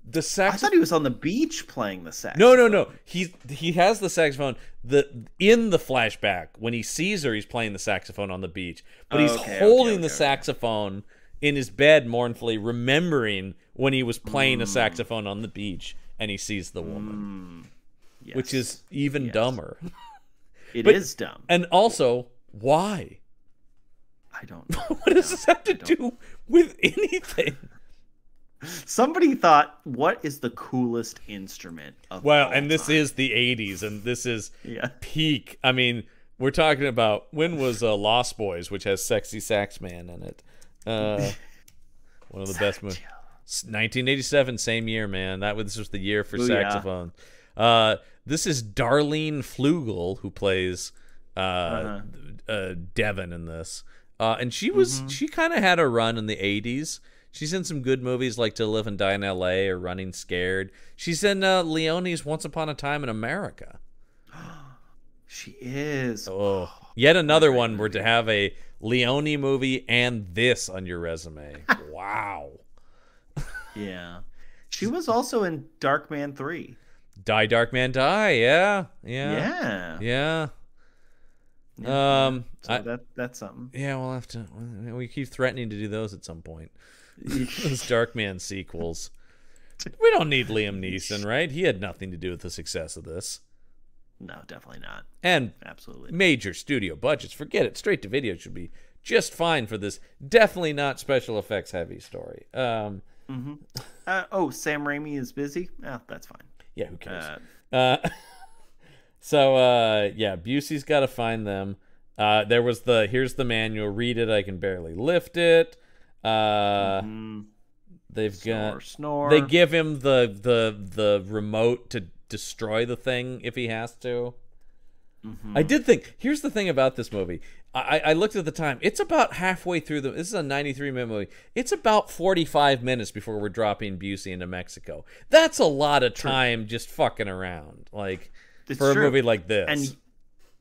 The sax. I thought he was on the beach playing the sax. No, no, no. He's he has the saxophone. The in the flashback when he sees her, he's playing the saxophone on the beach, but he's okay, holding okay, okay, the saxophone in his bed mournfully, remembering when he was playing mm. a hmm. saxophone on the beach and he sees the woman. Mm, yes. Which is even yes. dumber. It but, is dumb. And also, why? I don't know. what does this have to do with anything? Somebody thought, what is the coolest instrument Well, and this time? is the 80s, and this is yeah. peak. I mean, we're talking about when was uh, Lost Boys, which has Sexy Sax Man in it? Uh, one of the best movies. 1987, same year, man. That was this was the year for Ooh, saxophone. Yeah. Uh, this is Darlene Flugel who plays uh, uh-huh. uh, Devin in this, uh, and she was mm-hmm. she kind of had a run in the 80s. She's in some good movies like To Live and Die in L.A. or Running Scared. She's in uh, Leone's Once Upon a Time in America. she is. Oh, yet oh, another one where to have a Leone movie and this on your resume. wow. Yeah. She was also in Darkman 3. Die Darkman Die, yeah. Yeah. Yeah. Yeah. yeah. Um so I, that that's something. Yeah, we'll have to we keep threatening to do those at some point. those Darkman sequels. We don't need Liam Neeson, right? He had nothing to do with the success of this. No, definitely not. And absolutely major studio budgets. Forget it. Straight to video should be just fine for this. Definitely not special effects heavy story. Um, Mm-hmm. Uh, oh, Sam Raimi is busy. Oh, that's fine. Yeah, who cares? Uh, uh, so uh, yeah, Busey's got to find them. Uh, there was the here's the manual. Read it. I can barely lift it. Uh, mm-hmm. They've snore, got snore. They give him the the the remote to destroy the thing if he has to. Mm-hmm. I did think. Here's the thing about this movie: I, I, looked at the time. It's about halfway through the. This is a 93 minute movie. It's about 45 minutes before we're dropping Busey into Mexico. That's a lot of time true. just fucking around, like it's for true. a movie like this. And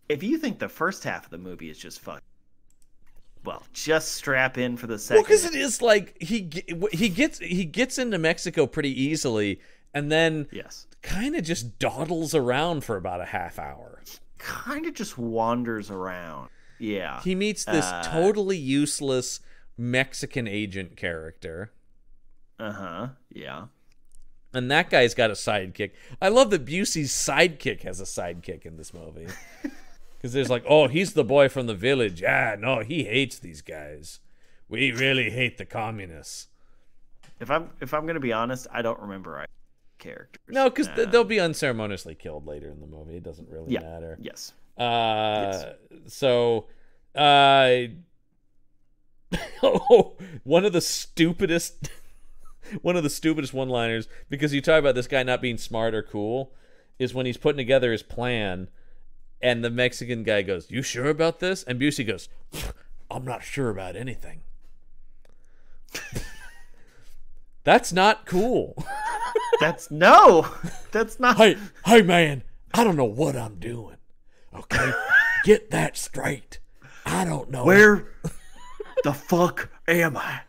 if you think the first half of the movie is just fucking, well, just strap in for the second. because it is like he he gets he gets into Mexico pretty easily, and then yes, kind of just dawdles around for about a half hour. Kind of just wanders around yeah. He meets this uh, totally useless Mexican agent character. Uh huh. Yeah. And that guy's got a sidekick. I love that Busey's sidekick has a sidekick in this movie. Because there's like, oh, he's the boy from the village. Ah, no, he hates these guys. We really hate the communists. If I'm if I'm gonna be honest, I don't remember our characters. No, because um, uh, they'll be unceremoniously killed later in the movie. It doesn't really yeah, matter. Yes yes. Uh, so, uh, oh, of the stupidest, one of the stupidest one-liners because you talk about this guy not being smart or cool is when he's putting together his plan, and the Mexican guy goes, "You sure about this?" And Busey goes, "I'm not sure about anything." that's not cool. that's no, that's not. Hey, hey, man, I don't know what I'm doing. Okay, get that straight. I don't know where the fuck am I.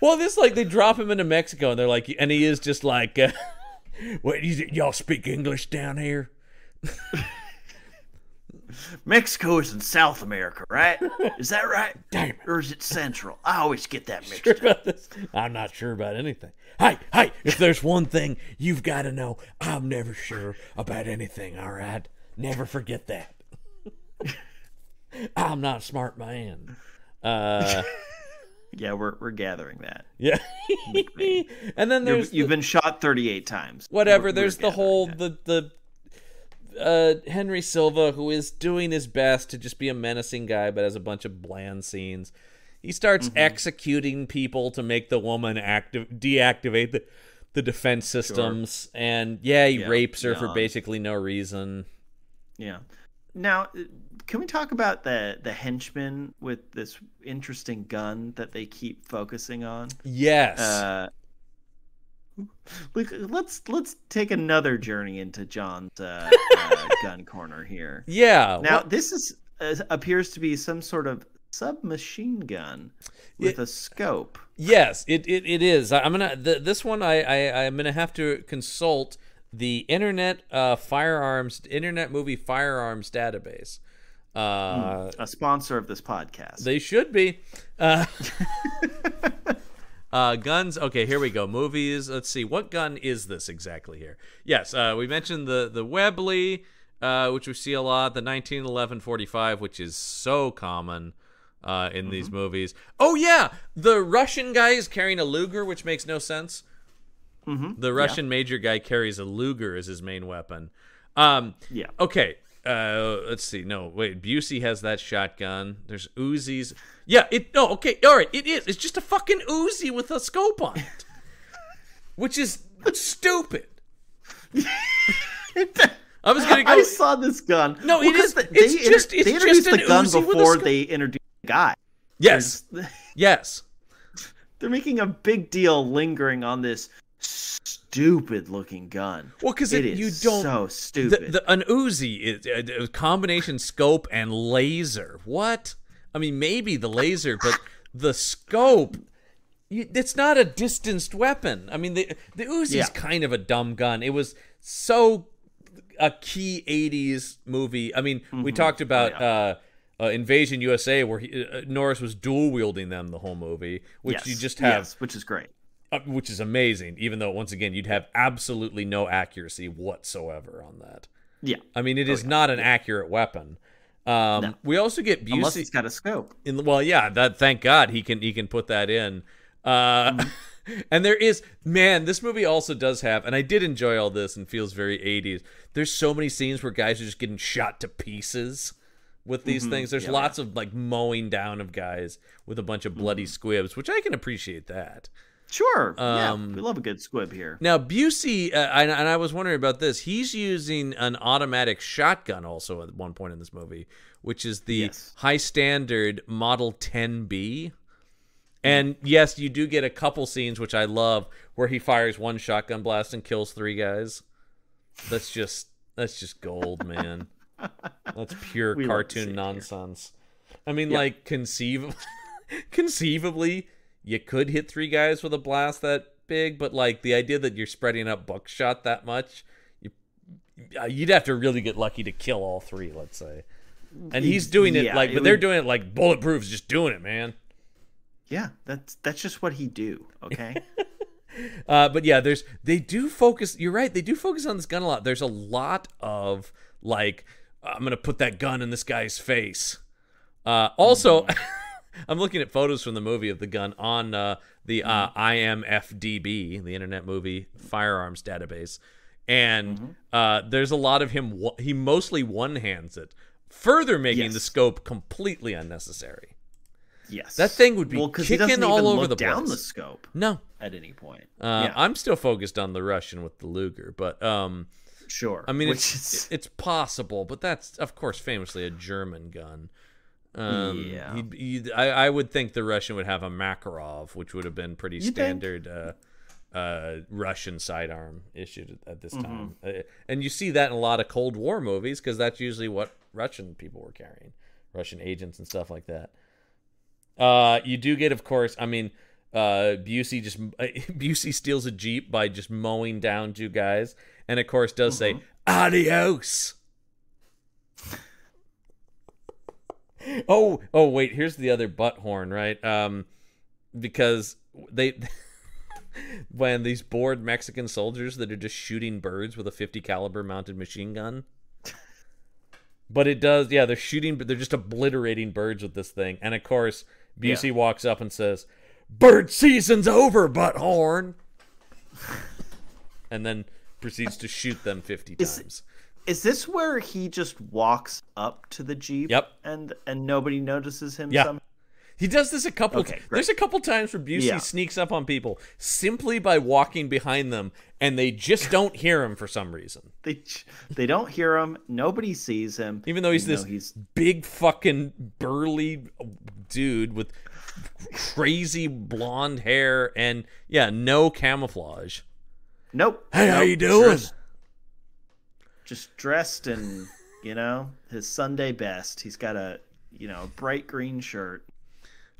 Well, this like they drop him into Mexico, and they're like, and he is just like, uh, y'all speak English down here?" Mexico is in South America, right? Is that right? Damn it. Or is it Central? I always get that mixed sure up. I'm not sure about anything. Hey, hey, if there's one thing you've got to know, I'm never sure about anything, all right? Never forget that. I'm not a smart man. Uh, yeah, we're we're gathering that. Yeah. and then there's you have the, been shot 38 times. Whatever. We're, there's we're the whole that. the the uh, Henry Silva who is doing his best to just be a menacing guy, but has a bunch of bland scenes. He starts mm-hmm. executing people to make the woman active deactivate the the defense systems, sure. and yeah, he yeah, rapes her yeah. for basically no reason. Yeah. Now, uh, can we talk about the the henchman with this interesting gun that they keep focusing on? Yes. Uh, let's let's take another journey into John's uh, uh, gun corner here. Yeah. Now this is uh, appears to be some sort of submachine gun with it, a scope. Yes, it, it, it is. I'm gonna this one I, I I'm gonna have to consult the Internet uh, Firearms Internet Movie Firearms Database. Uh, hmm. a sponsor of this podcast. They should be. Uh, uh, guns. Okay, here we go. Movies. Let's see. What gun is this exactly here? Yes, uh, we mentioned the the Webley, uh, which we see a lot. The 1911 45, which is so common. Uh, in mm-hmm. these movies. Oh yeah, the Russian guy is carrying a Luger, which makes no sense. Mm-hmm. The Russian yeah. major guy carries a Luger as his main weapon. Um, yeah. Okay. Uh, let's see. No, wait. Busey has that shotgun. There's Uzis. Yeah. It. No. Okay. All right. It is. It's just a fucking Uzi with a scope on it, which is stupid. I was gonna go. I saw this gun. No, well, it is. it's they, just. It's they introduced the gun Uzi before they introduced the guy. Yes. yes. They're making a big deal lingering on this stupid looking gun. Well, because it, it you don't so stupid. The, the, an Uzi is uh, a combination scope and laser. What? I mean, maybe the laser, but the scope. it's not a distanced weapon. I mean, the the is yeah. kind of a dumb gun. It was so a key '80s movie. I mean, mm -hmm. we mm-hmm. talked oh, about. Yeah. Uh, uh, Invasion USA, where he, uh, Norris was dual wielding them the whole movie, which yes. you just have, yes, which is great. Uh, which is amazing. Even though once again, you'd have absolutely no accuracy whatsoever on that. Yeah, I mean, it oh, is yeah. not an yeah. accurate weapon. Um, no. We also get Busey. Unless he's got a scope. In, well, yeah. That thank God he can he can put that in. Uh, mm and there is man, this movie also does have, and I did enjoy all this and feels very 80s. There's so many scenes where guys are just getting shot to pieces with these mm-hmm. things. There's yeah. lots of like mowing down of guys with a bunch of bloody mm-hmm. squibs, which I can appreciate that. Sure. Um, yeah, we love a good squib here. Now Busey, uh, and, and, I was wondering about this. He's using an automatic shotgun also at one point in this movie, which is the yes. high standard Model 10B. And yes, you do get a couple scenes which I love where he fires one shotgun blast and kills three guys. That's just that's just gold, man. that's pure we cartoon nonsense. I mean, yep. like conceivably you could hit three guys with a blast that big, but like the idea that you're spreading up buckshot that much, you uh, you'd have to really get lucky to kill all three, let's say. And he's doing it yeah, like, but it they're would... doing it like bulletproof's just doing it, man. Yeah, that's that's just what he do. Okay. uh, but yeah, there's they do focus. You're right. They do focus on this gun a lot. There's a lot of like, I'm gonna put that gun in this guy's face. Uh, also, mm-hmm. I'm looking at photos from the movie of the gun on uh, the uh, mm-hmm. IMFDB, the Internet Movie Firearms Database, and mm-hmm. uh, there's a lot of him. He mostly one hands it, further making yes. the scope completely unnecessary. Yes, that thing would be well, kicking all over the down place. the scope. No, at any point. Uh, yeah. I'm still focused on the Russian with the Luger, but um, sure. I mean, it's, is... it's possible, but that's of course famously a German gun. Um, yeah, he'd, he'd, I, I would think the Russian would have a Makarov, which would have been pretty you standard uh, uh, Russian sidearm issued at this mm-hmm. time. Uh, and you see that in a lot of Cold War movies because that's usually what Russian people were carrying, Russian agents and stuff like that. Uh, you do get, of course, I mean, uh, Busey just uh, Busey steals a jeep by just mowing down two guys, and of course does mm-hmm. say adios oh, oh wait, here's the other butt horn, right? Um, because they when these bored Mexican soldiers that are just shooting birds with a 50 caliber mounted machine gun. But it does, yeah, they're shooting, but they're just obliterating birds with this thing. And of course, Busey yeah. walks up and says, "Bird season's over, butthorn," and then proceeds to shoot them 50 times. Is this where he just walks up to the jeep? Yep. And and nobody notices him. Yeah. Somehow? He does this a couple. Okay, there's a couple times where Busey yeah. sneaks up on people simply by walking behind them, and they just don't hear him for some reason. They they don't hear him. Nobody sees him, even though he's this he's... big fucking burly uh, dude with crazy blonde hair and yeah, no camouflage. Nope. Hey, nope. how you doing? Sure just dressed in you know his Sunday best. He's got a you know bright green shirt.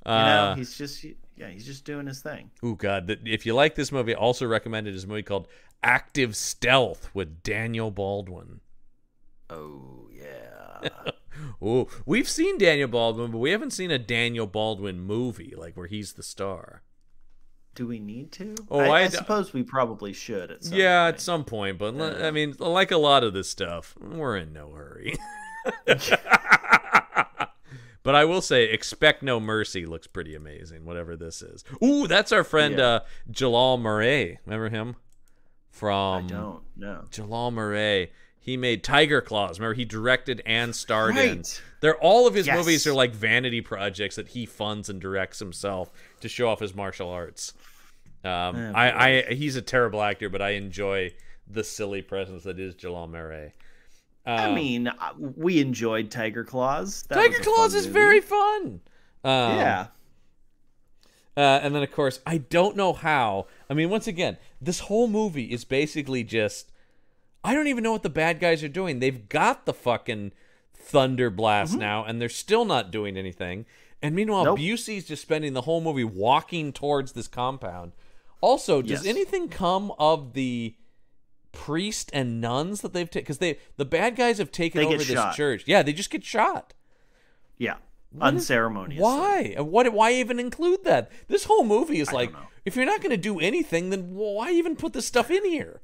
You uh, know he's just yeah he's just doing his thing. Oh god! If you like this movie, I also recommended his movie called Active Stealth with Daniel Baldwin. Oh yeah. oh, we've seen Daniel Baldwin, but we haven't seen a Daniel Baldwin movie like where he's the star do we need to? Oh, I, I, I suppose we probably should. At yeah, point. at some point. But uh, I mean, like a lot of this stuff, we're in no hurry. but I will say, expect no mercy looks pretty amazing. Whatever this is. Ooh, that's our friend yeah. uh, Jalal Murray. Remember him from? I don't know. Jalal Murray. He made Tiger Claws. Remember, he directed and starred right. in. They're all of his yes. movies are like vanity projects that he funds and directs himself to show off his martial arts. Um, I, I, he's a terrible actor, but I enjoy the silly presence that is Jalal Marais. Um, I mean, uh, we enjoyed Tiger Claws. That Tiger Claws is movie. very fun. Um, yeah. Uh, and then, of course, I don't know how. I mean, once again, this whole movie is basically just I don't even know what the bad guys are doing. They've got the fucking thunder blast mm-hmm. now, and they're still not doing anything. And meanwhile, nope. Busey's just spending the whole movie walking towards this compound. Also, does yes. anything come of the priest and nuns that they've taken? Because they the bad guys have taken they over this shot. church. Yeah, they just get shot. Yeah, what unceremoniously. Is, why? What? Why even include that? This whole movie is I like, if you're not going to do anything, then why even put this stuff in here?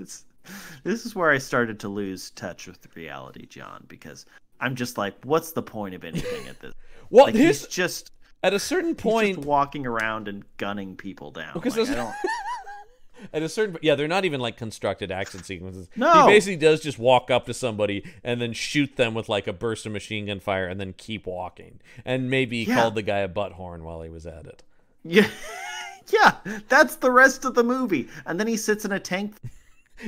It's this is where I started to lose touch with reality, John, because I'm just like, what's the point of anything at this? well, like, his... he's just at a certain point walking around and gunning people down. Because like, at a certain yeah, they're not even like constructed action sequences. No, he basically does just walk up to somebody and then shoot them with like a burst of machine gun fire and then keep walking. And maybe he yeah. called the guy a butthorn while he was at it. Yeah. yeah, that's the rest of the movie. And then he sits in a tank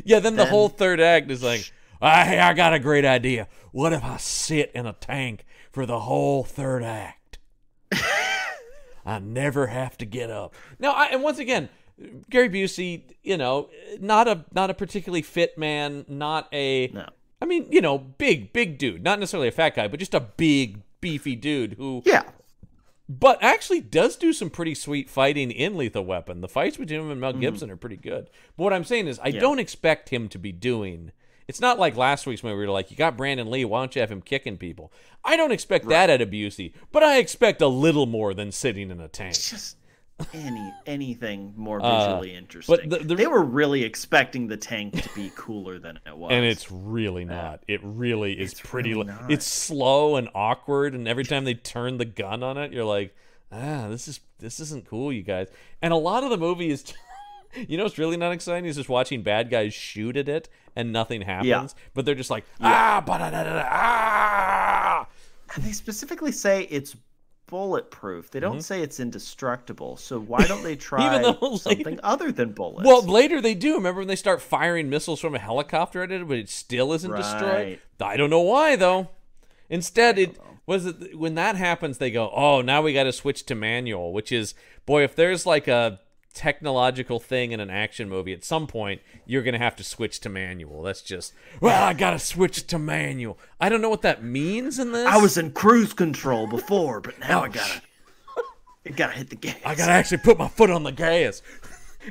yeah, then, then the whole third act is like, ah, hey, I got a great idea. What if I sit in a tank for the whole third act? I never have to get up. Now, I, and once again, Gary Busey, you know, not a not a particularly fit man, not a no. I mean, you know, big big dude, not necessarily a fat guy, but just a big beefy dude who yeah but actually does do some pretty sweet fighting in Lethal Weapon. The fights between him and Mel mm-hmm. Gibson mm-hmm. are pretty good. But what I'm saying is, I yeah. don't expect him to be doing. It's not like last week's movie where were like, you got Brandon Lee, why don't you have him kicking people? I don't expect right. that at Busey, but I expect a little more than sitting in a tank. Just, any anything more uh, visually uh, interesting. But the, the, they were really expecting the tank to be cooler than it was, and it's really not. It really is it's pretty. Really it's slow and awkward, and every time they turn the gun on it, you're like, ah, this is this isn't cool, you guys. And a lot of the movie is. T- you know it's really not exciting is just watching bad guys shoot at it and nothing happens yeah. but they're just like ah, yeah. ah. And they specifically say it's bulletproof. They don't mm-hmm. say it's indestructible. So why don't they try later, something other than bullets? Well, later they do. Remember when they start firing missiles from a helicopter at it, but it still isn't right. destroyed? I don't know why though. Instead, it know. was it when that happens they go, "Oh, now we got to switch to manual," which is boy, if there's like a technological thing in an action movie, at some point you're gonna have to switch to manual. That's just well, I gotta switch to manual. I don't know what that means in this. I was in cruise control before, but now I oh, gotta, I gotta hit the gas. I gotta actually put my foot on the gas.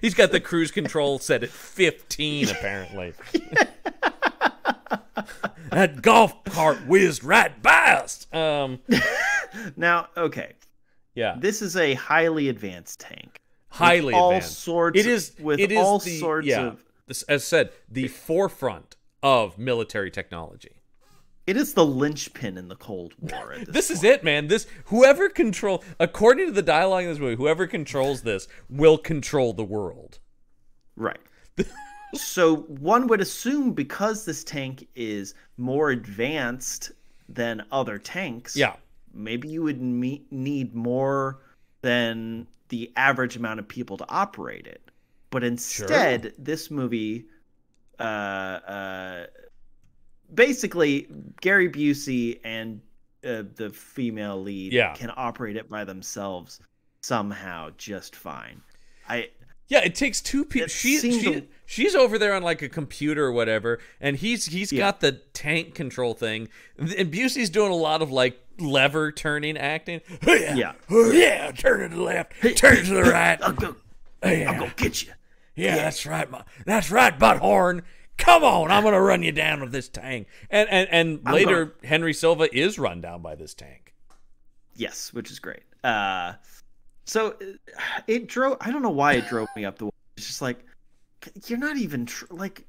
He's got the cruise control set at 15, apparently. that golf cart whizzed right by us. Um, now, okay. Yeah. This is a highly advanced tank highly all advanced. sorts. It is with it is all the, sorts yeah, of. This, as said, the forefront of military technology. It is the linchpin in the Cold War. this, this is it, man. This whoever control, according to the dialogue in this movie, whoever controls this will control the world. Right. so one would assume because this tank is more advanced than other tanks. Yeah. Maybe you would meet, need more than the average amount of people to operate it. But instead, sure. this movie, uh, uh, basically, Gary Busey and uh, the female lead yeah. can operate it by themselves somehow just fine. I yeah, it takes two people. She, she to... she's over there on like a computer or whatever, and he's he's yeah. got the tank control thing, and Busey's doing a lot of like lever turning acting. Yeah, yeah, yeah turn to the left, hey, turn hey, to the right. I'll go, yeah. I'll go get you. Yeah, yeah. that's right, my, that's right, Butthorn. Come on, I'm gonna run you down with this tank. And and and I'm later, going Henry Silva is run down by this tank. Yes, which is great. Uh, so uh, it drove. I don't know why it drove me up the wall. It's just like you're not even tr- like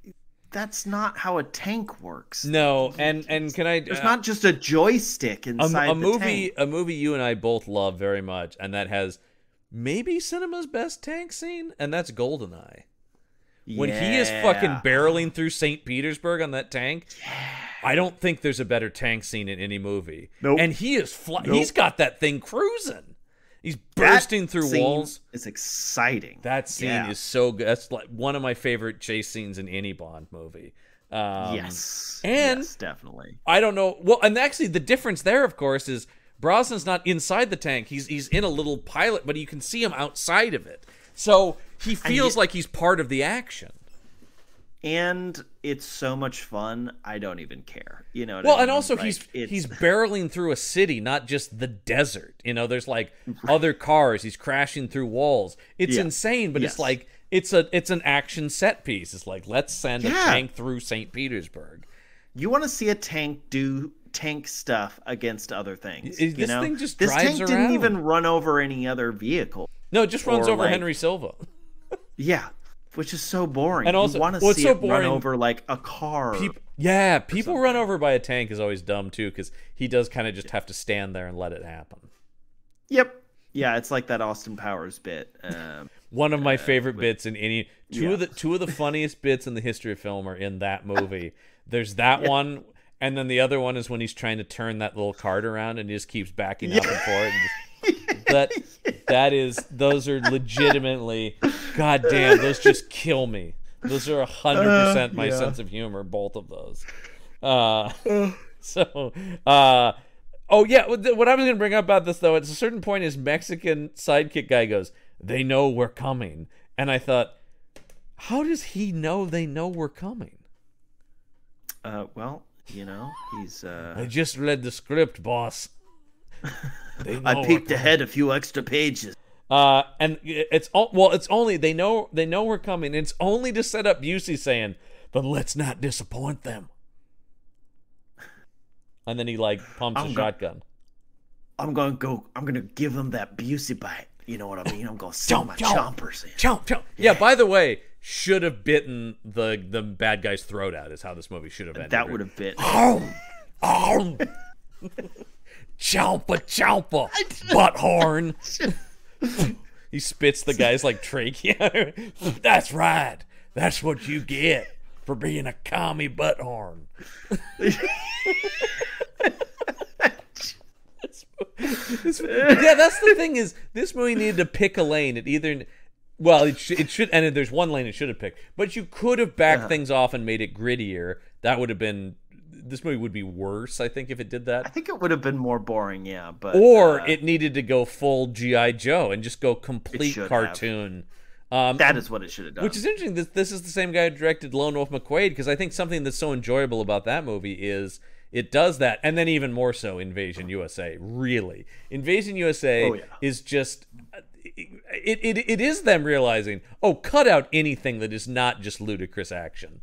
that's not how a tank works. No, and and can I? It's uh, not just a joystick inside a, a movie. Tank. A movie you and I both love very much, and that has maybe cinema's best tank scene, and that's Goldeneye. When yeah. he is fucking barreling through St. Petersburg on that tank, yeah. I don't think there's a better tank scene in any movie. Nope. And he is fly- nope. he's got that thing cruising. He's bursting that through walls. It's exciting. That scene yeah. is so good. That's like one of my favorite chase scenes in any Bond movie. Um, yes, and yes, definitely. I don't know. Well, and actually, the difference there, of course, is Brosnan's not inside the tank. He's he's in a little pilot, but you can see him outside of it. So he feels like he's part of the action. And it's so much fun. I don't even care. You know. well, I mean? and also like, he's it's... he's barreling through a city, not just the desert. You know, there's like other cars. He's crashing through walls. It's yeah. insane, but yes. it's like it's a it's an action set piece. It's like let's send yeah. a tank through St. Petersburg. You want to see a tank do tank stuff against other things. this know? thing just this tank around. didn't even run over any other vehicle. No, it just runs over like... Henry Silva. yeah, which is so boring. And also, you want to well, see so it boring. run over like a car. yeah, people run over by a tank is always dumb too because he does kind of just have to stand there and let it happen. Yep. Yeah, it's like that Austin Powers bit. Um, One of my uh, favorite with, bits in any two yeah. of the two of the funniest bits in the history of film are in that movie. There's that yeah. one, and then the other one is when he's trying to turn that little cart around and he just keeps backing yeah. up and forth. And just, that that is those are legitimately god damn those just kill me those are 100% uh, my yeah. sense of humor both of those uh, so uh, oh yeah what i was gonna bring up about this though at a certain point is mexican sidekick guy goes they know we're coming and i thought how does he know they know we're coming uh, well you know he's uh, i just read the script boss I peeked ahead a few extra pages. Uh, and it's all well. It's only they know they know we're coming. It's only to set up Busey saying, "But let's not disappoint them." And then he like pumps I'm a go- shotgun. I'm gonna go. I'm gonna give them that Busey bite. You know what I mean? I'm gonna sell my jump, chompers in. Chomp, chomp. Yeah. yeah. By the way, should have bitten the the bad guy's throat out. Is how this movie should have ended. That would have bit. Oh, oh. Chompa chompa, butt horn. he spits the guy's like trachea. That's right. That's what you get for being a commie butt horn. yeah, that's the thing is this movie needed to pick a lane It either. Well, it, sh- it should, and there's one lane it should have picked, but you could have backed uh-huh. things off and made it grittier. That would have been this movie would be worse, I think, if it did that. I think it would have been more boring, yeah. But or uh, it needed to go full GI Joe and just go complete cartoon. Um, that is what it should have done. Which is interesting. This, this is the same guy who directed Lone Wolf McQuade because I think something that's so enjoyable about that movie is it does that, and then even more so, Invasion USA. Really, Invasion USA oh, yeah. is just uh, it, it, it is them realizing, oh, cut out anything that is not just ludicrous action.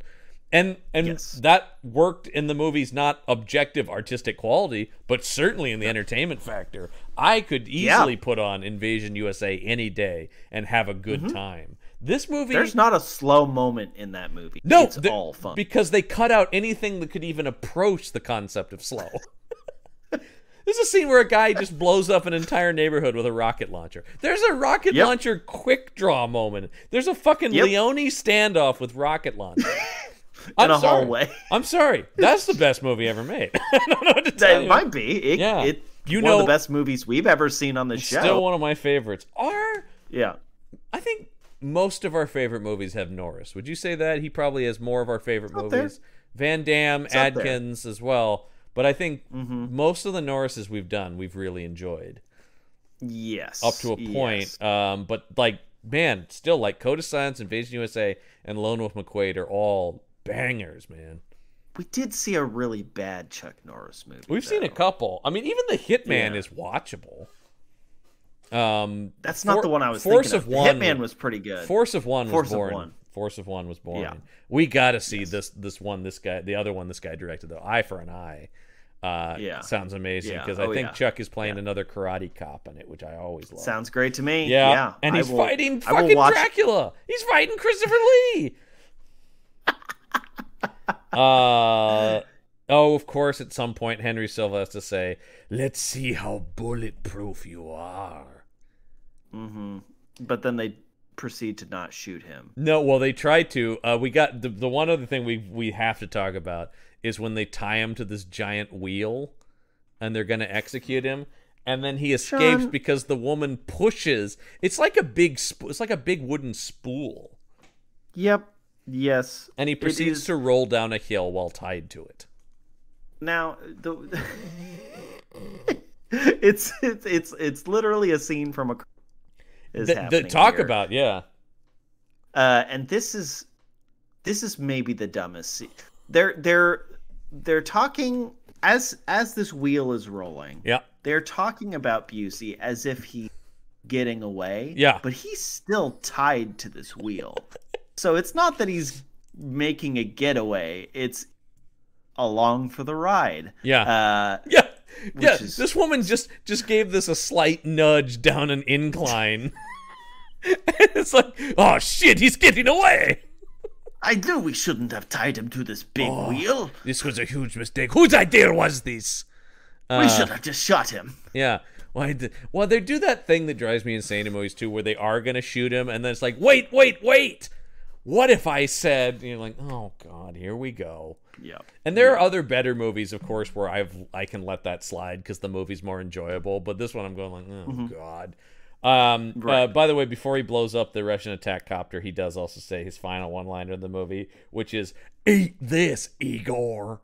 And and yes. that worked in the movie's not objective artistic quality, but certainly in the entertainment factor. I could easily yeah. put on Invasion USA any day and have a good mm-hmm. time. This movie There's not a slow moment in that movie. No, it's the, all fun. Because they cut out anything that could even approach the concept of slow. There's a scene where a guy just blows up an entire neighborhood with a rocket launcher. There's a rocket yep. launcher quick draw moment. There's a fucking yep. Leone standoff with rocket launcher. in I'm a sorry. hallway. I'm sorry. That's the best movie ever made. I don't know what to tell you. might be. It, yeah. It, you know, the best movies we've ever seen on the show. Still one of my favorites. Are yeah. I think most of our favorite movies have Norris. Would you say that he probably has more of our favorite movies? Van Damme, it's Adkins as well. But I think mm-hmm. most of the Norrises we've done, we've really enjoyed. Yes. Up to a point. Yes. Um, but like, man, still like Code of Silence, Invasion USA, and Lone Wolf McQuade are all bangers, man. We did see a really bad Chuck Norris movie. We've though. seen a couple. I mean, even The Hitman yeah. is watchable. Um, that's not for, the one I was. Force of, of one. Hitman was pretty good. Force of one Force was born. Of one. Force of One was born. Yeah. We got to see yes. this this one this guy the other one this guy directed though Eye for an Eye. Uh, yeah, sounds amazing because yeah. oh, I think yeah. Chuck is playing another karate cop in it, which I always love. Sounds great to me. Yeah, yeah. and I he's will, fighting fucking watch... Dracula. He's fighting Christopher Lee uh, oh, of course, at some point, Henry Silva has to say, Let's see how bulletproof you are. Mm-hmm. But then they proceed to not shoot him. No, well, they try to. Uh, we got the, the one other thing we we have to talk about is when they tie him to this giant wheel and they're going to execute him and then he escapes Sean. because the woman pushes. It's like a big sp- it's like a big wooden spool. Yep. Yes. And he proceeds to roll down a hill while tied to it. Now, the... it's, it's it's it's literally a scene from a is the, the talk here. about, yeah. Uh, and this is this is maybe the dumbest. They're they're they're talking as as this wheel is rolling. Yeah. They're talking about Busey as if he getting away. Yeah. But he's still tied to this wheel. So it's not that he's making a getaway, it's along for the ride. Yeah. Uh, yeah. Yeah, is... this woman just just gave this a slight nudge down an incline. it's like, oh shit, he's getting away. I knew we shouldn't have tied him to this big oh, wheel. This was a huge mistake. Whose idea was this? Uh, we should have just shot him. Yeah. Why? Did, well, they do that thing that drives me insane in movies too, where they are gonna shoot him, and then it's like, wait, wait, wait what if I said, you're know, like, oh god, here we go. Yeah. And there are other better movies, of course, where I've I can let that slide because the movie's more enjoyable. But this one, I'm going like, oh mm-hmm. god. Um, uh, right. uh, by the way, before he blows up the Russian attack copter, he does also say his final one-liner in the movie, which is "Eat this, Igor."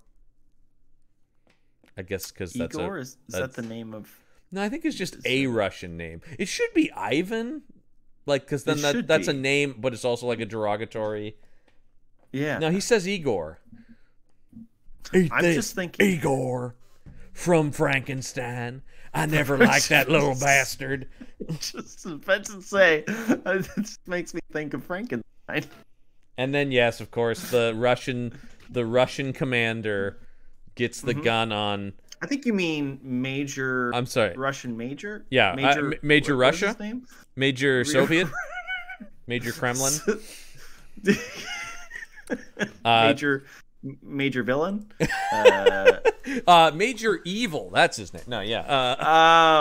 I guess because that's Igor a, is, is that the name of? No, I think it's just a Russian name. It should be Ivan like, because then that, that's be. a name, but it's also like a derogatory. Yeah. Now he says Igor. I'm just thinking Igor from Frankenstein. I never liked that little bastard. Just mention say it just makes me think of Frankenstein. And then yes, of course, the Russian the Russian commander gets the mm-hmm. gun on I think you mean major. I'm sorry, Russian major. Yeah, major. Uh, major Russia. name? Major Soviet. major Kremlin. Uh, major. Major villain. Uh, uh, Major evil. That's his name. No, yeah. Uh,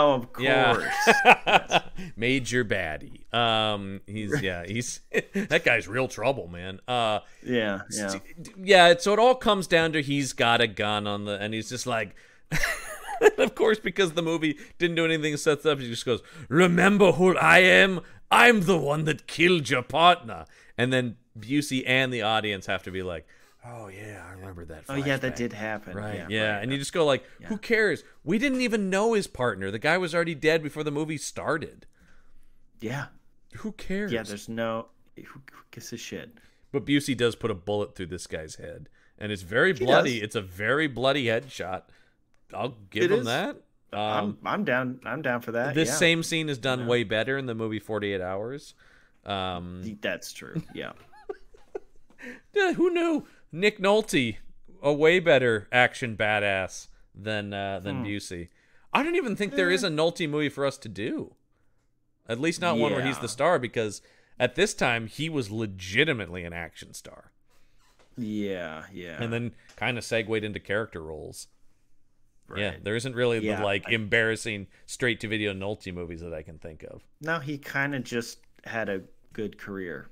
oh, of course. Yeah. Major baddie. Um, he's yeah. He's that guy's real trouble, man. Uh, yeah, yeah, yeah. So it all comes down to he's got a gun on the, and he's just like, and of course, because the movie didn't do anything sets up, he just goes, Remember who I am? I'm the one that killed your partner. And then Busey and the audience have to be like, Oh yeah, I remember that. Flashback. Oh yeah, that did happen. Right. Yeah, yeah. Right, and yeah. you just go like, yeah. who cares? We didn't even know his partner. The guy was already dead before the movie started. Yeah. Who cares? Yeah, there's no who gives a shit. But Busey does put a bullet through this guy's head, and it's very he bloody. Does. It's a very bloody headshot. I'll give it them is. that. Um, I'm I'm down. I'm down for that. This yeah. same scene is done yeah. way better in the movie Forty Eight Hours. Um, That's true. Yeah. Who knew Nick Nolte, a way better action badass than uh, than hmm. Busey. I don't even think there is a Nolte movie for us to do. At least not one where he's the star, because at this time he was legitimately an action star. Yeah, yeah. And then kind of segued into character roles. Right. Yeah, there isn't really yeah, the like I, embarrassing straight to video Nolte movies that I can think of. No, he kind of just had a good career.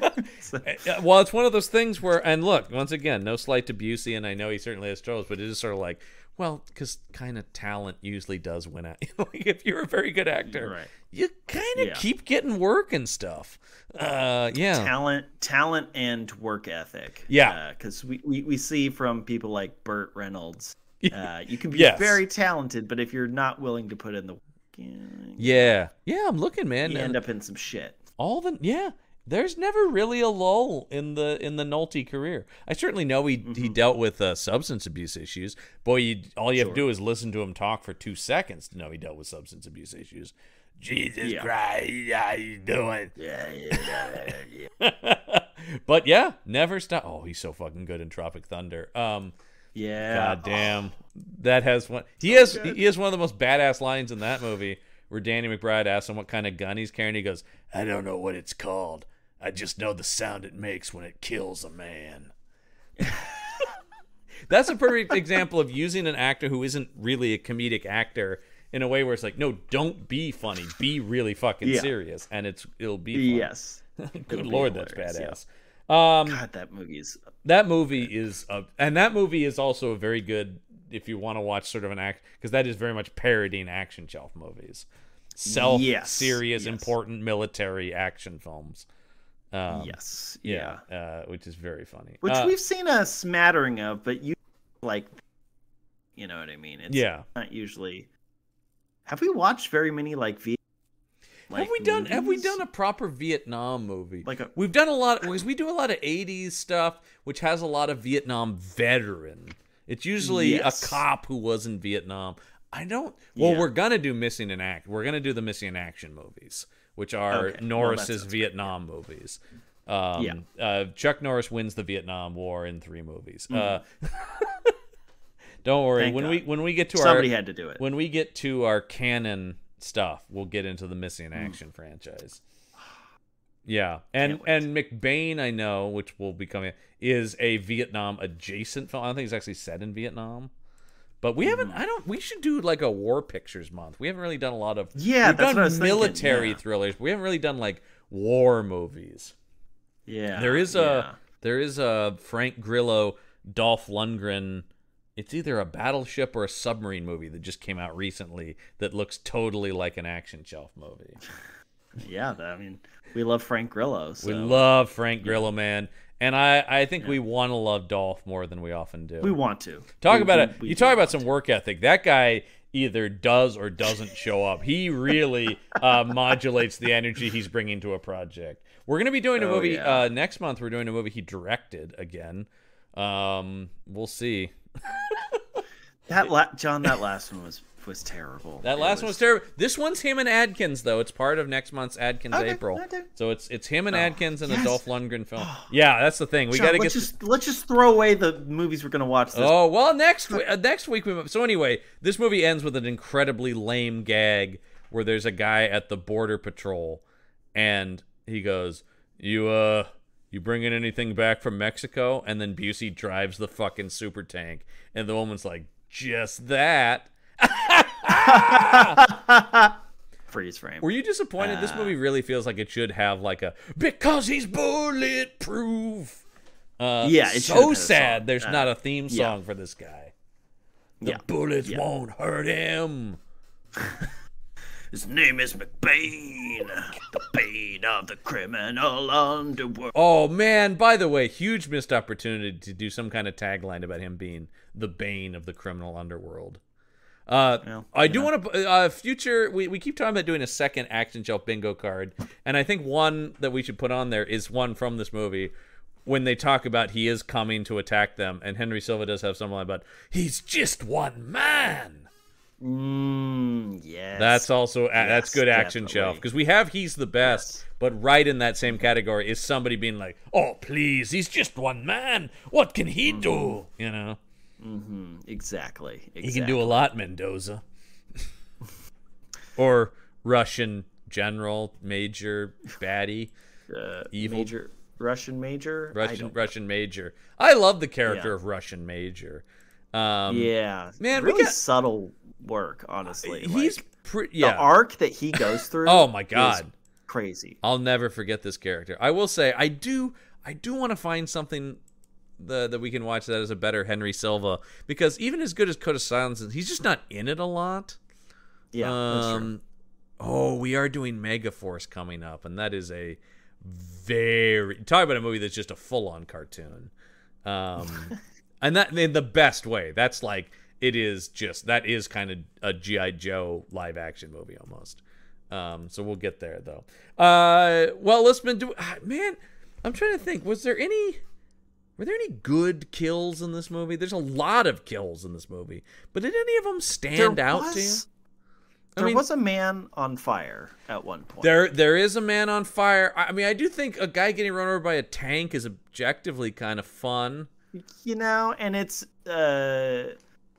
so. Eh, well, it's one of those things where, and look, once again, no slight to Busey, and I know he certainly has troubles, but it is sort of like, well, because kind of talent usually does win out. like if you're a very good actor, right. you kind of yeah. keep getting work and stuff. Uh, yeah, talent, talent, and work ethic. Yeah, because uh, we, we we see from people like Burt Reynolds uh, you can be yes. very talented, but if you're not willing to put in the work, yeah, yeah, I'm looking, man. You end up in some shit. All the yeah, there's never really a lull in the in the Nolte career. I certainly know he mm-hmm. he dealt with uh, substance abuse issues. Boy, you, all you sure. have to do is listen to him talk for two seconds to know he dealt with substance abuse issues. Jesus yeah. Christ, how you doing? yeah, yeah. yeah. but yeah, never stop. Oh, he's so fucking good in Tropic Thunder. Um, yeah. God oh. damn. That has one. He has good. he has one of the most badass lines in that movie, where Danny McBride asks him what kind of gun he's carrying. He goes, "I don't know what it's called. I just know the sound it makes when it kills a man." That's a perfect example of using an actor who isn't really a comedic actor in a way where it's like, no, don't be funny. Be really fucking yeah. serious, and it's it'll be. Fun. Yes. Good it'll lord, that's badass. Yeah. Um, God, that is. that movie is a, and that movie is also a very good if you want to watch sort of an act because that is very much parodying action shelf movies, self yes, serious yes. important military action films. Um, yes, yeah, yeah. Uh, which is very funny. Which uh, we've seen a smattering of, but you like, you know what I mean? It's yeah, not usually. Have we watched very many like V done? Have we done a proper Vietnam movie? Like a, we've done a lot because we do a lot of '80s stuff, which has a lot of Vietnam veteran. It's usually yes. a cop who was in Vietnam. I don't. Well, yeah. we're gonna do missing in act. We're gonna do the missing in action movies, which are okay. Norris's well, Vietnam movies. Um, yeah. Uh, Chuck Norris wins the Vietnam War in three movies. Mm. Uh, don't worry. Thank when God. we when we get to somebody our somebody had to do it. When we get to our canon stuff we will get into the Missing in hmm. Action mm. franchise. Yeah, and and McBain, I know, which will be coming, is a Vietnam adjacent film. I don't think it's actually set in Vietnam, but we mm. haven't. I don't. We should do like a war pictures month. We haven't really done a lot of. Yeah, we've done military yeah. thrillers. But we haven't really done like war movies. Yeah, there is yeah. a there is a Frank Grillo, Dolph Lundgren it's either a battleship or a submarine movie that just came out recently that looks totally like an action shelf movie. yeah, I mean, we love Frank Grillo. So. We love Frank Grillo, man. And I, I think yeah. we want to love Dolph more than we often do. We want to. Talk we, about we, it. We you talk about some work ethic. That guy either does or doesn't show up. He really uh, modulates the energy he's bringing to a project. We're going to be doing a oh, movie oh, yeah. uh, next month. We're doing a movie he directed again. Um, we'll see that la- John, that last one was was terrible. That last was... one was terrible. This one's him and Adkins though. It's part of next month's Adkins okay, April. Okay. So it's it's him and oh, Adkins in yes. a Dolph Lundgren film. yeah, that's the thing. We got to get. Just, Let's just throw away the movies we're gonna watch. This... Oh well, next week, uh, next week we. So anyway, this movie ends with an incredibly lame gag where there's a guy at the border patrol, and he goes, "You uh." You bringing anything back from Mexico? And then Busey drives the fucking super tank. And the woman's like, just that. Freeze frame. Were you disappointed? Uh, this movie really feels like it should have like a because he's bulletproof. Uh, yeah, it's so sad. There's uh, not a theme song yeah. for this guy. The yeah. bullets yeah. won't hurt him. His name is McBain, the bane of the criminal underworld. Oh man! By the way, huge missed opportunity to do some kind of tagline about him being the bane of the criminal underworld. Uh, yeah, I do yeah. want to uh, future. We, we keep talking about doing a second action shelf bingo card, and I think one that we should put on there is one from this movie when they talk about he is coming to attack them, and Henry Silva does have something about he's just one man. Mm, yes. That's also yes, that's good action definitely. shelf because we have he's the best, yes. but right in that same category is somebody being like, "Oh please, he's just one man. What can he mm-hmm. do?" You know. Mm-hmm. Exactly. exactly. He can do a lot, Mendoza. or Russian general, major, baddie, uh, evil. Major Russian major. Russian Russian major. I love the character yeah. of Russian major. Um, yeah, man, really got, subtle work, honestly. He's like, pretty. Yeah. The arc that he goes through. oh my god, crazy. I'll never forget this character. I will say, I do, I do want to find something the, that we can watch that is a better Henry Silva because even as good as Code of Silence, he's just not in it a lot. Yeah. Um, oh, we are doing Megaforce coming up, and that is a very talk about a movie that's just a full on cartoon. Um, and that in the best way. That's like it is just that is kind of a GI Joe live action movie almost. Um, so we'll get there though. Uh, well, let do ah, man, I'm trying to think. Was there any? Were there any good kills in this movie? There's a lot of kills in this movie, but did any of them stand there out was, to you? I there mean, was a man on fire at one point. There, there is a man on fire. I mean, I do think a guy getting run over by a tank is objectively kind of fun. You know, and it's uh,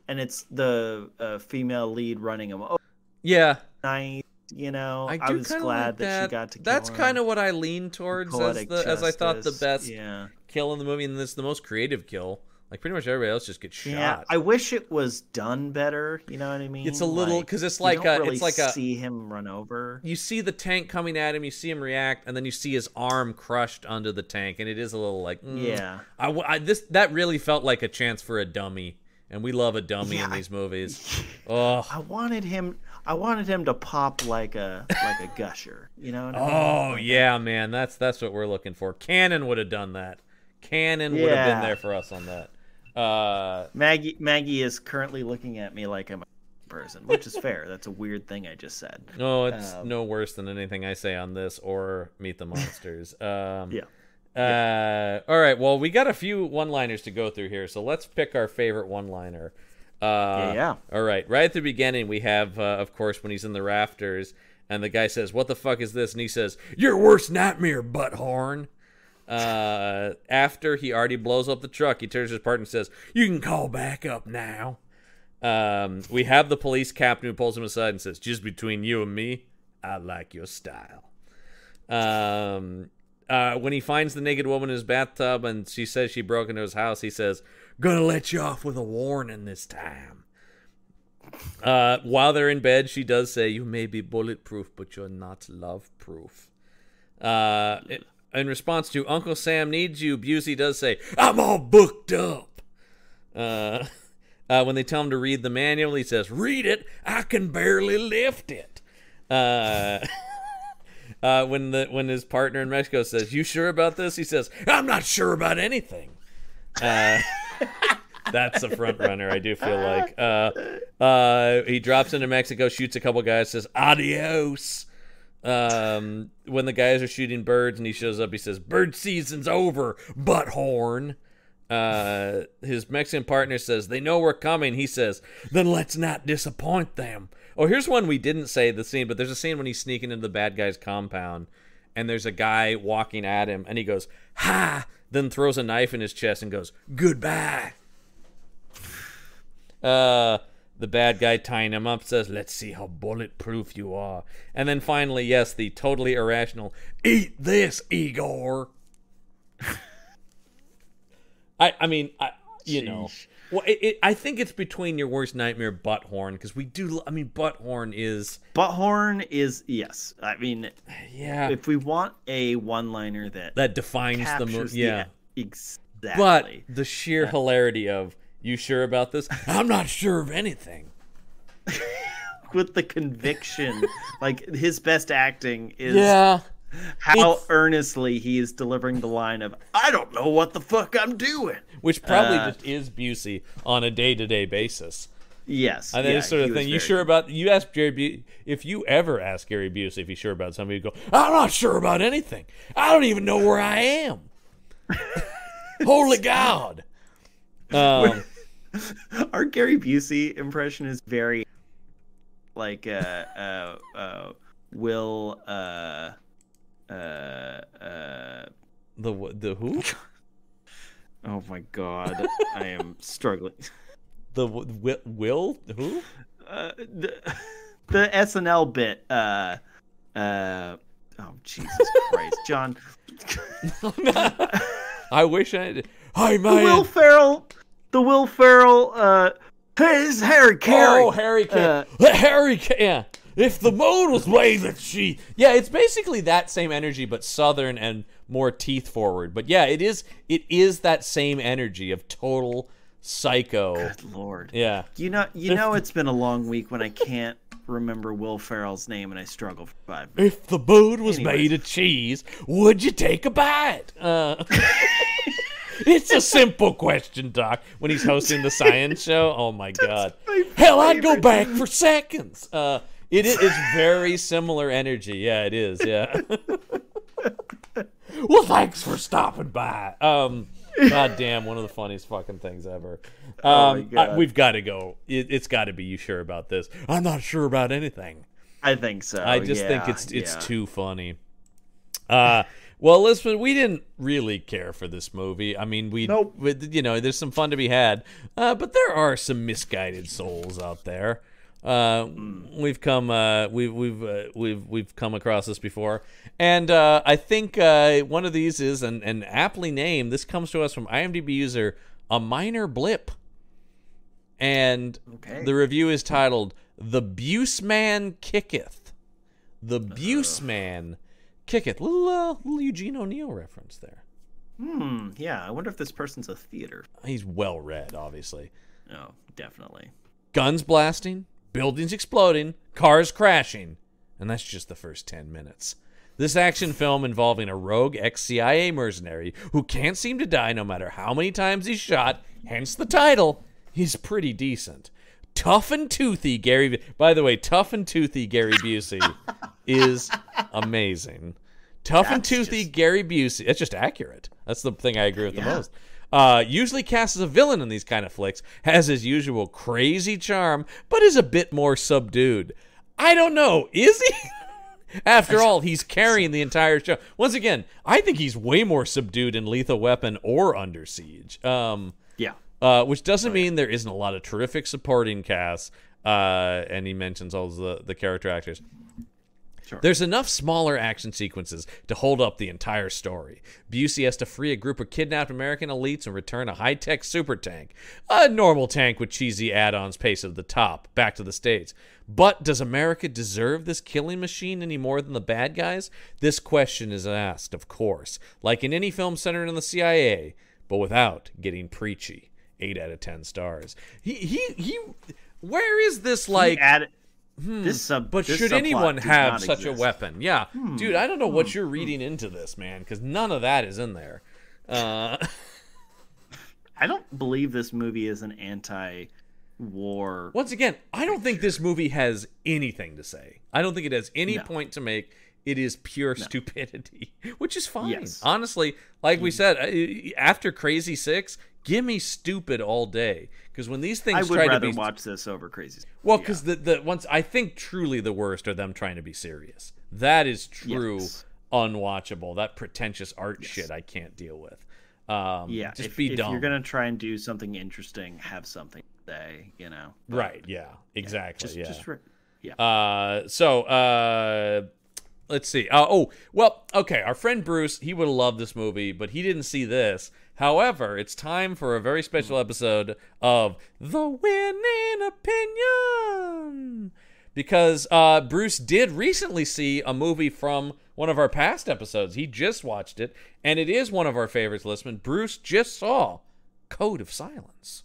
and it's the uh, female lead running him. Oh, yeah, nice. You know, I, I was glad that. that. she got to. That's kind of what I lean towards as the justice. as I thought the best yeah. kill in the movie, and it's the most creative kill. Like pretty much everybody else just gets yeah, shot. I wish it was done better. You know what I mean? It's a little because like, it's like a, really it's like a see him run over. You see the tank coming at him, you see him react, and then you see his arm crushed under the tank, and it is a little like mm. yeah. I, I, this that really felt like a chance for a dummy and we love a dummy yeah, in these movies. oh, I wanted him. I wanted him to pop like a like a gusher. You know. oh I mean? Oh, like yeah, man. That's that's what we're looking for. Cannon would have done that. Cannon yeah. would have been there for us on that. Uh, Maggie Maggie is currently looking at me like I'm a person, which is fair. That's a weird thing I just said. No, it's um, no worse than anything I say on this or Meet the Monsters. Um, yeah. Uh, all right. Well, we got a few one-liners to go through here, so let's pick our favorite one-liner. Uh, yeah, yeah, All right. Right at the beginning, we have, uh, of course, when he's in the rafters, and the guy says, "What the fuck is this?" and he says, "Your worst nightmare, butthorn." Uh, after he already blows up the truck, he turns to his partner and says, "You can call back up now." Um, we have the police captain who pulls him aside and says, "Just between you and me, I like your style." Um, uh, when he finds the naked woman in his bathtub and she says she broke into his house, he says, Gonna let you off with a warning this time. Uh, while they're in bed, she does say, You may be bulletproof, but you're not love proof. Uh, in response to Uncle Sam needs you, Busey does say, I'm all booked up. Uh, uh, when they tell him to read the manual, he says, Read it. I can barely lift it. Uh, uh, when the when his partner in Mexico says, "You sure about this?" He says, "I'm not sure about anything." Uh, that's a front runner. I do feel like uh, uh, he drops into Mexico, shoots a couple guys, says "Adios." Um, when the guys are shooting birds and he shows up, he says, "Bird season's over, butthorn." horn." Uh, his Mexican partner says, They know we're coming. He says, Then let's not disappoint them. Oh, here's one we didn't say the scene, but there's a scene when he's sneaking into the bad guy's compound, and there's a guy walking at him, and he goes ha, then throws a knife in his chest and goes goodbye. Uh, the bad guy tying him up says, "Let's see how bulletproof you are." And then finally, yes, the totally irrational, "Eat this, Igor." I I mean, I you know, well, it, it, I think it's between your worst nightmare, Butthorn, because we do. I mean, Butthorn is Butthorn is yes. I mean, yeah. If we want a one-liner that that defines the movie, yeah, exactly. But the sheer yeah. hilarity of "You sure about this? I'm not sure of anything." With the conviction, like his best acting is yeah how it's... earnestly he is delivering the line of "I don't know what the fuck I'm doing," which probably uh, just is Busey on a day-to-day basis. Yes, and that yeah, sort of thing. You sure good. about you ask Jerry Busey if you ever ask Gary Busey if he's sure about something, you go, "I'm not sure about anything. I don't even know where I am." Holy God! Um, Our Gary Busey impression is very like uh, uh, uh, Will. Uh, uh, uh, the the who? oh my god, I am struggling. The w- will who? Uh, the, the SNL bit. Uh, uh, oh Jesus Christ, John. I wish I. Had... Hi, man. Will Ferrell. The Will Ferrell. Uh, his Harry Carey. Oh, Harry Carey. Uh, Harry Carey. Yeah if the moon was way that she. Yeah, it's basically that same energy, but southern and more teeth forward. But yeah, it is. It is that same energy of total psycho. Good lord. Yeah. You know, you know, it's been a long week when I can't remember Will Ferrell's name and I struggle for five minutes. If the moon was Anyways. made of cheese, would you take a bite? Uh, it's a simple question, Doc. When he's hosting the science show, oh my god, my hell, I'd go back for seconds. Uh, it is it's very similar energy. Yeah, it is. Yeah. well, thanks for stopping by. Um, God damn, one of the funniest fucking things ever. Oh um, oh I, we've got to go. It, has got to be. You sure about this? I'm not sure about anything. I think so. I just yeah, think it's it's yeah. too funny. Uh, well, listen, we didn't really care for this movie. I mean, we, nope. you know, there's some fun to be had, uh, but there are some misguided souls out there we've come uh, we've we've uh, we've we've come across this before, and uh, I think uh, one of these is an, an aptly named. This comes to us from IMDb user a minor blip, and okay. the review is titled "The Buse Man Kicketh." The Buse Man Kicketh. Little, uh, little Eugene O'Neill reference there. Hmm. Yeah. I wonder if this person's a theater. He's well read, obviously. Oh, definitely. Guns blasting buildings exploding, cars crashing. And that's just the first 10 minutes. This action film involving a rogue ex CIA mercenary who can't seem to die no matter how many times he's shot, hence the title, is pretty decent. Tough and toothy Gary. By the way, tough and toothy Gary Busey is amazing. Tough that's and toothy just... Gary Busey. That's just accurate. That's the thing I agree with yeah. the most uh, usually casts as a villain in these kind of flicks, has his usual crazy charm, but is a bit more subdued. I don't know, is he? After all, he's carrying the entire show. Once again, I think he's way more subdued in Lethal Weapon or Under Siege. Um, yeah. Uh, which doesn't oh, yeah. mean there isn't a lot of terrific supporting casts. Uh, and he mentions all the the character actors. Sure. There's enough smaller action sequences to hold up the entire story. Busey has to free a group of kidnapped American elites and return a high tech super tank. A normal tank with cheesy add ons Pace at the top, back to the States. But does America deserve this killing machine any more than the bad guys? This question is asked, of course, like in any film centered on the CIA, but without getting preachy. 8 out of 10 stars. He, he, he, where is this like. He added- Hmm, this sub, but this should anyone have such exist. a weapon? Yeah, hmm. dude, I don't know what hmm. you're reading into this, man, because none of that is in there. Uh... I don't believe this movie is an anti war. Once again, I don't think this movie has anything to say. I don't think it has any no. point to make. It is pure no. stupidity, which is fine. Yes. Honestly, like we hmm. said, after Crazy Six, give me stupid all day because when these things I would try rather to be, watch this over crazy. Well, because yeah. the the ones I think truly the worst are them trying to be serious. That is true, yes. unwatchable. That pretentious art yes. shit I can't deal with. Um, yeah, just if, be if You're gonna try and do something interesting. Have something say, you know. But, right. Yeah. Exactly. Yeah. Just, yeah. Just re- yeah. Uh, so uh, let's see. Uh, oh well. Okay. Our friend Bruce, he would have loved this movie, but he didn't see this. However, it's time for a very special episode of The Winning Opinion. Because uh, Bruce did recently see a movie from one of our past episodes. He just watched it, and it is one of our favorites, Listman. Bruce just saw Code of Silence.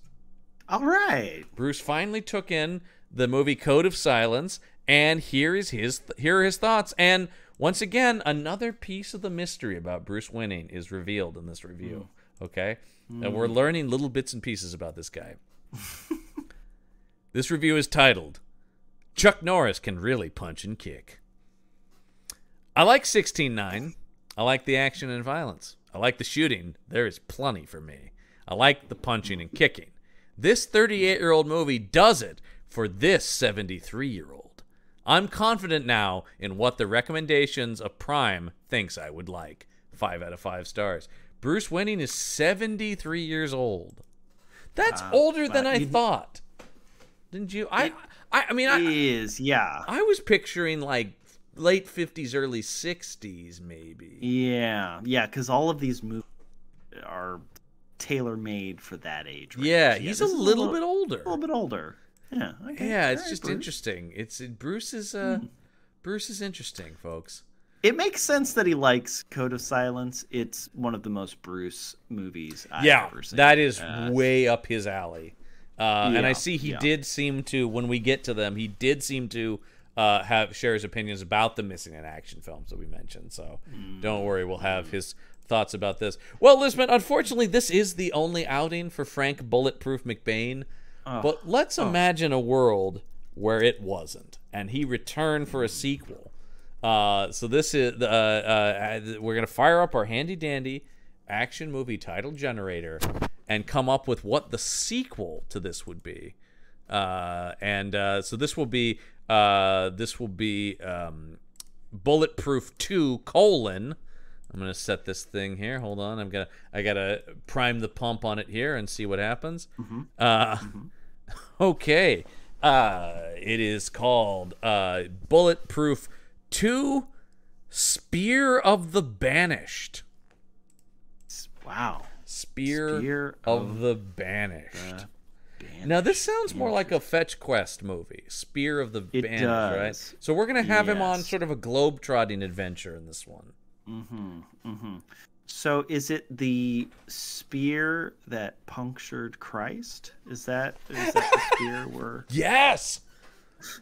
All right. Bruce finally took in the movie Code of Silence, and here is his here are his thoughts. And once again, another piece of the mystery about Bruce winning is revealed in this review. Mm. Okay? Mm. And we're mm. learning little bits and pieces about this guy. this review is titled Chuck Norris Can Really Punch and Kick. I like 16.9. I like the action and violence. I like the shooting. There is plenty for me. I like the punching and kicking. This 38 year old movie does it for this 73 year old. I'm confident now in what the recommendations of Prime thinks I would like. Five out of five stars. Bruce Wayne is 73 years old. That's uh, older than I thought. Didn't you? I, I, I mean, I is yeah. I was picturing like late 50s, early 60s, maybe. Yeah, yeah, because all of these movies are tailor made for that age. Range. Yeah, yeah, he's a little, a little, bit older. A little bit older. Yeah. Okay. Yeah, it's just interesting. It's Bruce is uh, mm. Bruce is interesting, folks. It makes sense that he likes Code of Silence. It's one of the most Bruce movies I've yeah, That is uh, way up his alley. Uh, yeah, and I see he yeah. did seem to, when we get to them, he did seem to uh, have share his opinions about the missing in action films that we mentioned. So mm. don't worry, we'll have mm. his thoughts about this. Well, Lisbon, unfortunately, this is the only outing for Frank Bulletproof McBain. But let's imagine a world where it wasn't, and he returned for a sequel uh, so this is uh, uh, we're gonna fire up our handy dandy action movie title generator and come up with what the sequel to this would be. Uh, and uh, so this will be uh, this will be um, bulletproof two colon. I'm gonna set this thing here. Hold on, I'm gonna I gotta prime the pump on it here and see what happens. Mm-hmm. Mm-hmm. Okay. it is called Bulletproof Two Spear of the Banished. Wow. Spear, Spear of, of, the Banished. The banished. Now this sounds more like a fetch quest movie, Spear of the it Banished, does. right? So we're gonna have yes. him on sort of a globe-trotting adventure in this one. Mm-hmm. Mm-hmm. So is it the spear that punctured Christ? Is that is that the spear where? Yes.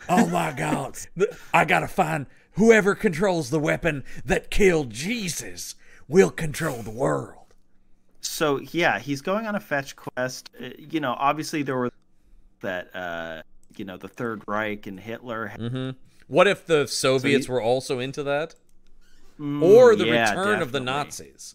Oh my God! I gotta find Whoever controls the weapon that killed Jesus will control the world. So yeah, he's going on a fetch quest. Uh, you know, obviously there were that uh, you know the Third Reich and Hitler. Mm-hmm. What if the Soviets so he... were also into that, mm, or the yeah, return definitely. of the Nazis?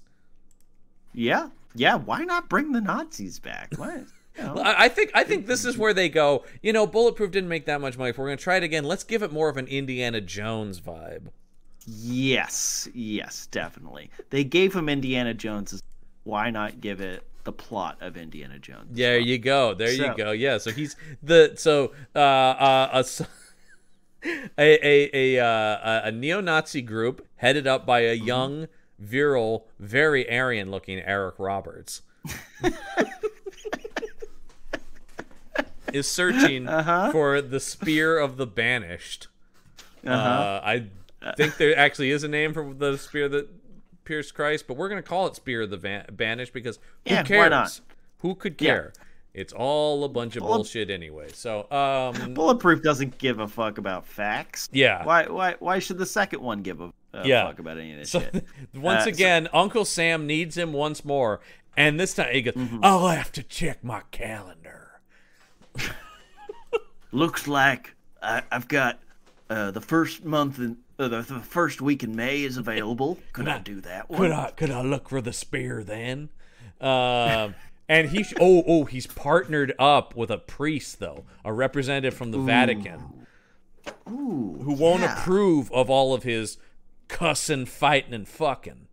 Yeah, yeah. Why not bring the Nazis back? What? I think I think this is where they go. You know, Bulletproof didn't make that much money. If we're going to try it again, let's give it more of an Indiana Jones vibe. Yes, yes, definitely. They gave him Indiana Jones. Why not give it the plot of Indiana Jones? There well? you go. There so. you go. Yeah. So he's the so uh, uh, a a a uh, a neo-Nazi group headed up by a mm-hmm. young, virile, very Aryan-looking Eric Roberts. is searching uh-huh. for the spear of the banished. Uh-huh. Uh, I think there actually is a name for the spear that pierced Christ, but we're gonna call it spear of the van- banished because who yeah, cares? Who could care? Yeah. It's all a bunch of Bullet- bullshit anyway. So um, bulletproof doesn't give a fuck about facts. Yeah. Why? Why? Why should the second one give a uh, yeah. fuck about any of this so, shit? once uh, again, so- Uncle Sam needs him once more, and this time he goes, mm-hmm. Oh, "I'll have to check my calendar." looks like I, have got uh, the first month in uh, the, the, first week in May is available. Could, could I, I, do that? One? Could I? Could I look for the spear then? Um, and he oh oh he's partnered up with a priest though, a representative from the Ooh. Vatican, Ooh, who won't yeah. approve of all of his cussing, fighting, and fucking.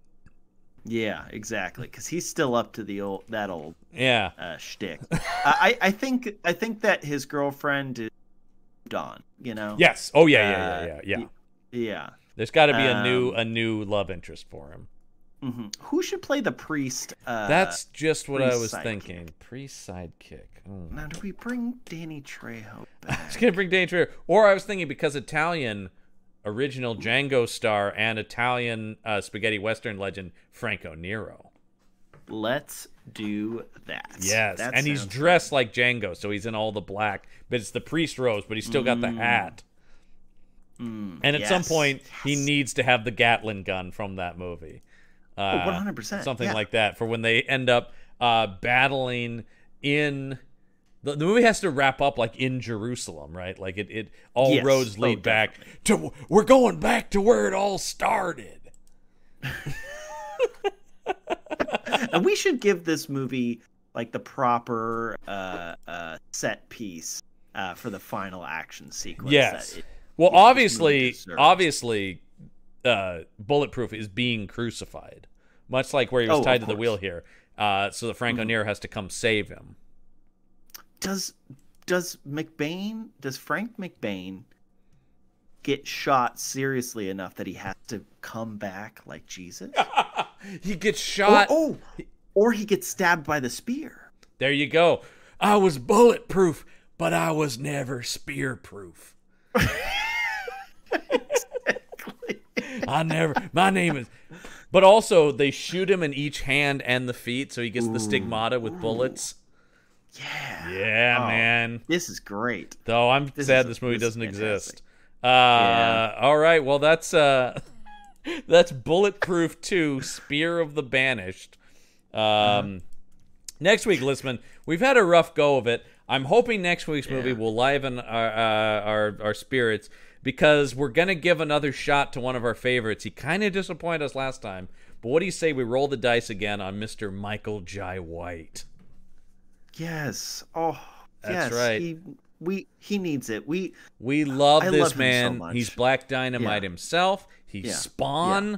Yeah, exactly. Because he's still up to the old that old yeah uh, shtick. I I think I think that his girlfriend is Dawn. You know. Yes. Oh yeah yeah uh, yeah yeah yeah. yeah. There's got to be a um, new a new love interest for him. Mm-hmm. Who should play the priest? Uh, That's just what I was sidekick. thinking. Priest sidekick. Mm. Now, do we bring Danny Trejo back? I was gonna bring Danny Trejo, or I was thinking because Italian original Django star and Italian uh, spaghetti western legend Franco Nero. Let's do that. Yes, that and he's dressed like Django, so he's in all the black, but it's the priest robes, but he's still got the mm. hat. Mm, and at yes. some point, yes. he needs to have the Gatlin gun from that movie. 100%. Uh, something yeah. like that for when they end up uh, battling in the, the movie has to wrap up like in Jerusalem, right? Like it, it all yes. roads oh, lead oh, back to we're going back to where it all started. and we should give this movie like the proper uh, uh, set piece uh, for the final action sequence. Yes. It, well, obviously, obviously, uh, Bulletproof is being crucified, much like where he was oh, tied to course. the wheel here. Uh, so the Franco Nero mm-hmm. has to come save him does does McBain does Frank McBain get shot seriously enough that he has to come back like Jesus? he gets shot. Or, oh, or he gets stabbed by the spear. There you go. I was bulletproof, but I was never spearproof. I never. My name is. But also, they shoot him in each hand and the feet, so he gets Ooh. the stigmata with bullets. Yeah. Yeah, oh, man. This is great. Though I'm this sad this movie this doesn't exist. Uh, yeah. all right. Well, that's uh that's Bulletproof 2 Spear of the Banished. Um uh-huh. next week, Listman, we've had a rough go of it. I'm hoping next week's movie yeah. will liven our, uh, our our spirits because we're gonna give another shot to one of our favorites. He kind of disappointed us last time, but what do you say we roll the dice again on Mr. Michael Jai White? Yes. Oh, that's yes. right. He, we he needs it. We we love I this love man. So He's Black Dynamite yeah. himself. He's yeah. Spawn.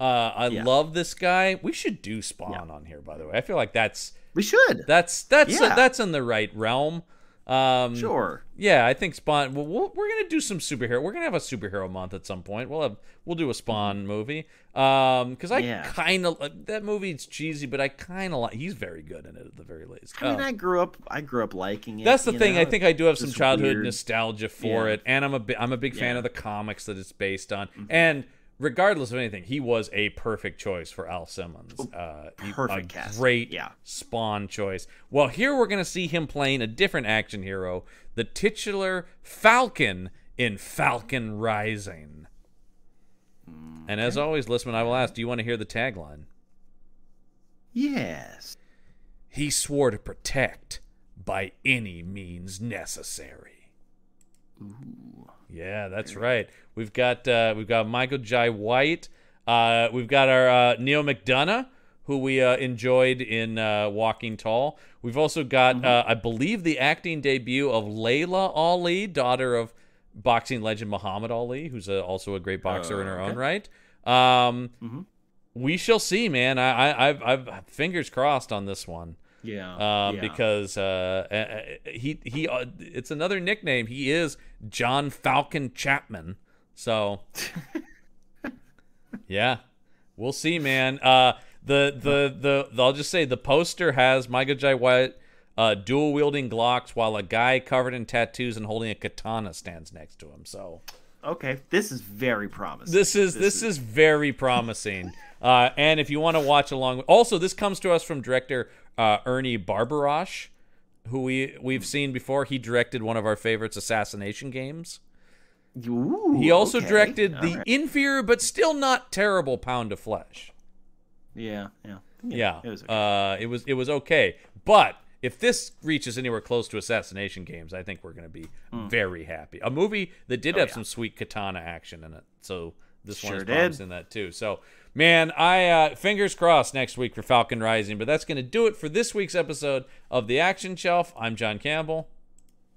Yeah. Uh, I love this guy. We should do Spawn on here, by the way. I feel like that's we should. That's that's a, that's in the right realm. Um, sure. Yeah, I think Spawn. Well, we we are gonna do some superhero. We're gonna have a superhero month at some point. We'll have we'll do a Spawn mm-hmm. movie. Um, because I yeah. kind of that movie's cheesy, but I kind of like. He's very good in it at the very least. I mean, oh. I grew up. I grew up liking it. That's the thing. Know? I think I do have some childhood weird. nostalgia for yeah. it, and I'm a am a big yeah. fan of the comics that it's based on, mm-hmm. and regardless of anything, he was a perfect choice for Al Simmons. Uh, perfect cast. Great yeah. spawn choice. Well, here we're going to see him playing a different action hero, the titular Falcon in Falcon Rising. Mm, and as always, listen, I will ask, do you want to hear the tagline? Yes. He swore to protect by any means necessary. Ooh. Yeah, that's right. We've got uh, we've got Michael Jai White. Uh, we've got our uh, Neil McDonough, who we uh, enjoyed in uh, Walking Tall. We've also got, mm-hmm. Uh, I believe, the acting debut of Layla Ali, daughter of boxing legend Muhammad Ali, who's a, also a great boxer in her okay. own right. Um, mm-hmm. We shall see, man. I, I, I've, I've fingers crossed on this one. Yeah. Um, yeah. Because uh, he he uh, it's another nickname. He is John Falcon Chapman. So yeah, we'll see, man. Uh, the, the, the the I'll just say the poster has Michael J. White uh, dual wielding Glocks while a guy covered in tattoos and holding a katana stands next to him. So okay, this is very promising. This is this, this is... is... very promising. uh, and if you want to watch along, also this comes to us from director uh, Ernie Barbarosh, who we we've seen before. He directed one of our favorites, Assassination Games. Ooh, he also okay. directed All the right. inferior but still not terrible Pound of Flesh. Yeah, yeah, yeah. yeah. It was okay. uh, it was it was okay, but if this reaches anywhere close to Assassination Games, I think we're going to be mm. very happy. A movie that did oh, have yeah. some sweet katana action in it, so this sure one is in that too. So Man, I uh, fingers crossed next week for Falcon Rising, but that's going to do it for this week's episode of the Action Shelf. I'm John Campbell.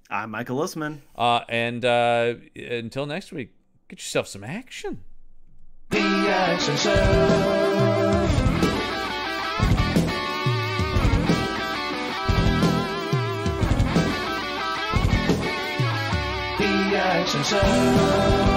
I'm Michael Lissman. Uh, and uh, until next week, get yourself some action. The Action Shelf. The Action Shelf.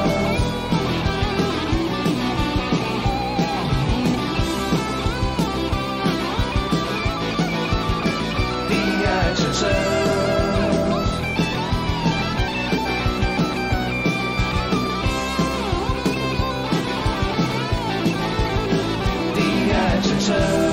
shelter.